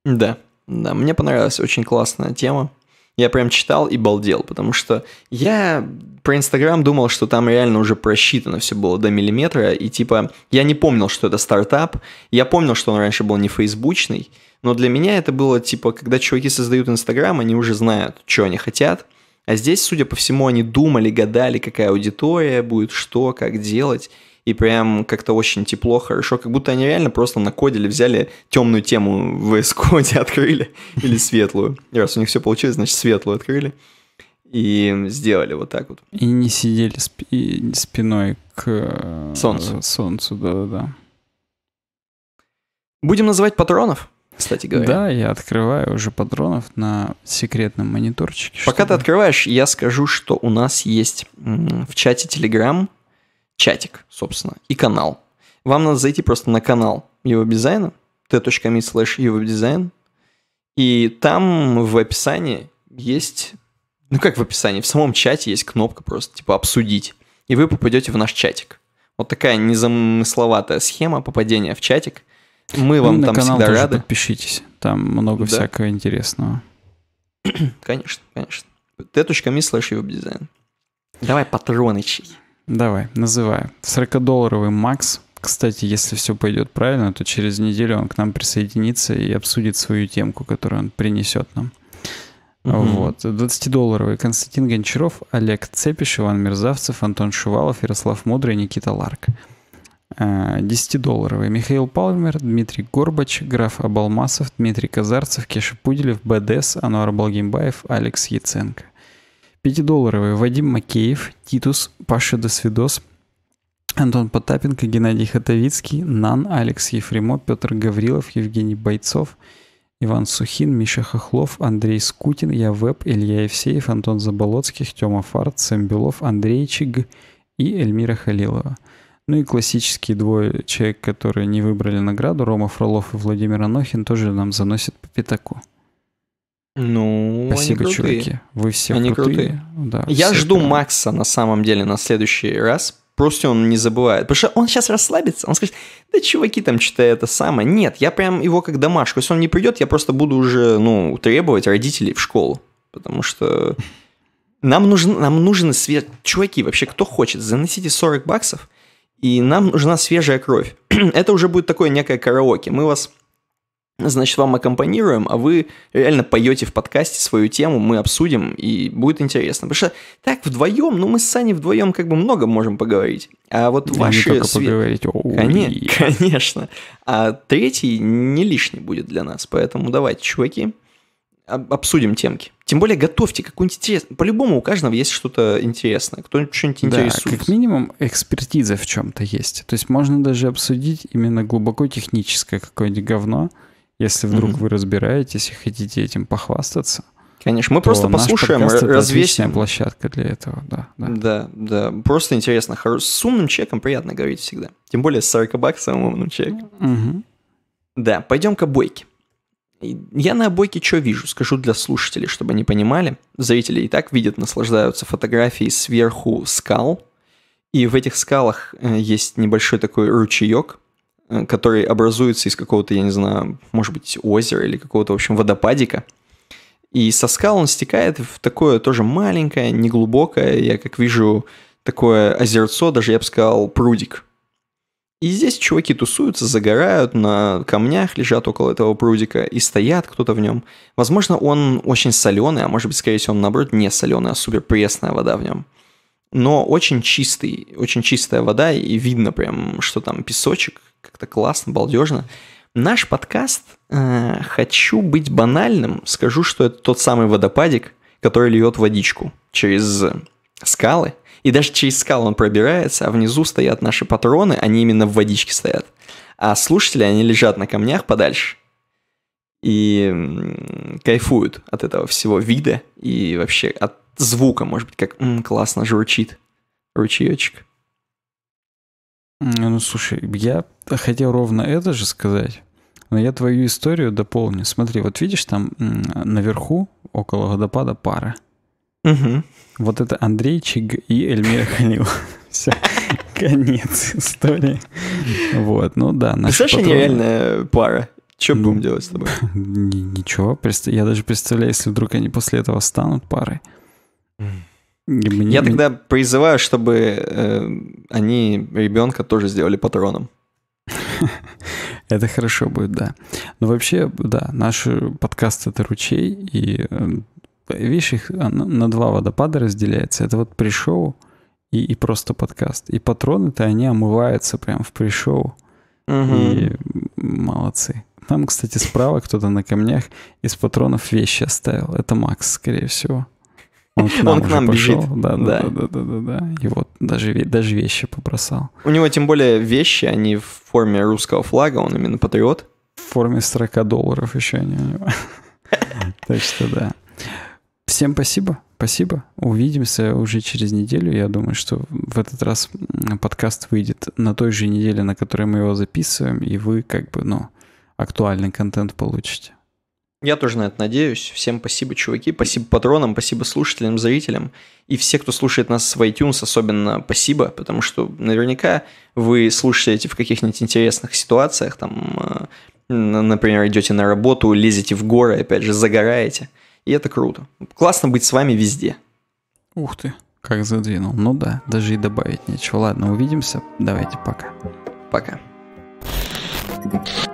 Да, да, мне понравилась очень классная тема. Я прям читал и балдел, потому что я про Инстаграм думал, что там реально уже просчитано все было до миллиметра, и типа я не помнил, что это стартап, я помнил, что он раньше был не фейсбучный, но для меня это было типа, когда чуваки создают Инстаграм, они уже знают, что они хотят, а здесь, судя по всему, они думали, гадали, какая аудитория будет, что, как делать, и прям как-то очень тепло, хорошо, как будто они реально просто на кодили, взяли темную тему в VS Code открыли, или светлую. И раз у них все получилось, значит, светлую открыли и сделали вот так вот. И не сидели спи- спиной к э, солнцу. солнцу, да-да-да. Будем называть патронов, кстати говоря. Да, я открываю уже патронов на секретном мониторчике. Пока чтобы... ты открываешь, я скажу, что у нас есть в чате Telegram чатик, собственно, и канал. Вам надо зайти просто на канал его дизайна, t.me slash дизайн, и там в описании есть, ну как в описании, в самом чате есть кнопка просто типа «Обсудить», и вы попадете в наш чатик. Вот такая незамысловатая схема попадения в чатик. Мы вам ну, там всегда рады. подпишитесь, там много да. всякого интересного. конечно, конечно. t.me slash дизайн. Давай, патронычей. Давай, называю. 40-долларовый Макс. Кстати, если все пойдет правильно, то через неделю он к нам присоединится и обсудит свою темку, которую он принесет нам. Угу. Вот. 20-долларовый Константин Гончаров, Олег Цепиш, Иван Мерзавцев, Антон Шувалов, Ярослав Мудрый, Никита Ларк. 10-долларовый э, Михаил Палмер, Дмитрий Горбач, Граф Абалмасов, Дмитрий Казарцев, Кеша Пуделев, БДС, Ануар Балгимбаев, Алекс Яценко. Пятидолларовые. Вадим Макеев, Титус, Паша Досвидос, Антон Потапенко, Геннадий Хатовицкий, Нан, Алекс Ефремо, Петр Гаврилов, Евгений Бойцов, Иван Сухин, Миша Хохлов, Андрей Скутин, Я Веб, Илья Евсеев, Антон Заболоцких, Тёма Фарт, Сэм Белов, Андрей Чиг и Эльмира Халилова. Ну и классические двое человек, которые не выбрали награду, Рома Фролов и Владимир Анохин, тоже нам заносят по пятаку. Ну, Спасибо, они чуваки. Вы все они крутые. крутые. Да, Я жду крутые. Макса на самом деле на следующий раз. Просто он не забывает. Потому что он сейчас расслабится, он скажет, да чуваки там что-то это самое. Нет, я прям его как домашку. Если он не придет, я просто буду уже, ну, требовать родителей в школу. Потому что нам нужен, нам нужен свет. Чуваки, вообще, кто хочет, заносите 40 баксов, и нам нужна свежая кровь. это уже будет такое некое караоке. Мы вас значит, вам аккомпанируем, а вы реально поете в подкасте свою тему, мы обсудим, и будет интересно. Потому что так вдвоем, ну мы с Саней вдвоем как бы много можем поговорить. А вот да, ваши... Не све... поговорить. Коне... Конечно. А третий не лишний будет для нас, поэтому давайте, чуваки, обсудим темки. Тем более готовьте какую-нибудь интересную. По-любому у каждого есть что-то интересное. Кто-нибудь что-нибудь да, как минимум экспертиза в чем-то есть. То есть можно даже обсудить именно глубоко техническое какое-нибудь говно, если вдруг mm-hmm. вы разбираетесь и хотите этим похвастаться, Конечно, мы то просто послушаем, Это развесим. площадка для этого, да, да. Да, да. Просто интересно. С умным человеком приятно говорить всегда. Тем более с 40 баксом умным человеком. Угу. Да, пойдем к обойке. Я на обойке что вижу? Скажу для слушателей, чтобы они понимали. Зрители и так видят, наслаждаются фотографией сверху скал. И в этих скалах э, есть небольшой такой ручеек, Э, который образуется из какого-то, я не знаю, может быть, озера или какого-то, в общем, водопадика. И со скал он стекает в такое тоже маленькое, неглубокое, я как вижу, такое озерцо, даже я бы сказал, прудик. И здесь чуваки тусуются, загорают, на камнях лежат около этого прудика и стоят кто-то в нем. Возможно, он очень соленый, а может быть, скорее всего, он наоборот не соленый, а супер пресная вода в нем но очень чистый, очень чистая вода, и видно прям, что там песочек, как-то классно, балдежно. Наш подкаст э, «Хочу быть банальным» скажу, что это тот самый водопадик, который льет водичку через скалы, и даже через скалы он пробирается, а внизу стоят наши патроны, они именно в водичке стоят. А слушатели, они лежат на камнях подальше и кайфуют от этого всего вида и вообще от звука, может быть, как М, классно журчит ручеечек. Ну, слушай, я хотел ровно это же сказать, но я твою историю дополню. Смотри, вот видишь, там наверху, около водопада, пара. Угу. Вот это Андрейчик и Эльмира Халил. Все, конец истории. Вот, ну да. Представляешь, они реально пара. Что будем делать с тобой? Ничего. Я даже представляю, если вдруг они после этого станут парой. Мне, я тогда призываю, чтобы э, они ребенка тоже сделали патроном. Это хорошо будет, да. Но вообще, да, наш подкаст это ручей, и э, видишь, их на два водопада разделяется. Это вот пришел и, и просто подкаст. И патроны-то они омываются прям в пришел. Угу. И молодцы. Там, кстати, справа кто-то на камнях из патронов вещи оставил. Это Макс, скорее всего. Он к нам, Он к нам пошел. бежит. Да, да, да, да, да, да, да. Его даже, даже вещи побросал. У него тем более вещи, они в форме русского флага, он именно патриот. В форме 40 долларов еще они у него. Так что да. Всем спасибо. Спасибо. Увидимся уже через неделю. Я думаю, что в этот раз подкаст выйдет на той же неделе, на которой мы его записываем, и вы как бы, ну, актуальный контент получите. Я тоже на это надеюсь. Всем спасибо, чуваки. Спасибо патронам, спасибо слушателям, зрителям. И все, кто слушает нас в iTunes, особенно спасибо, потому что наверняка вы слушаете в каких-нибудь интересных ситуациях, там, э, например, идете на работу, лезете в горы, опять же, загораете. И это круто. Классно быть с вами везде. Ух ты, как задвинул. Ну да, даже и добавить нечего. Ладно, увидимся. Давайте, пока. Пока. Thank you.